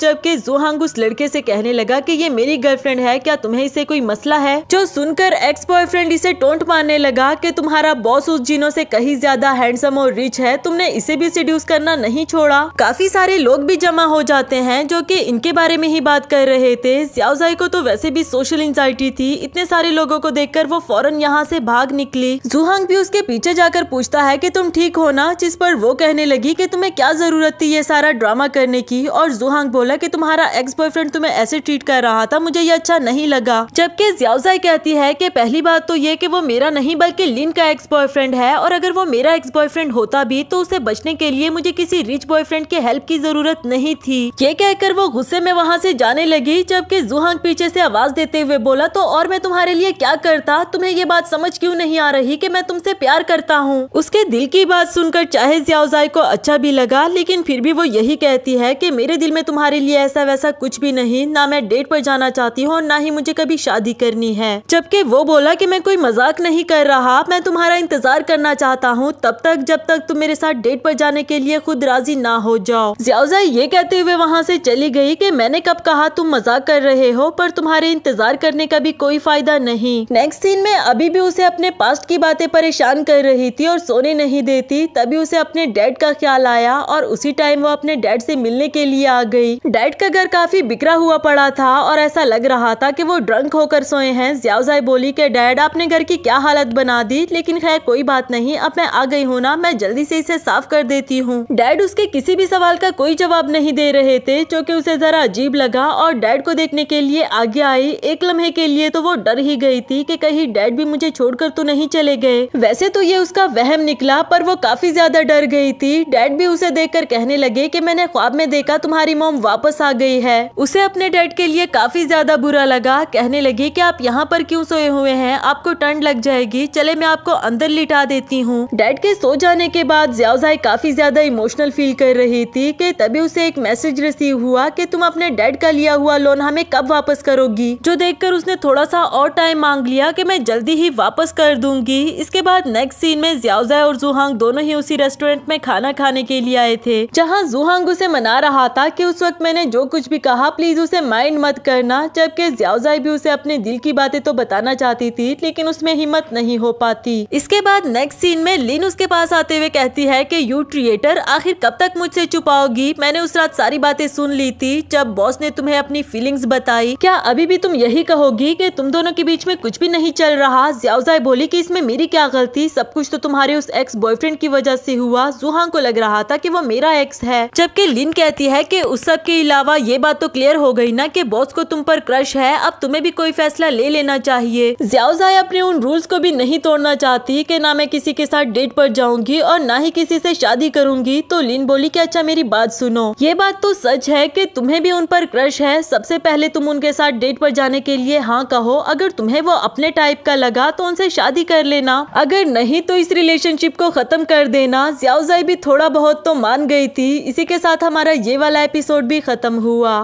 जबकि जुहांग उस लड़के से कहने लगा कि ये मेरी गर्लफ्रेंड है क्या तुम्हें इसे कोई मसला है जो सुनकर एक्स बॉयफ्रेंड इसे टोंट मारने लगा कि तुम्हारा बॉस उस जिनों से कहीं ज्यादा हैंडसम और रिच है तुमने इसे भी सिड्यूस करना नहीं छोड़ा काफी सारे लोग भी जमा हो जाते हैं जो की इनके बारे में ही बात कर कर रहे थे ज्यावजाई को तो वैसे भी सोशल इंजाइटी थी इतने सारे लोगों को देखकर वो फौरन यहाँ से भाग निकली जुहांग भी उसके पीछे जाकर पूछता है कि तुम ठीक हो ना जिस पर वो कहने लगी कि तुम्हें क्या जरूरत थी ये सारा ड्रामा करने की और जुहांग बोला की तुम्हारा एक्स बॉयफ्रेंड तुम्हें ऐसे ट्रीट कर रहा था मुझे ये अच्छा नहीं लगा जबकि ज्यावजाई कहती है की पहली बात तो ये की वो मेरा नहीं बल्कि लिन का एक्स बॉयफ्रेंड है और अगर वो मेरा एक्स बॉयफ्रेंड होता भी तो उसे बचने के लिए मुझे किसी रिच बॉयफ्रेंड के हेल्प की जरूरत नहीं थी ये कहकर वो गुस्से में वहाँ से जाने लगी जबकि जुहांग पीछे से आवाज़ देते हुए बोला तो और मैं तुम्हारे लिए क्या करता तुम्हें ये बात समझ क्यों नहीं आ रही कि मैं तुमसे प्यार करता हूँ उसके दिल की बात सुनकर चाहे जियाओजाई को अच्छा भी लगा लेकिन फिर भी वो यही कहती है की मेरे दिल में तुम्हारे लिए ऐसा वैसा कुछ भी नहीं ना मैं डेट पर जाना चाहती हूँ ना ही मुझे कभी शादी करनी है जबकि वो बोला की मैं कोई मजाक नहीं कर रहा मैं तुम्हारा इंतजार करना चाहता हूँ तब तक जब तक तुम मेरे साथ डेट पर जाने के लिए खुद राजी ना हो जाओ जियाजा ये कहते हुए वहाँ से चली गई कि मैंने कब कहा तुम मजाक कर रहे हो पर तुम्हारे इंतजार करने का भी कोई फायदा नहीं नेक्स्ट सीन में अभी भी उसे अपने पास्ट की बातें परेशान कर रही थी और सोने नहीं देती तभी उसे अपने डैड का ख्याल आया और उसी टाइम वो अपने डैड से मिलने के लिए आ गई डैड का घर काफी बिखरा हुआ पड़ा था और ऐसा लग रहा था कि वो ड्रंक होकर सोए हैं ज्यावजाई बोली के डैड आपने घर की क्या हालत बना दी लेकिन खैर कोई बात नहीं अब मैं आ गई हूँ ना मैं जल्दी से इसे साफ कर देती हूँ डैड उसके किसी भी सवाल का कोई जवाब नहीं दे रहे थे जो की उसे जरा अजीब लगा और और डैड को देखने के लिए आगे आई एक लम्हे के लिए तो वो डर ही गई थी कि कहीं डैड भी मुझे छोड़कर तो नहीं चले गए वैसे तो ये उसका वहम निकला पर वो काफी ज्यादा डर गई थी डैड भी उसे देखकर कहने लगे कि मैंने ख्वाब में देखा तुम्हारी मोम वापस आ गई है उसे अपने डैड के लिए काफी ज्यादा बुरा लगा कहने लगी की आप यहाँ पर क्यूँ सोए हुए है आपको टंड लग जाएगी चले मैं आपको अंदर लिटा देती हूँ डैड के सो जाने के बाद ज्याजाई काफी ज्यादा इमोशनल फील कर रही थी कि तभी उसे एक मैसेज रिसीव हुआ कि तुम अपने डैड का लिया हुआ लोन हमें कब वापस करोगी जो देखकर उसने थोड़ा सा और टाइम मांग लिया कि मैं जल्दी ही वापस कर दूंगी इसके बाद नेक्स्ट सीन में जियाजा और जुहांग दोनों ही उसी रेस्टोरेंट में खाना खाने के लिए आए थे जहाँ जुहांग उसे मना रहा था की उस वक्त मैंने जो कुछ भी कहा प्लीज उसे माइंड मत करना जबकि जियाजाई भी उसे अपने दिल की बातें तो बताना चाहती थी लेकिन उसमें हिम्मत नहीं हो पाती इसके बाद नेक्स्ट सीन में लिन उसके पास आते हुए कहती है कि यू ट्रिएटर आखिर कब तक मुझसे छुपाओगी मैंने उस रात सारी बातें सुन ली थी जब बॉस ने तुम्हें अपनी फीलिंग्स बताई क्या अभी भी तुम यही कहोगी कि तुम दोनों के बीच में कुछ भी नहीं चल रहा ज्यावजाई बोली कि इसमें मेरी क्या गलती सब कुछ तो तुम्हारे उस एक्स बॉयफ्रेंड की वजह से हुआ जुहान को लग रहा था कि वो मेरा एक्स है जबकि लिन कहती है कि उस सब के अलावा ये बात तो क्लियर हो गई ना कि बॉस को तुम पर क्रश है अब तुम्हें भी कोई फैसला ले लेना चाहिए ज्यावजाई अपने उन रूल्स को भी नहीं तोड़ना चाहती की ना मैं किसी के साथ डेट पर जाऊंगी और ना ही किसी से शादी करूंगी तो लिन बोली कि अच्छा मेरी बात सुनो ये बात तो सच है कि तुम्हें भी उन पर क्रश है है सबसे पहले तुम उनके साथ डेट पर जाने के लिए हाँ कहो अगर तुम्हें वो अपने टाइप का लगा तो उनसे शादी कर लेना अगर नहीं तो इस रिलेशनशिप को खत्म कर देना ज्याजाई भी थोड़ा बहुत तो मान गई थी इसी के साथ हमारा ये वाला एपिसोड भी खत्म हुआ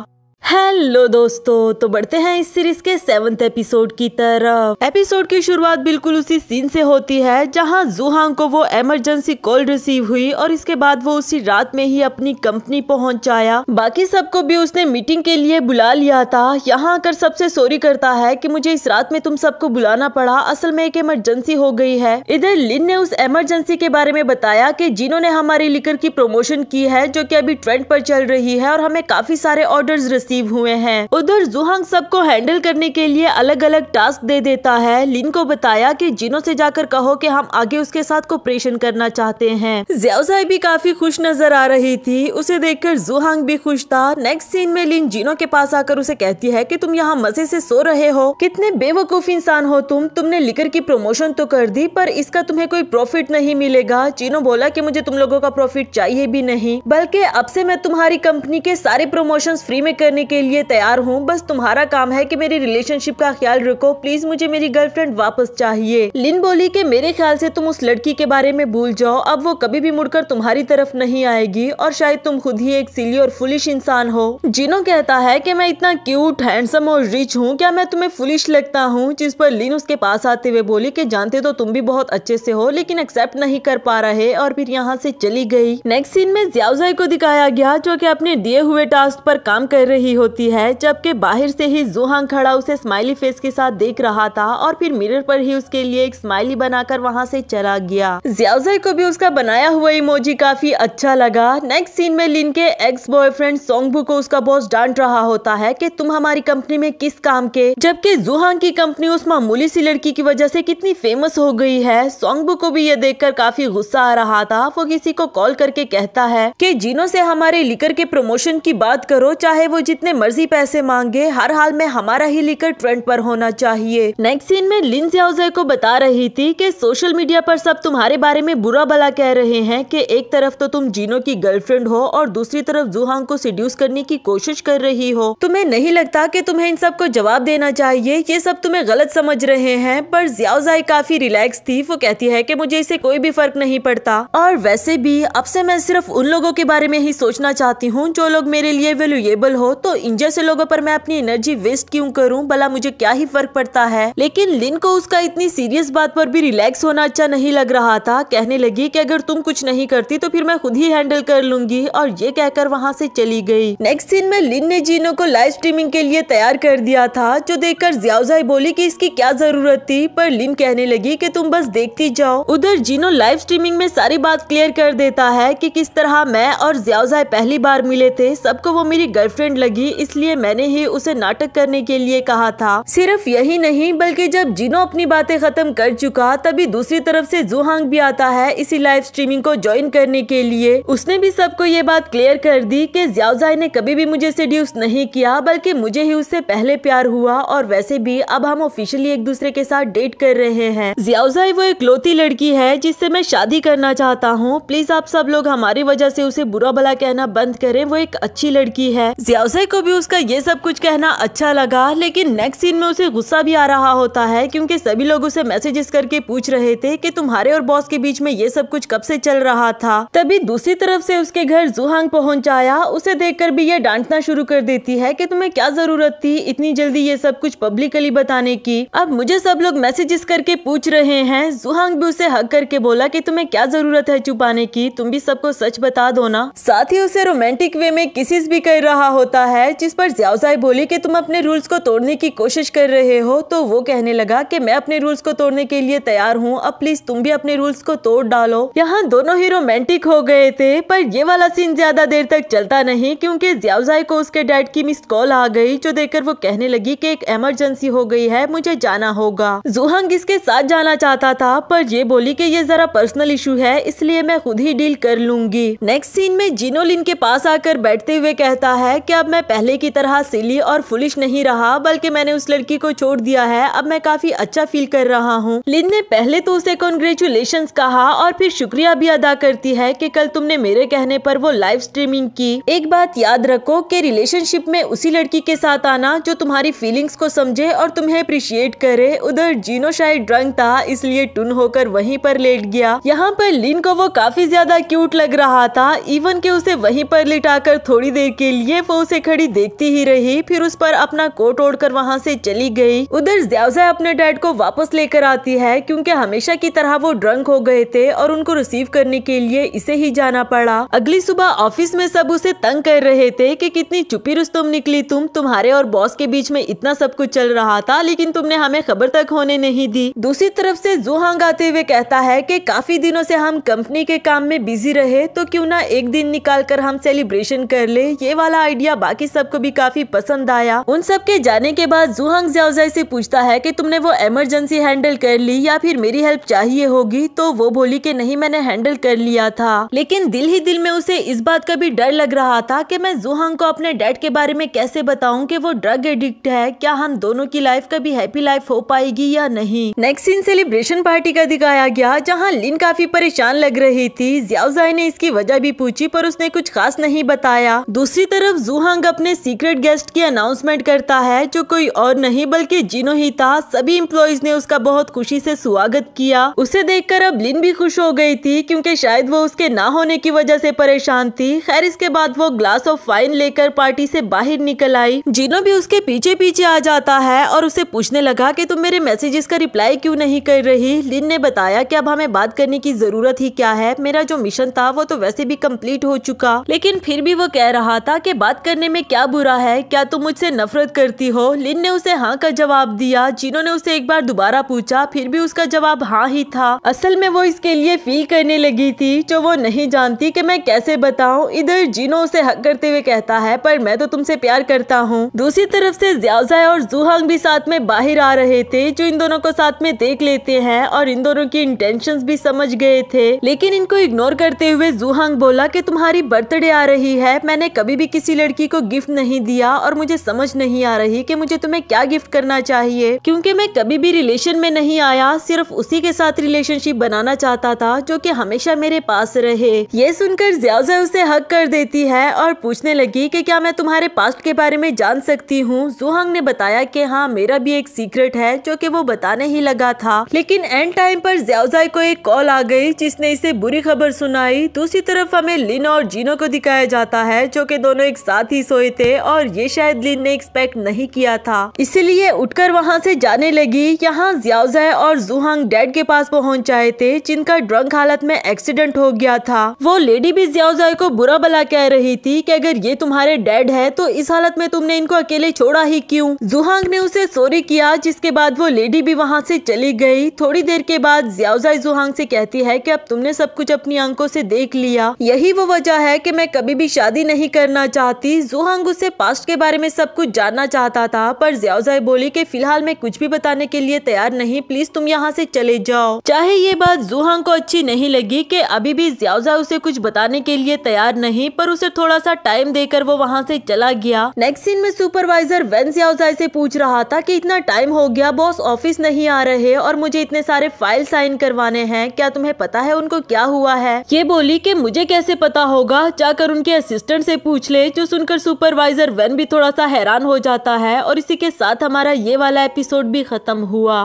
हेलो दोस्तों तो बढ़ते हैं इस सीरीज के सेवंथ एपिसोड की तरफ एपिसोड की शुरुआत बिल्कुल उसी सीन से होती है जहां जुहांग को वो इमरजेंसी कॉल रिसीव हुई और इसके बाद वो उसी रात में ही अपनी कंपनी पहुंचाया बाकी सबको भी उसने मीटिंग के लिए बुला लिया था यहां आकर सबसे सॉरी करता है कि मुझे इस रात में तुम सबको बुलाना पड़ा असल में एक इमरजेंसी हो गई है इधर लिन ने उस इमरजेंसी के बारे में बताया की जिन्होंने हमारी लिकर की प्रमोशन की है जो की अभी ट्रेंड पर चल रही है और हमें काफी सारे ऑर्डर रिसीव रिसीव हुए हैं उधर जुहंग सबको हैंडल करने के लिए अलग अलग टास्क दे देता है लिन को बताया कि जिनो से जाकर कहो कि हम आगे उसके साथ कोऑपरेशन करना चाहते हैं ज्यावसाई भी काफी खुश नजर आ रही थी उसे देखकर जुहांग भी खुश था नेक्स्ट सीन में लिन जिनो के पास आकर उसे कहती है की तुम यहाँ मजे से सो रहे हो कितने बेवकूफ इंसान हो तुम तुमने लिकर की प्रमोशन तो कर दी पर इसका तुम्हें कोई प्रॉफिट नहीं मिलेगा चीनो बोला कि मुझे तुम लोगों का प्रॉफिट चाहिए भी नहीं बल्कि अब से मैं तुम्हारी कंपनी के सारे प्रमोशंस फ्री में करने करने के लिए तैयार हूँ बस तुम्हारा काम है कि मेरी रिलेशनशिप का ख्याल रखो प्लीज मुझे मेरी गर्लफ्रेंड वापस चाहिए लिन बोली कि मेरे ख्याल से तुम उस लड़की के बारे में भूल जाओ अब वो कभी भी मुड़कर तुम्हारी तरफ नहीं आएगी और शायद तुम खुद ही एक सिली और फुलिश इंसान हो जिनो कहता है की मैं इतना क्यूट हैंडसम और रिच हूँ क्या मैं तुम्हें फुलिश लगता हूँ जिस पर लिन उसके पास आते हुए बोली की जानते तो तुम भी बहुत अच्छे से हो लेकिन एक्सेप्ट नहीं कर पा रहे और फिर यहाँ से चली गई नेक्स्ट सीन में ज्याउजाई को दिखाया गया जो कि अपने दिए हुए टास्क पर काम कर रही ही होती है जबकि बाहर से ही जोहांग खड़ा उसे स्माइली फेस के साथ देख रहा था और फिर मिरर पर ही उसके लिए एक स्माइली बनाकर वहाँ से चला गया ज्याउजर को भी उसका बनाया हुआ इमोजी काफी अच्छा लगा नेक्स्ट सीन में लिन के एक्स बॉयफ्रेंड सोंगबू को उसका बॉस डांट रहा होता है की तुम हमारी कंपनी में किस काम के जबकि जुहांग की कंपनी उस मामूली सी लड़की की वजह से कितनी फेमस हो गई है सोंगबू को भी ये देख काफी गुस्सा आ रहा था वो किसी को कॉल करके कहता है की जिनों से हमारे लिकर के प्रमोशन की बात करो चाहे वो जितने मर्जी पैसे मांगे हर हाल में हमारा ही लेकर ट्रेंड पर होना चाहिए नेक्स्ट सीन में लिन जियाउजे को बता रही थी कि सोशल मीडिया पर सब तुम्हारे बारे में बुरा भला कह रहे हैं कि एक तरफ तो तुम जीनो की गर्लफ्रेंड हो और दूसरी तरफ जुहांग को सिड्यूस करने की कोशिश कर रही हो तुम्हें नहीं लगता की तुम्हें इन सबको जवाब देना चाहिए ये सब तुम्हें गलत समझ रहे हैं पर जियाउजाई काफी रिलैक्स थी वो कहती है की मुझे इसे कोई भी फर्क नहीं पड़ता और वैसे भी अब से मैं सिर्फ उन लोगों के बारे में ही सोचना चाहती हूँ जो लोग मेरे लिए वेल्यूएबल हो तो इन जैसे लोगों पर मैं अपनी एनर्जी वेस्ट क्यों करूँ भला मुझे क्या ही फर्क पड़ता है लेकिन लिन को उसका इतनी सीरियस बात पर भी रिलैक्स होना अच्छा नहीं लग रहा था कहने लगी कि अगर तुम कुछ नहीं करती तो फिर मैं खुद ही हैंडल कर लूंगी और ये कहकर वहाँ से चली गई नेक्स्ट सीन में लिन ने जीनो को लाइव स्ट्रीमिंग के लिए तैयार कर दिया था जो देखकर जियाजाई बोली की इसकी क्या जरूरत थी पर लिन कहने लगी की तुम बस देखती जाओ उधर जीनो लाइव स्ट्रीमिंग में सारी बात क्लियर कर देता है की किस तरह मैं और जियाजाई पहली बार मिले थे सबको वो मेरी गर्लफ्रेंड लगी लगी इसलिए मैंने ही उसे नाटक करने के लिए कहा था सिर्फ यही नहीं बल्कि जब जिनो अपनी बातें खत्म कर चुका तभी दूसरी तरफ से जुहांग भी आता है इसी लाइव स्ट्रीमिंग को ज्वाइन करने के लिए उसने भी सबको ये बात क्लियर कर दी कि ज्यावजाई ने कभी भी मुझे सेड्यूस नहीं किया बल्कि मुझे ही उससे पहले प्यार हुआ और वैसे भी अब हम ऑफिशियली एक दूसरे के साथ डेट कर रहे हैं ज्यावजाई वो एक लोती लड़की है जिससे मैं शादी करना चाहता हूँ प्लीज आप सब लोग हमारी वजह से उसे बुरा भला कहना बंद करें वो एक अच्छी लड़की है ज्यावजाई अक्षय को भी उसका ये सब कुछ कहना अच्छा लगा लेकिन नेक्स्ट सीन में उसे गुस्सा भी आ रहा होता है क्योंकि सभी लोग उसे मैसेजेस करके पूछ रहे थे कि तुम्हारे और बॉस के बीच में ये सब कुछ कब से चल रहा था तभी दूसरी तरफ से उसके घर जुहांग पहुंचाया उसे देखकर भी ये डांटना शुरू कर देती है की तुम्हें क्या जरूरत थी इतनी जल्दी ये सब कुछ पब्लिकली बताने की अब मुझे सब लोग मैसेजेस करके पूछ रहे हैं जुहांग भी उसे हक करके बोला की तुम्हें क्या जरूरत है छुपाने की तुम भी सबको सच बता दो ना साथ ही उसे रोमांटिक वे में किसी भी कर रहा होता है है जिस पर ज्यावजाई बोली कि तुम अपने रूल्स को तोड़ने की कोशिश कर रहे हो तो वो कहने लगा कि मैं अपने रूल्स को तोड़ने के लिए तैयार हूँ अब प्लीज तुम भी अपने रूल्स को तोड़ डालो यहाँ दोनों ही रोमांटिक हो गए थे पर ये वाला सीन ज्यादा देर तक चलता नहीं क्योंकि ज्यावजाई को उसके डैड की मिस कॉल आ गई जो देखकर वो कहने लगी की एक एमरजेंसी हो गई है मुझे जाना होगा जुहंग इसके साथ जाना चाहता था पर ये बोली की ये जरा पर्सनल इशू है इसलिए मैं खुद ही डील कर लूंगी नेक्स्ट सीन में जिनोलिन के पास आकर बैठते हुए कहता है की अब मैं पहले की तरह सिली और फुलिश नहीं रहा बल्कि मैंने उस लड़की को छोड़ दिया है अब मैं काफी अच्छा फील कर रहा हूँ लिन ने पहले तो उसे कॉन्ग्रेचुलेशन कहा और फिर शुक्रिया भी अदा करती है की कल तुमने मेरे कहने पर वो लाइव स्ट्रीमिंग की एक बात याद रखो की रिलेशनशिप में उसी लड़की के साथ आना जो तुम्हारी फीलिंग्स को समझे और तुम्हें अप्रिशिएट करे उधर जीनो शायद ड्रंक था इसलिए टुन होकर वहीं पर लेट गया यहाँ पर लिन को वो काफी ज्यादा क्यूट लग रहा था इवन के उसे वहीं पर लिटाकर थोड़ी देर के लिए वो उसे खड़े घड़ी देखती ही रही फिर उस पर अपना कोट ओढ़कर वहाँ से चली गई उधर ज्यावजा अपने डैड को वापस लेकर आती है क्योंकि हमेशा की तरह वो ड्रंक हो गए थे और उनको रिसीव करने के लिए इसे ही जाना पड़ा अगली सुबह ऑफिस में सब उसे तंग कर रहे थे कि कितनी चुपी रुस्तुम निकली तुम तुम्हारे और बॉस के बीच में इतना सब कुछ चल रहा था लेकिन तुमने हमें खबर तक होने नहीं दी दूसरी तरफ ऐसी जुहांग आते हुए कहता है की काफी दिनों ऐसी हम कंपनी के काम में बिजी रहे तो क्यूँ ना एक दिन निकाल कर हम सेलिब्रेशन कर ले ये वाला आइडिया बाकी बाकी सबको भी काफी पसंद आया उन सब के जाने के बाद जुहंग ज्यावजाई से पूछता है कि तुमने वो इमरजेंसी हैंडल कर ली या फिर मेरी हेल्प चाहिए होगी तो वो बोली कि नहीं मैंने हैंडल कर लिया था लेकिन दिल ही दिल में उसे इस बात का भी डर लग रहा था की मैं जुहंग को अपने डैड के बारे में कैसे बताऊँ की वो ड्रग एडिक्ट है क्या हम दोनों की लाइफ कभी हैप्पी लाइफ हो पाएगी या नहीं नेक्स्ट सीन सेलिब्रेशन पार्टी का दिखाया गया जहाँ लिन काफी परेशान लग रही थी ज्यावजाई ने इसकी वजह भी पूछी पर उसने कुछ खास नहीं बताया दूसरी तरफ जुहंग किंग अपने सीक्रेट गेस्ट की अनाउंसमेंट करता है जो कोई और नहीं बल्कि जिनो ही था सभी इम्प्लॉयज ने उसका बहुत खुशी से स्वागत किया उसे देखकर अब लिन भी खुश हो गई थी क्योंकि शायद वो उसके ना होने की वजह से परेशान थी खैर इसके बाद वो ग्लास ऑफ वाइन लेकर पार्टी से बाहर निकल आई जिनो भी उसके पीछे पीछे आ जाता है और उसे पूछने लगा की तुम मेरे मैसेजेस का रिप्लाई क्यूँ नहीं कर रही लिन ने बताया की अब हमें बात करने की जरूरत ही क्या है मेरा जो मिशन था वो तो वैसे भी कम्प्लीट हो चुका लेकिन फिर भी वो कह रहा था की बात करने में क्या बुरा है क्या तुम मुझसे नफरत करती हो लिन ने उसे हाँ का जवाब दिया जीनो ने उसे एक बार दोबारा पूछा फिर भी उसका जवाब हाँ ही था असल में वो इसके लिए फील करने लगी थी जो वो नहीं जानती कि मैं कैसे बताऊँ इधर जीनो उसे हक करते हुए कहता है पर मैं तो तुमसे प्यार करता हूँ दूसरी तरफ से ज्याजा और जूहंग भी साथ में बाहर आ रहे थे जो इन दोनों को साथ में देख लेते हैं और इन दोनों की इंटेंशन भी समझ गए थे लेकिन इनको इग्नोर करते हुए जूहंग बोला की तुम्हारी बर्थडे आ रही है मैंने कभी भी किसी लड़की को गिफ्ट नहीं दिया और मुझे समझ नहीं आ रही कि मुझे तुम्हें क्या गिफ्ट करना चाहिए क्योंकि मैं कभी भी रिलेशन में नहीं आया सिर्फ उसी के साथ रिलेशनशिप बनाना चाहता था जो कि हमेशा मेरे पास रहे ये सुनकर ज्यादा उसे हक कर देती है और पूछने लगी की क्या मैं तुम्हारे पास्ट के बारे में जान सकती हूँ जुहंग ने बताया की हाँ मेरा भी एक सीक्रेट है जो की वो बताने ही लगा था लेकिन एंड टाइम पर ज्यावजाई को एक कॉल आ गई जिसने इसे बुरी खबर सुनाई दूसरी तरफ हमें लिन और जीनो को दिखाया जाता है जो कि दोनों एक साथ ही सो सोए थे और ये शायद लिन ने एक्सपेक्ट नहीं किया था इसीलिए उठकर वहाँ से जाने लगी यहाँ जियाउजय और जुहांग डैड के पास पहुँच आए थे जिनका ड्रंक हालत में एक्सीडेंट हो गया था वो लेडी भी जियाउजय को बुरा भला कह रही थी की अगर ये तुम्हारे डैड है तो इस हालत में तुमने इनको अकेले छोड़ा ही क्यूँ जुहांग ने उसे सोरी किया जिसके बाद वो लेडी भी वहाँ से चली गई थोड़ी देर के बाद जियाउजाई जुहांग ऐसी कहती है की अब तुमने सब कुछ अपनी आंखों ऐसी देख लिया यही वो वजह है की मैं कभी भी शादी नहीं करना चाहती जुहांग वुहांग उससे पास्ट के बारे में सब कुछ जानना चाहता था पर ज्याजाई बोली कि फिलहाल मैं कुछ भी बताने के लिए तैयार नहीं प्लीज तुम यहाँ से चले जाओ चाहे ये बात जुहांग को अच्छी नहीं लगी कि अभी भी ज्याजा उसे कुछ बताने के लिए तैयार नहीं पर उसे थोड़ा सा टाइम देकर वो वहाँ से चला गया नेक्स्ट सीन में सुपरवाइजर वेन ज्याजाई से पूछ रहा था की इतना टाइम हो गया बॉस ऑफिस नहीं आ रहे और मुझे इतने सारे फाइल साइन करवाने हैं क्या तुम्हें पता है उनको क्या हुआ है ये बोली की मुझे कैसे पता होगा जाकर उनके असिस्टेंट से पूछ ले जो सुनकर सुपरवाइजर वेन भी थोड़ा सा हैरान हो जाता है और इसी के साथ हमारा ये वाला एपिसोड भी खत्म हुआ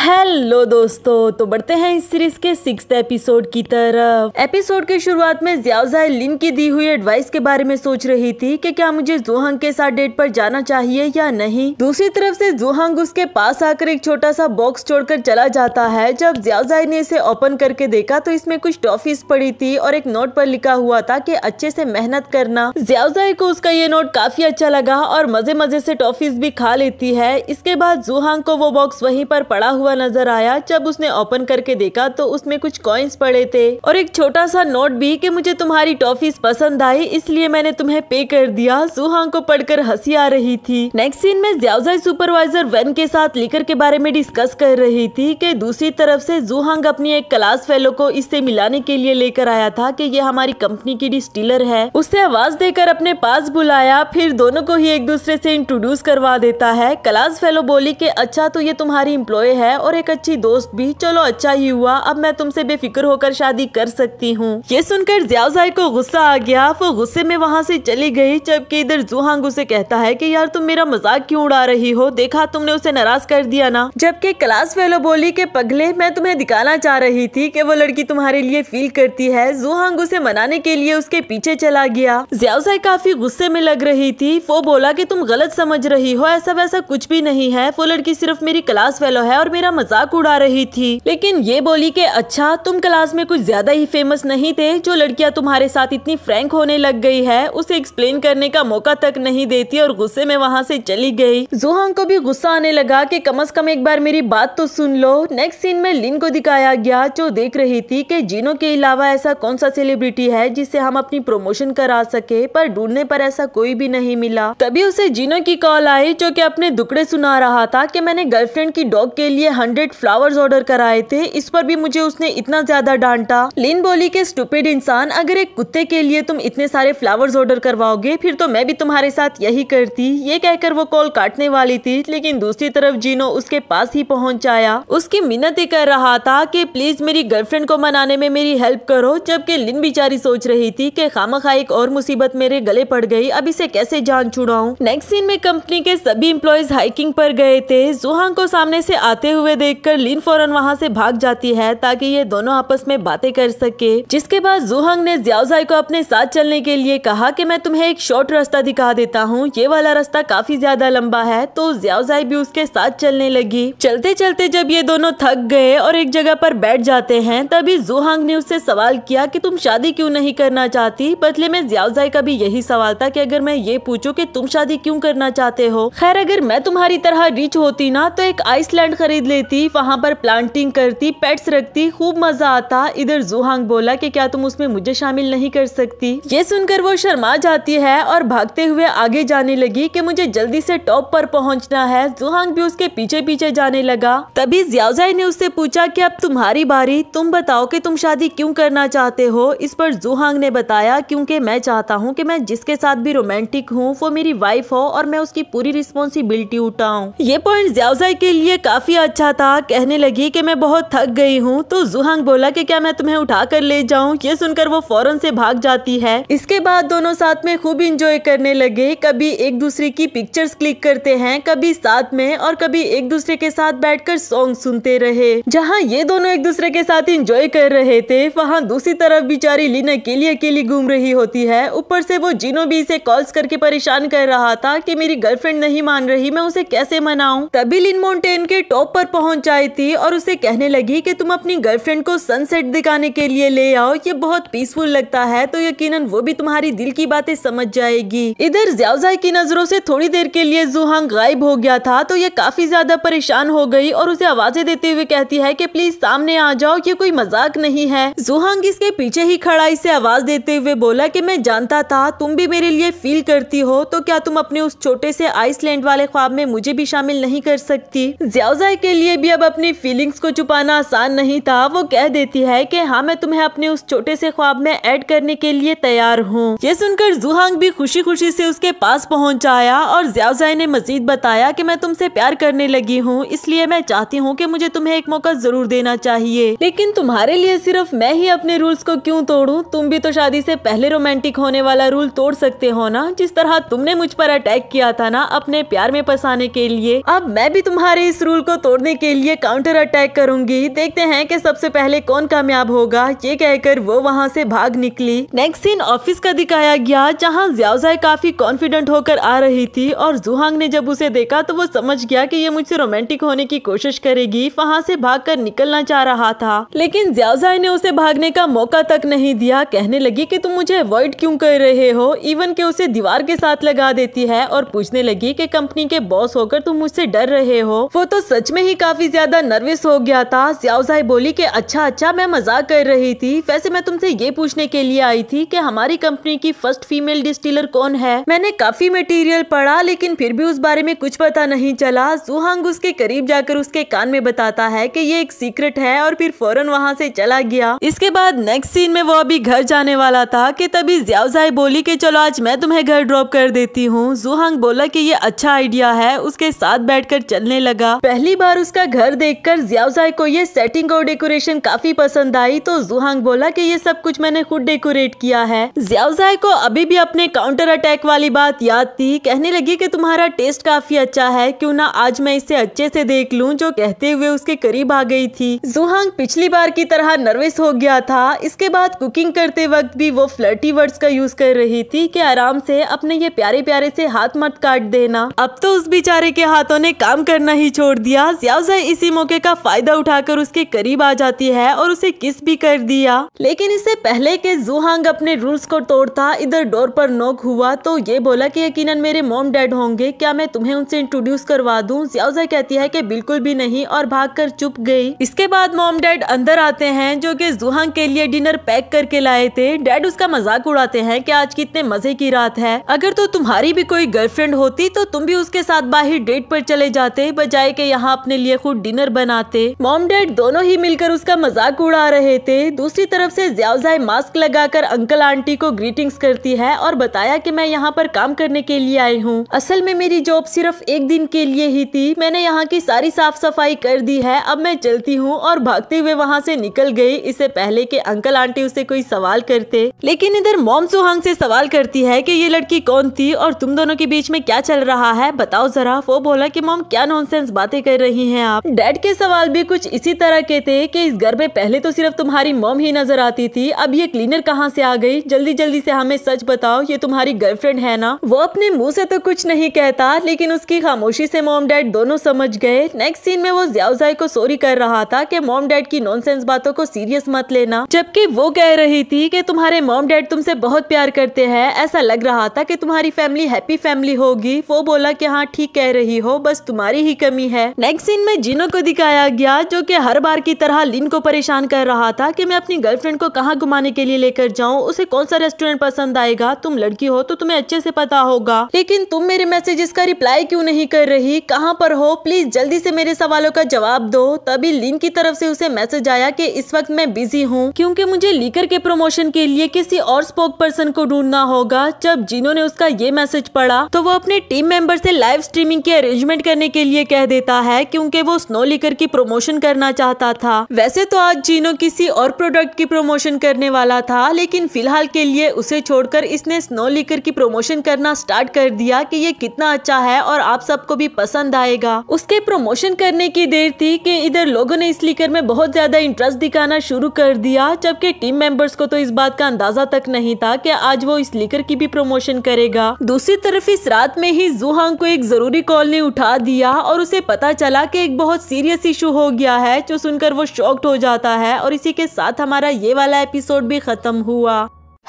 हेलो दोस्तों तो बढ़ते हैं इस सीरीज के सिक्स एपिसोड की तरफ एपिसोड के शुरुआत में ज्यावजाई लिन की दी हुई एडवाइस के बारे में सोच रही थी कि क्या मुझे जोहंग के साथ डेट पर जाना चाहिए या नहीं दूसरी तरफ से जोहंग उसके पास आकर एक छोटा सा बॉक्स छोड़कर चला जाता है जब ज्यावजाई ने इसे ओपन करके देखा तो इसमें कुछ टॉफीज पड़ी थी और एक नोट पर लिखा हुआ था की अच्छे से मेहनत करना ज्याजाई को उसका ये नोट काफी अच्छा लगा और मजे मजे से टॉफीज भी खा लेती है इसके बाद जुहांग को वो बॉक्स वही पर पड़ा हुआ नजर आया जब उसने ओपन करके देखा तो उसमें कुछ कॉइन्स पड़े थे और एक छोटा सा नोट भी कि मुझे तुम्हारी टॉफीज पसंद आई इसलिए मैंने तुम्हें पे कर दिया सुहांग को पढ़कर हंसी आ रही थी नेक्स्ट सीन में ज्यावजाई सुपरवाइजर वेन के साथ लिकर के बारे में डिस्कस कर रही थी कि दूसरी तरफ से जुहांग अपनी एक क्लास फेलो को इससे मिलाने के लिए लेकर आया था कि ये हमारी कंपनी की डिस्टिलर है उससे आवाज देकर अपने पास बुलाया फिर दोनों को ही एक दूसरे से इंट्रोड्यूस करवा देता है क्लास फेलो बोली कि अच्छा तो ये तुम्हारी इम्प्लॉय है है और एक अच्छी दोस्त भी चलो अच्छा ही हुआ अब मैं तुमसे बेफिक्र होकर शादी कर सकती हूँ ये सुनकर ज्यावजाई को गुस्सा आ गया वो गुस्से में वहाँ से चली गई जबकि इधर जुहांग उसे कहता है कि यार तुम मेरा मजाक क्यों उड़ा रही हो देखा तुमने उसे नाराज कर दिया ना जबकि क्लास फेलो बोली के पगले मैं तुम्हें दिखाना चाह रही थी कि वो लड़की तुम्हारे लिए फील करती है जुहांग उसे मनाने के लिए उसके पीछे चला गया ज्यावजाई काफी गुस्से में लग रही थी वो बोला की तुम गलत समझ रही हो ऐसा वैसा कुछ भी नहीं है वो लड़की सिर्फ मेरी क्लास फेलो है और मेरे मेरा मजाक उड़ा रही थी लेकिन ये बोली कि अच्छा तुम क्लास में कुछ ज्यादा ही फेमस नहीं थे जो लड़कियां तुम्हारे साथ इतनी फ्रैंक होने लग गई है उसे एक्सप्लेन करने का मौका तक नहीं देती और गुस्से में वहाँ से चली गई जुहान को भी गुस्सा आने लगा कि कम अज कम एक बार मेरी बात तो सुन लो नेक्स्ट सीन में लिन को दिखाया गया जो देख रही थी कि जीनो के अलावा ऐसा कौन सा सेलिब्रिटी है जिससे हम अपनी प्रमोशन करा सके पर ढूंढने पर ऐसा कोई भी नहीं मिला तभी उसे जीनो की कॉल आई जो कि अपने दुकड़े सुना रहा था कि मैंने गर्लफ्रेंड की डॉग के लिए हंड्रेड फ्लावर्स ऑर्डर कराए थे इस पर भी मुझे उसने इतना ज्यादा डांटा लिन बोली के स्टूपेड इंसान अगर एक कुत्ते के लिए तुम इतने सारे फ्लावर्स ऑर्डर करवाओगे फिर तो मैं भी तुम्हारे साथ यही करती ये कहकर वो कॉल काटने वाली थी लेकिन दूसरी तरफ जीनो उसके पास ही पहुँच आया उसकी मिन्नती कर रहा था की प्लीज मेरी गर्लफ्रेंड को मनाने में मेरी हेल्प करो जबकि लिन बिचारी सोच रही थी की खामा खा एक और मुसीबत मेरे गले पड़ गयी अब इसे कैसे जान छुड़ाऊ नेक्स्ट सीन में कंपनी के सभी इम्प्लॉयज हाइकिंग पर गए थे जुहान को सामने से आते हुए हुए देखकर लिन फौरन वहाँ से भाग जाती है ताकि ये दोनों आपस में बातें कर सके जिसके बाद जूहंग ने ज्यावजाई को अपने साथ चलने के लिए कहा कि मैं तुम्हें एक शॉर्ट रास्ता दिखा देता हूँ ये वाला रास्ता काफी ज्यादा लंबा है तो ज्यावजाई भी उसके साथ चलने लगी चलते चलते जब ये दोनों थक गए और एक जगह पर बैठ जाते हैं तभी जूहांग ने उससे सवाल किया कि तुम शादी क्यों नहीं करना चाहती बदले में ज्यावजाई का भी यही सवाल था कि अगर मैं ये पूछूं कि तुम शादी क्यों करना चाहते हो खैर अगर मैं तुम्हारी तरह रिच होती ना तो एक आइसलैंड खरीद लेती वहाँ पर प्लांटिंग करती पेट्स रखती खूब मजा आता इधर जुहांग बोला कि क्या तुम उसमें मुझे शामिल नहीं कर सकती ये सुनकर वो शर्मा जाती है और भागते हुए आगे जाने लगी कि मुझे जल्दी से टॉप पर पहुँचना है जुहांग भी उसके पीछे पीछे जाने लगा तभी ज्याजाई ने उससे पूछा की अब तुम्हारी बारी तुम बताओ की तुम शादी क्यूँ करना चाहते हो इस पर जुहांग ने बताया क्यूँकी मैं चाहता हूँ की मैं जिसके साथ भी रोमांटिक हूँ वो मेरी वाइफ हो और मैं उसकी पूरी रिस्पॉन्सिबिलिटी उठाऊँ ये पॉइंट जियाजाई के लिए काफी अच्छा था कहने लगी कि मैं बहुत थक गई हूँ तो जुहंग बोला कि क्या मैं तुम्हें उठा कर ले जाऊँ ये सुनकर वो फौरन से भाग जाती है इसके बाद दोनों साथ में खूब इंजॉय करने लगे कभी एक दूसरे की पिक्चर्स क्लिक करते हैं कभी साथ में और कभी एक दूसरे के साथ कर सॉन्ग सुनते रहे जहाँ ये दोनों एक दूसरे के साथ इंजॉय कर रहे थे वहाँ दूसरी तरफ बेचारी लीन अकेली अकेली घूम रही होती है ऊपर से वो जिनो भी इसे कॉल्स करके परेशान कर रहा था कि मेरी गर्लफ्रेंड नहीं मान रही मैं उसे कैसे मनाऊं तभी लिन मोन्टेन के टॉप पर पहुंच आई थी और उसे कहने लगी कि तुम अपनी गर्लफ्रेंड को सनसेट दिखाने के लिए ले आओ ये बहुत पीसफुल लगता है तो यकीनन वो भी तुम्हारी दिल की बातें समझ जाएगी इधर ज्यावजाई की नजरों से थोड़ी देर के लिए जुहांग गायब हो गया था तो ये काफी ज्यादा परेशान हो गई और उसे आवाजें देते हुए कहती है की प्लीज सामने आ जाओ ये कोई मजाक नहीं है जुहांग इसके पीछे ही खड़ा इसे आवाज देते हुए बोला की मैं जानता था तुम भी मेरे लिए फील करती हो तो क्या तुम अपने उस छोटे से आइसलैंड वाले ख्वाब में मुझे भी शामिल नहीं कर सकती ज्यावजाई के लिए भी अब अपनी फीलिंग्स को छुपाना आसान नहीं था वो कह देती है कि हाँ मैं तुम्हें अपने उस छोटे से ख्वाब में ऐड करने के लिए तैयार हूँ ये सुनकर जुहांग भी खुशी खुशी से उसके पास पहुँच आया और ज्यावजाई ने मजीद बताया की मैं तुमसे प्यार करने लगी हूँ इसलिए मैं चाहती हूँ की मुझे तुम्हें एक मौका जरूर देना चाहिए लेकिन तुम्हारे लिए सिर्फ मैं ही अपने रूल्स को क्यूँ तोड़ू तुम भी तो शादी से पहले रोमांटिक होने वाला रूल तोड़ सकते हो ना जिस तरह तुमने मुझ पर अटैक किया था ना अपने प्यार में फंसाने के लिए अब मैं भी तुम्हारे इस रूल को तोड़ तोड़ने के लिए काउंटर अटैक करूंगी देखते हैं कि सबसे पहले कौन कामयाब होगा ये कहकर वो वहाँ से भाग निकली नेक्स्ट सीन ऑफिस का दिखाया गया जहाँ ज्यावजाई काफी कॉन्फिडेंट होकर आ रही थी और जुहांग ने जब उसे देखा तो वो समझ गया की ये मुझसे रोमांटिक होने की कोशिश करेगी वहाँ से भाग निकलना चाह रहा था लेकिन ज्यावजाई ने उसे भागने का मौका तक नहीं दिया कहने लगी की तुम मुझे अवॉइड क्यूँ कर रहे हो इवन के उसे दीवार के साथ लगा देती है और पूछने लगी की कंपनी के बॉस होकर तुम मुझसे डर रहे हो वो तो सच में ही ही काफ़ी ज़्यादा नर्वस हो गया था स्यावसाई बोली कि अच्छा अच्छा मैं मजाक कर रही थी वैसे मैं तुमसे ये पूछने के लिए आई थी कि हमारी कंपनी की फर्स्ट फीमेल डिस्टिलर कौन है मैंने काफ़ी मटेरियल पढ़ा लेकिन फिर भी उस बारे में कुछ पता नहीं चला जुहांग उसके करीब जाकर उसके कान में बताता है की ये एक सीक्रेट है और फिर फौरन वहाँ से चला गया इसके बाद नेक्स्ट सीन में वो अभी घर जाने वाला था की तभी ज्यावजाई बोली की चलो आज मैं तुम्हें घर ड्रॉप कर देती हूँ जुहांग बोला की ये अच्छा आइडिया है उसके साथ बैठ चलने लगा पहली बार उसका घर देखकर जियाउजाई को ये सेटिंग और डेकोरेशन काफी पसंद आई तो जुहांग बोला कि ये सब कुछ मैंने खुद डेकोरेट किया है जियाउजाई को अभी भी अपने काउंटर अटैक वाली बात याद थी कहने लगी कि तुम्हारा टेस्ट काफी अच्छा है क्यों ना आज मैं इसे अच्छे से देख लूं जो कहते हुए उसके करीब आ गई थी जुहांग पिछली बार की तरह नर्वस हो गया था इसके बाद कुकिंग करते वक्त भी वो फ्लर्टी वर्ड्स का यूज कर रही थी कि आराम से अपने ये प्यारे प्यारे से हाथ मत काट देना अब तो उस बेचारे के हाथों ने काम करना ही छोड़ दिया याउजा इसी मौके का फायदा उठाकर उसके करीब आ जाती है और उसे किस भी कर दिया लेकिन इससे पहले के जुहांग अपने रूल्स को तोड़ता इधर डोर पर नोक हुआ तो ये बोला कि यकीनन मेरे मोम डैड होंगे क्या मैं तुम्हें उनसे इंट्रोड्यूस करवा दूं याउजा कहती है कि बिल्कुल भी नहीं और भागकर चुप गई इसके बाद मोम डैड अंदर आते हैं जो कि जुहांग के लिए डिनर पैक करके लाए थे डैड उसका मजाक उड़ाते हैं कि आज कितने मजे की रात है अगर तो तुम्हारी भी कोई गर्लफ्रेंड होती तो तुम भी उसके साथ बाहर डेट पर चले जाते बजाय के यहाँ अपने लिए खुद डिनर बनाते मॉम डैड दोनों ही मिलकर उसका मजाक उड़ा रहे थे दूसरी तरफ से ज्यावजाई मास्क लगाकर अंकल आंटी को ग्रीटिंग्स करती है और बताया कि मैं यहाँ पर काम करने के लिए आई हूँ असल में मेरी जॉब सिर्फ एक दिन के लिए ही थी मैंने यहाँ की सारी साफ सफाई कर दी है अब मैं चलती हूँ और भागते हुए वहाँ से निकल गई इससे पहले के अंकल आंटी उसे कोई सवाल करते लेकिन इधर मोम सुहांग से सवाल करती है कि ये लड़की कौन थी और तुम दोनों के बीच में क्या चल रहा है बताओ जरा वो बोला कि मोम क्या नॉनसेंस बातें कर रही रही है आप डैड के सवाल भी कुछ इसी तरह के थे कि इस घर में पहले तो सिर्फ तुम्हारी मोम ही नजर आती थी अब ये क्लीनर कहाँ से आ गई जल्दी जल्दी से हमें सच बताओ ये तुम्हारी गर्लफ्रेंड है ना वो अपने मुँह से तो कुछ नहीं कहता लेकिन उसकी खामोशी से मोम डैड दोनों समझ गए नेक्स्ट सीन में वो ज्यावजाई को सोरी कर रहा था की मोम डैड की नॉन बातों को सीरियस मत लेना जबकि वो कह रही थी की तुम्हारे मोम डैड तुमसे बहुत प्यार करते हैं ऐसा लग रहा था की तुम्हारी फैमिली हैप्पी फैमिली होगी वो बोला की हाँ ठीक कह रही हो बस तुम्हारी ही कमी है नेक्स्ट सीन में जिनो को दिखाया गया जो कि हर बार की तरह लिन को परेशान कर रहा था कि मैं अपनी गर्लफ्रेंड को कहाँ घुमाने के लिए लेकर जाऊँ उसे कौन सा रेस्टोरेंट पसंद आएगा तुम लड़की हो तो तुम्हें अच्छे से पता होगा लेकिन तुम मेरे मैसेजेस का रिप्लाई क्यों नहीं कर रही कहाँ पर हो प्लीज जल्दी से मेरे सवालों का जवाब दो तभी लिन की तरफ से उसे मैसेज आया कि इस वक्त मैं बिजी हूँ क्योंकि मुझे लीकर के प्रमोशन के लिए किसी और स्पोक पर्सन को ढूंढना होगा जब जिनो ने उसका ये मैसेज पढ़ा तो वो अपने टीम मेंबर से लाइव स्ट्रीमिंग की अरेंजमेंट करने के लिए कह देता है कि क्योंकि वो स्नो लिकर की प्रमोशन करना चाहता था वैसे तो आज जीनो किसी और प्रोडक्ट की प्रमोशन करने वाला था लेकिन फिलहाल के लिए उसे छोड़कर इसने स्नो लिकर की प्रमोशन करना स्टार्ट कर दिया कि ये कितना अच्छा है और आप सबको भी पसंद आएगा उसके प्रमोशन करने की देर थी कि इधर लोगों ने इस लिकर में बहुत ज्यादा इंटरेस्ट दिखाना शुरू कर दिया जबकि टीम मेंबर्स को तो इस बात का अंदाजा तक नहीं था कि आज वो इस लिकर की भी प्रमोशन करेगा दूसरी तरफ इस रात में ही जुहांग को एक जरूरी कॉल ने उठा दिया और उसे पता चला के एक बहुत सीरियस इशू हो गया है जो सुनकर वो शॉक्ड हो जाता है और इसी के साथ हमारा ये वाला एपिसोड भी ख़त्म हुआ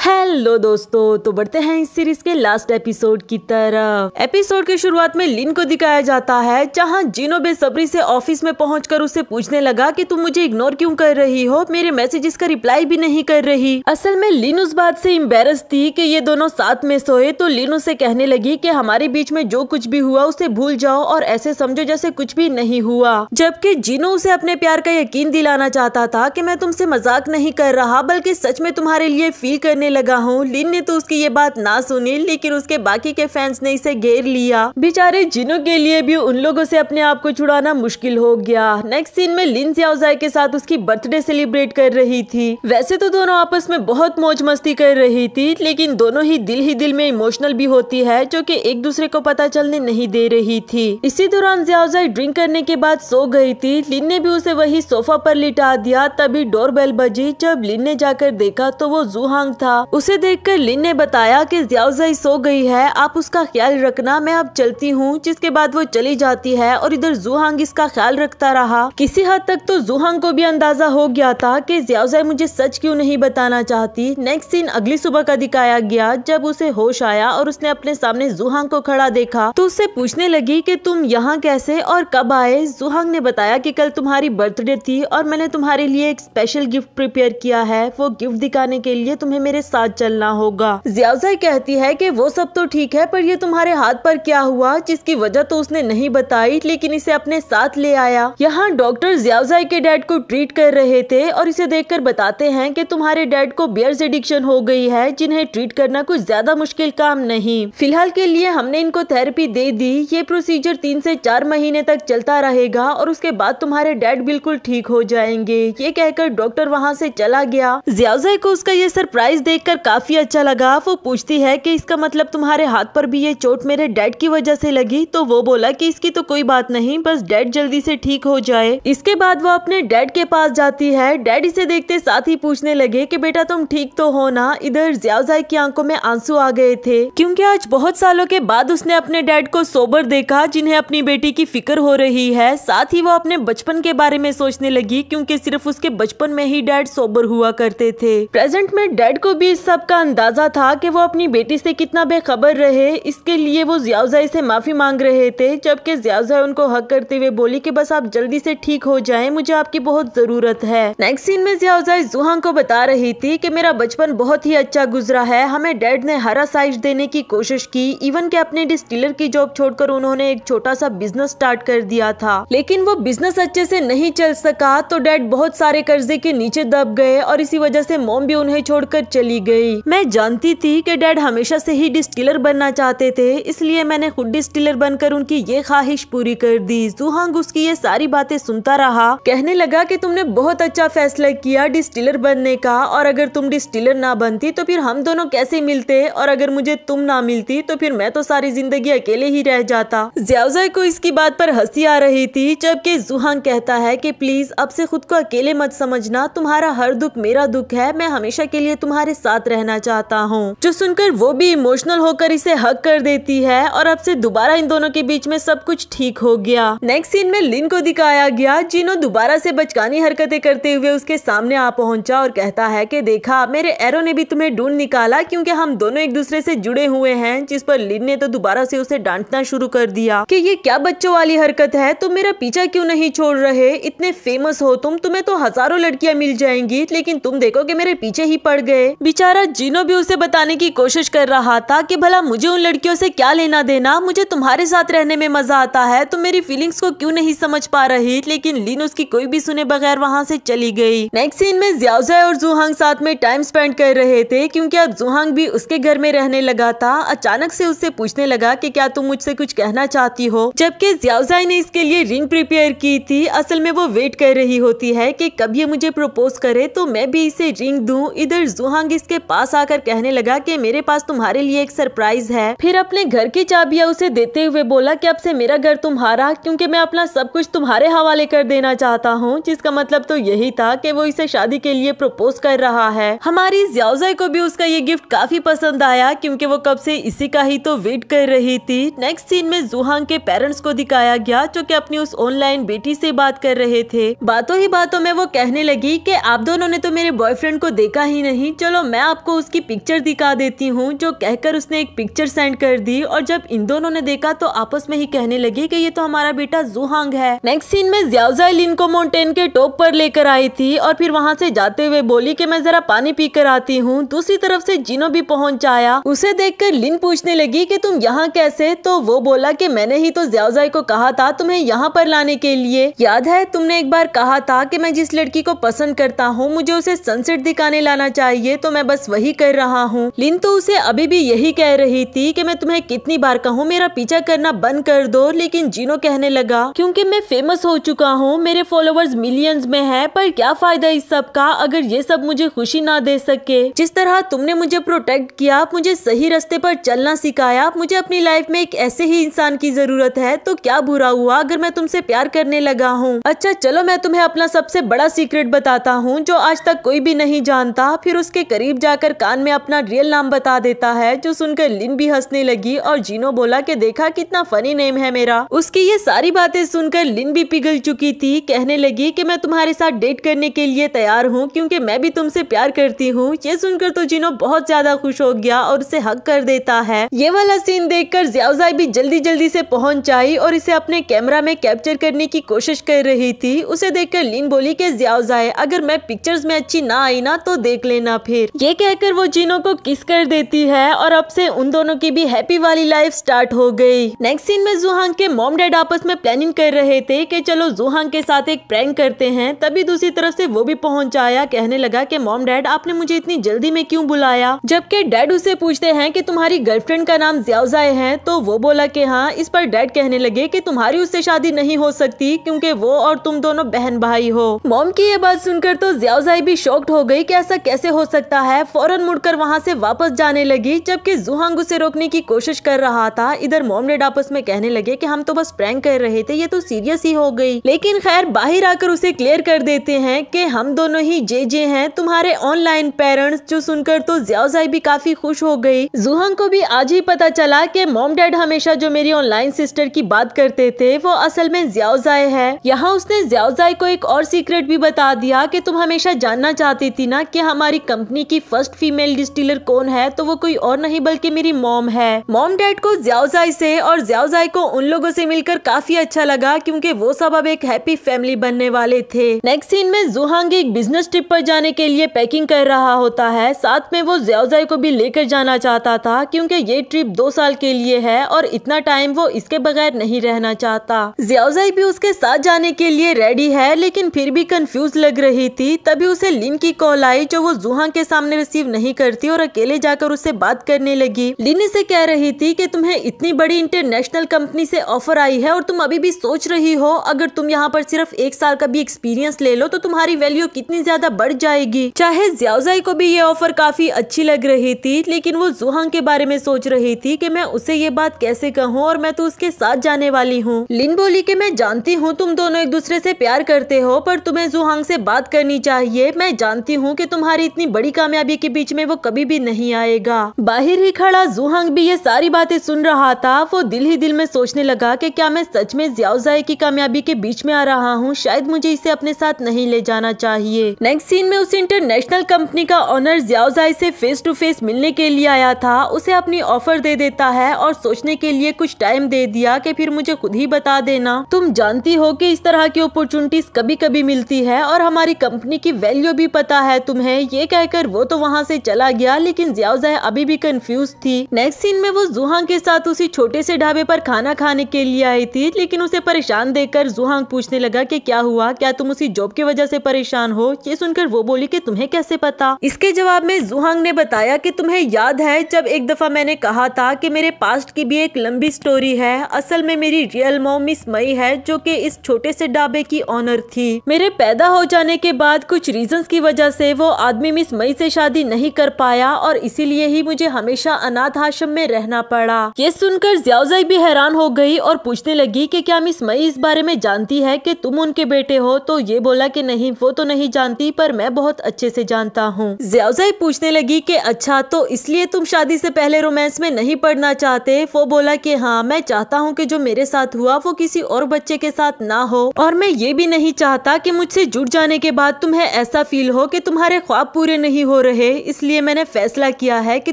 हेलो दोस्तों तो बढ़ते हैं इस सीरीज के लास्ट एपिसोड की तरफ एपिसोड के शुरुआत में लिन को दिखाया जाता है जहां जीनो बेसब्री से ऑफिस में पहुंचकर उसे पूछने लगा कि तुम मुझे इग्नोर क्यों कर रही हो मेरे मैसेजेस का रिप्लाई भी नहीं कर रही असल में लिन उस बात से इम्बेरस थी कि ये दोनों साथ में सोए तो लिन उसे कहने लगी की हमारे बीच में जो कुछ भी हुआ उसे भूल जाओ और ऐसे समझो जैसे कुछ भी नहीं हुआ जबकि जीनो उसे अपने प्यार का यकीन दिलाना चाहता था की मैं तुमसे मजाक नहीं कर रहा बल्कि सच में तुम्हारे लिए फील करने करने लगा हूँ लिन ने तो उसकी ये बात ना सुनी लेकिन उसके बाकी के फैंस ने इसे घेर लिया बेचारे जिनों के लिए भी उन लोगों से अपने आप को छुड़ाना मुश्किल हो गया नेक्स्ट सीन में लिन सियाओजाई के साथ उसकी बर्थडे सेलिब्रेट कर रही थी वैसे तो दोनों आपस में बहुत मौज मस्ती कर रही थी लेकिन दोनों ही दिल ही दिल में इमोशनल भी होती है जो की एक दूसरे को पता चलने नहीं दे रही थी इसी दौरान जियाजाई ड्रिंक करने के बाद सो गई थी लिन ने भी उसे वही सोफा पर लिटा दिया तभी डोर बजी जब लिन ने जाकर देखा तो वो जूहांग था था उसे देखकर लिन ने बताया कि ज्यावजाई सो गई है आप उसका ख्याल रखना मैं अब चलती हूँ जिसके बाद वो चली जाती है और इधर जुहांग इसका ख्याल रखता रहा किसी हद तक तो जुहांग को भी अंदाजा हो गया था कि ज्यावजाई मुझे सच क्यों नहीं बताना चाहती नेक्स्ट सीन अगली सुबह का दिखाया गया जब उसे होश आया और उसने अपने सामने जुहांग को खड़ा देखा तो उससे पूछने लगी कि तुम यहाँ कैसे और कब आए जुहांग ने बताया कि कल तुम्हारी बर्थडे थी और मैंने तुम्हारे लिए एक स्पेशल गिफ्ट प्रिपेयर किया है वो गिफ्ट दिखाने के लिए तुम्हें मेरे साथ चलना होगा ज्यावजय कहती है कि वो सब तो ठीक है पर ये तुम्हारे हाथ पर क्या हुआ जिसकी वजह तो उसने नहीं बताई लेकिन इसे अपने साथ ले आया यहाँ डॉक्टर ज्यावजय के डैड को ट्रीट कर रहे थे और इसे देख बताते हैं की तुम्हारे डैड को बियर्स एडिक्शन हो गई है जिन्हें ट्रीट करना कुछ ज्यादा मुश्किल काम नहीं फिलहाल के लिए हमने इनको थेरेपी दे दी ये प्रोसीजर तीन से चार महीने तक चलता रहेगा और उसके बाद तुम्हारे डैड बिल्कुल ठीक हो जाएंगे ये कहकर डॉक्टर वहाँ से चला गया ज्यावजय को उसका ये सरप्राइज देख देखकर काफ़ी अच्छा लगा वो पूछती है कि इसका मतलब तुम्हारे हाथ पर भी ये चोट मेरे डैड की वजह से लगी तो वो बोला कि इसकी तो कोई बात नहीं बस डैड जल्दी से ठीक हो जाए इसके बाद वो अपने डैड के पास जाती है डैड इसे देखते साथ ही पूछने लगे कि बेटा तुम ठीक तो हो ना इधर ज्यावजाई की आंखों में आंसू आ गए थे क्यूँकी आज बहुत सालों के बाद उसने अपने डैड को सोबर देखा जिन्हें अपनी बेटी की फिक्र हो रही है साथ ही वो अपने बचपन के बारे में सोचने लगी क्योंकि सिर्फ उसके बचपन में ही डैड सोबर हुआ करते थे प्रेजेंट में डैड को भी इस सब का अंदाज़ा था कि वो अपनी बेटी से कितना बेखबर रहे इसके लिए वो जियाजाई से माफ़ी मांग रहे थे जबकि जियाजाई उनको हक करते हुए बोली कि बस आप जल्दी से ठीक हो जाएं मुझे आपकी बहुत ज़रूरत है नेक्स्ट सीन में जियाजाई जुहान को बता रही थी कि मेरा बचपन बहुत ही अच्छा गुजरा है हमें डैड ने हरा साइज देने की कोशिश की इवन के अपने डिस्टिलर की जॉब छोड़कर उन्होंने एक छोटा सा बिजनेस स्टार्ट कर दिया था लेकिन वो बिजनेस अच्छे से नहीं चल सका तो डैड बहुत सारे कर्जे के नीचे दब गए और इसी वजह से मोम भी उन्हें छोड़कर चली चली गई मैं जानती थी कि डैड हमेशा से ही डिस्टिलर बनना चाहते थे इसलिए मैंने खुद डिस्टिलर बनकर उनकी ये ख्वाहिश पूरी कर दी जुहांग उसकी ये सारी बातें सुनता रहा कहने लगा कि तुमने बहुत अच्छा फैसला किया डिस्टिलर बनने का और अगर तुम डिस्टिलर ना बनती तो फिर हम दोनों कैसे मिलते और अगर मुझे तुम ना मिलती तो फिर मैं तो सारी जिंदगी अकेले ही रह जाता ज्यावजा को इसकी बात पर हंसी आ रही थी जबकि जुहांग कहता है कि प्लीज अब से खुद को अकेले मत समझना तुम्हारा हर दुख मेरा दुख है मैं हमेशा के लिए तुम्हारे साथ रहना चाहता हूँ जो सुनकर वो भी इमोशनल होकर इसे हक कर देती है और अब से दोबारा इन दोनों के बीच में सब कुछ ठीक हो गया नेक्स्ट सीन में लिन को दिखाया गया जिनो दोबारा से बचकानी हरकतें करते हुए उसके सामने आ पहुंचा और कहता है कि देखा मेरे एरो ने भी तुम्हें ढूंढ निकाला क्योंकि हम दोनों एक दूसरे से जुड़े हुए हैं जिस पर लिन ने तो दोबारा से उसे डांटना शुरू कर दिया कि ये क्या बच्चों वाली हरकत है तुम तो मेरा पीछा क्यों नहीं छोड़ रहे इतने फेमस हो तुम तुम्हें तो हजारों लड़कियाँ मिल जाएंगी लेकिन तुम देखो की मेरे पीछे ही पड़ गए बेचारा जीनो भी उसे बताने की कोशिश कर रहा था कि भला मुझे उन लड़कियों से क्या लेना देना मुझे तुम्हारे साथ रहने में मजा आता है तुम मेरी फीलिंग्स को क्यों नहीं समझ पा रही लेकिन लीन उसकी कोई भी सुने बगैर वहाँ से चली गई नेक्स्ट सीन में जियाजा और जुहांग साथ में टाइम स्पेंड कर रहे थे क्योंकि अब जुहांग भी उसके घर में रहने लगा था अचानक से उससे पूछने लगा की क्या तुम मुझसे कुछ कहना चाहती हो जबकि ज्यावजाई ने इसके लिए रिंग प्रिपेयर की थी असल में वो वेट कर रही होती है की कब ये मुझे प्रपोज करे तो मैं भी इसे रिंग दू इधर जुहांग इसके पास आकर कहने लगा कि मेरे पास तुम्हारे लिए एक सरप्राइज है फिर अपने घर की चाबियां उसे देते हुए बोला कि अब से मेरा घर तुम्हारा क्योंकि मैं अपना सब कुछ तुम्हारे हवाले कर देना चाहता हूँ जिसका मतलब तो यही था की वो इसे शादी के लिए प्रपोज कर रहा है हमारी ज्याजा को भी उसका ये गिफ्ट काफी पसंद आया क्यूँकी वो कब से इसी का ही तो वेट कर रही थी नेक्स्ट सीन में जुहांग के पेरेंट्स को दिखाया गया जो की अपनी उस ऑनलाइन बेटी से बात कर रहे थे बातों ही बातों में वो कहने लगी कि आप दोनों ने तो मेरे बॉयफ्रेंड को देखा ही नहीं चलो मैं आपको उसकी पिक्चर दिखा देती हूँ जो कहकर उसने एक पिक्चर सेंड कर दी और जब इन दोनों ने देखा तो आपस में ही कहने लगे कि ये तो हमारा बेटा जुहांग है नेक्स्ट सीन में जियाजाइल इनको माउंटेन के टॉप पर लेकर आई थी और फिर वहाँ से जाते हुए बोली की मैं जरा पानी पीकर आती हूँ दूसरी तरफ से जिनो भी पहुँच आया उसे देख कर लिन पूछने लगी की तुम यहाँ कैसे तो वो बोला की मैंने ही तो ज्याजाई को कहा था तुम्हें यहाँ पर लाने के लिए याद है तुमने एक बार कहा था की मैं जिस लड़की को पसंद करता हूँ मुझे उसे सनसेट दिखाने लाना चाहिए तो मैं बस वही कर रहा हूँ लिन तो उसे अभी भी यही कह रही थी कि मैं तुम्हें कितनी बार कहूँ मेरा पीछा करना बंद कर दो लेकिन जीनो कहने लगा क्योंकि मैं फेमस हो चुका हूँ मेरे फॉलोअर्स मिलियंस में है पर क्या फायदा इस सब का अगर ये सब मुझे खुशी ना दे सके जिस तरह तुमने मुझे प्रोटेक्ट किया मुझे सही रस्ते पर चलना सिखाया मुझे अपनी लाइफ में एक ऐसे ही इंसान की जरूरत है तो क्या बुरा हुआ अगर मैं तुमसे प्यार करने लगा हूँ अच्छा चलो मैं तुम्हें अपना सबसे बड़ा सीक्रेट बताता हूँ जो आज तक कोई भी नहीं जानता फिर उसके करीब करीब जाकर कान में अपना रियल नाम बता देता है जो सुनकर लिन भी हंसने लगी और जीनो बोला कि देखा कितना फनी नेम है मेरा उसकी ये सारी बातें सुनकर लिन भी पिघल चुकी थी कहने लगी कि मैं तुम्हारे साथ डेट करने के लिए तैयार हूँ क्योंकि मैं भी तुमसे प्यार करती हूँ ये सुनकर तो जीनो बहुत ज्यादा खुश हो गया और उसे हक कर देता है ये वाला सीन देख कर भी जल्दी जल्दी से पहुंच आई और इसे अपने कैमरा में कैप्चर करने की कोशिश कर रही थी उसे देखकर लिन बोली के जियाजाई अगर मैं पिक्चर्स में अच्छी ना आई ना तो देख लेना फिर ये कहकर वो जीनो को किस कर देती है और अब से उन दोनों की भी हैप्पी वाली लाइफ स्टार्ट हो गई नेक्स्ट सीन में जुहांग के मॉम डैड आपस में प्लानिंग कर रहे थे कि चलो जुहांग के साथ एक प्रैंक करते हैं तभी दूसरी तरफ से वो भी पहुंच आया कहने लगा कि मॉम डैड आपने मुझे इतनी जल्दी में क्यों बुलाया जबकि डैड उसे पूछते हैं कि तुम्हारी गर्लफ्रेंड का नाम ज्याउजाए है तो वो बोला कि हाँ इस पर डैड कहने लगे कि तुम्हारी उससे शादी नहीं हो सकती क्योंकि वो और तुम दोनों बहन भाई हो मॉम की ये बात सुनकर तो ज्याउजाई भी शॉक्ड हो गई कि ऐसा कैसे हो सकता रहा है फौरन मुड़कर वहां से वापस जाने लगी जबकि जुहांग उसे रोकने की कोशिश कर रहा था इधर मोम डेड आपस में कहने लगे कि हम तो बस प्रैंक कर रहे थे ये तो सीरियस ही हो गई लेकिन खैर बाहर आकर उसे क्लियर कर देते हैं कि हम दोनों ही जे जे हैं तुम्हारे ऑनलाइन पेरेंट्स जो सुनकर तो ज्याजाई भी काफी खुश हो गई जुहांग को भी आज ही पता चला की मोम डैड हमेशा जो मेरी ऑनलाइन सिस्टर की बात करते थे वो असल में ज्याजाई है यहाँ उसने ज्याजाई को एक और सीक्रेट भी बता दिया की तुम हमेशा जानना चाहती थी ना की हमारी कंपनी की फर्स्ट फीमेल डिस्टिलर कौन है तो वो कोई और नहीं बल्कि मेरी मॉम है मॉम डैड को ज्यावजाई से और ज्यावजाई को उन लोगों से मिलकर काफी अच्छा लगा क्योंकि वो सब अब एक हैप्पी फैमिली बनने वाले थे नेक्स्ट सीन में जुहांग एक बिजनेस ट्रिप पर जाने के लिए पैकिंग कर रहा होता है साथ में वो ज्यावजाई को भी लेकर जाना चाहता था क्योंकि ये ट्रिप दो साल के लिए है और इतना टाइम वो इसके बगैर नहीं रहना चाहता ज्यावजाई भी उसके साथ जाने के लिए रेडी है लेकिन फिर भी कंफ्यूज लग रही थी तभी उसे लिन की कॉल आई जो वो जुहांग के सामने सामने रिसीव नहीं करती और अकेले जाकर उससे बात करने लगी लिनी से कह रही थी कि तुम्हें इतनी बड़ी इंटरनेशनल कंपनी से ऑफर आई है और तुम अभी भी सोच रही हो अगर तुम यहाँ पर सिर्फ एक साल का भी एक्सपीरियंस ले लो तो तुम्हारी वैल्यू कितनी ज्यादा बढ़ जाएगी चाहे ज्याजाई को भी ये ऑफर काफी अच्छी लग रही थी लेकिन वो जुहांग के बारे में सोच रही थी की मैं उसे ये बात कैसे कहूँ और मैं तो उसके साथ जाने वाली हूँ लिन बोली की मैं जानती हूँ तुम दोनों एक दूसरे ऐसी प्यार करते हो पर तुम्हें जुहांग ऐसी बात करनी चाहिए मैं जानती हूँ की तुम्हारी इतनी बड़ी कामयाबी के बीच में वो कभी भी नहीं आएगा बाहर ही खड़ा जुहांग भी ये सारी बातें सुन रहा था वो दिल ही दिल में सोचने लगा कि क्या मैं सच में जियाउजाई की कामयाबी के बीच में आ रहा हूँ शायद मुझे इसे अपने साथ नहीं ले जाना चाहिए नेक्स्ट सीन में उस इंटरनेशनल कंपनी का ऑनर जियाउजाई ऐसी फेस टू फेस मिलने के लिए आया था उसे अपनी ऑफर दे देता है और सोचने के लिए कुछ टाइम दे दिया की फिर मुझे खुद ही बता देना तुम जानती हो की इस तरह की अपॉर्चुनिटीज कभी कभी मिलती है और हमारी कंपनी की वैल्यू भी पता है तुम्हें ये कहकर वो तो वहाँ से चला गया लेकिन जियाजा अभी भी कंफ्यूज थी नेक्स्ट सीन में वो जुहांग के साथ उसी छोटे से ढाबे पर खाना खाने के लिए आई थी लेकिन उसे परेशान देखकर जुहांग पूछने लगा कि क्या हुआ क्या तुम उसी जॉब की वजह से परेशान हो ये सुनकर वो बोली कि तुम्हें कैसे पता इसके जवाब में जुहांग ने बताया कि तुम्हें याद है जब एक दफा मैंने कहा था कि मेरे पास्ट की भी एक लंबी स्टोरी है असल में मेरी रियल मोम मिस मई है जो कि इस छोटे से ढाबे की ऑनर थी मेरे पैदा हो जाने के बाद कुछ रीजन की वजह से वो आदमी मिस मई से शादी नहीं कर पाया और इसीलिए ही मुझे हमेशा अनाथ आश्रम में रहना पड़ा ये सुनकर ज्यावजाई भी हैरान हो गई और पूछने लगी कि क्या मिस मई इस बारे में जानती है कि तुम उनके बेटे हो तो ये बोला कि नहीं वो तो नहीं जानती पर मैं बहुत अच्छे से जानता हूँ ज्याउजाई पूछने लगी की अच्छा तो इसलिए तुम शादी से पहले रोमांस में नहीं पढ़ना चाहते वो बोला की हाँ मैं चाहता हूँ की जो मेरे साथ हुआ वो किसी और बच्चे के साथ ना हो और मैं ये भी नहीं चाहता की मुझसे जुड़ जाने के बाद तुम्हें ऐसा फील हो की तुम्हारे ख्वाब पूरे नहीं हो हो रहे इसलिए मैंने फैसला किया है कि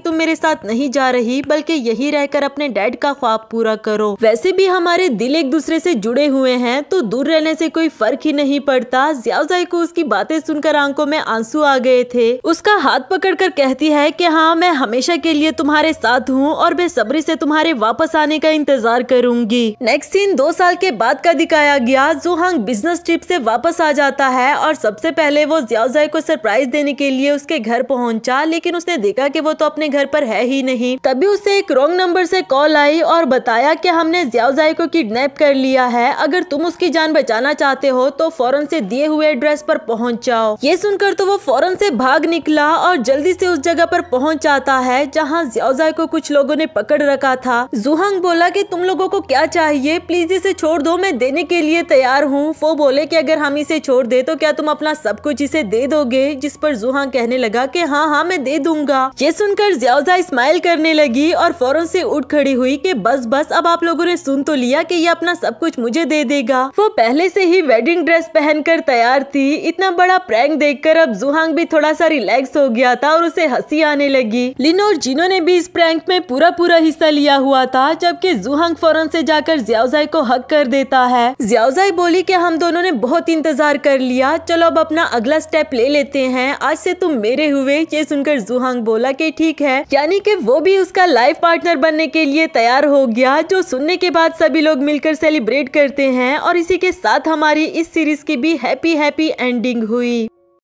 तुम मेरे साथ नहीं जा रही बल्कि यही रहकर अपने डैड का ख्वाब पूरा करो वैसे भी हमारे दिल एक दूसरे से जुड़े हुए हैं तो दूर रहने से कोई फर्क ही नहीं पड़ता ज्यादा को उसकी बातें सुनकर आंखों में आंसू आ गए थे उसका हाथ पकड़ कहती है की हाँ मैं हमेशा के लिए तुम्हारे साथ हूँ और बेसब्री ऐसी तुम्हारे वापस आने का इंतजार करूंगी नेक्स्ट सीन दो साल के बाद का दिखाया गया जो बिजनेस ट्रिप ऐसी वापस आ जाता है और सबसे पहले वो जियाजाई को सरप्राइज देने के लिए उसके घर घर पहुंचा लेकिन उसने देखा कि वो तो अपने घर पर है ही नहीं तभी उसे एक रॉन्ग नंबर से कॉल आई और बताया कि हमने ज्यावजाई को किडनैप कर लिया है अगर तुम उसकी जान बचाना चाहते हो तो फौरन से दिए हुए एड्रेस पर पहुंच जाओ ये सुनकर तो वो फौरन से भाग निकला और जल्दी से उस जगह पर पहुंच जाता है जहाँ ज्यावजाई को कुछ लोगों ने पकड़ रखा था जुहंग बोला की तुम लोगों को क्या चाहिए प्लीज इसे छोड़ दो मैं देने के लिए तैयार हूँ वो बोले की अगर हम इसे छोड़ दे तो क्या तुम अपना सब कुछ इसे दे दोगे जिस पर जुहांग कहने लगा लगा कि हाँ हाँ मैं दे दूंगा ये सुनकर ज्यादा स्माइल करने लगी और फौरन से उठ खड़ी हुई कि बस बस अब आप लोगों ने सुन तो लिया कि ये अपना सब कुछ मुझे दे देगा वो पहले से ही वेडिंग ड्रेस पहनकर तैयार थी इतना बड़ा प्रैंक देखकर अब जुहांग भी थोड़ा सा रिलैक्स हो गया था और उसे हंसी आने लगी लिनो और जिनो ने भी इस प्रैंक में पूरा पूरा हिस्सा लिया हुआ था जबकि जुहांग फौरन से जाकर ज्याजाई को हक कर देता है ज्याजाई बोली की हम दोनों ने बहुत इंतजार कर लिया चलो अब अपना अगला स्टेप ले लेते हैं आज से तुम मेरे हुए ये सुनकर जुहांग बोला कि ठीक है यानी कि वो भी उसका लाइफ पार्टनर बनने के लिए तैयार हो गया जो सुनने के बाद सभी लोग मिलकर सेलिब्रेट करते हैं और इसी के साथ हमारी इस सीरीज की भी हैप्पी हैप्पी एंडिंग हुई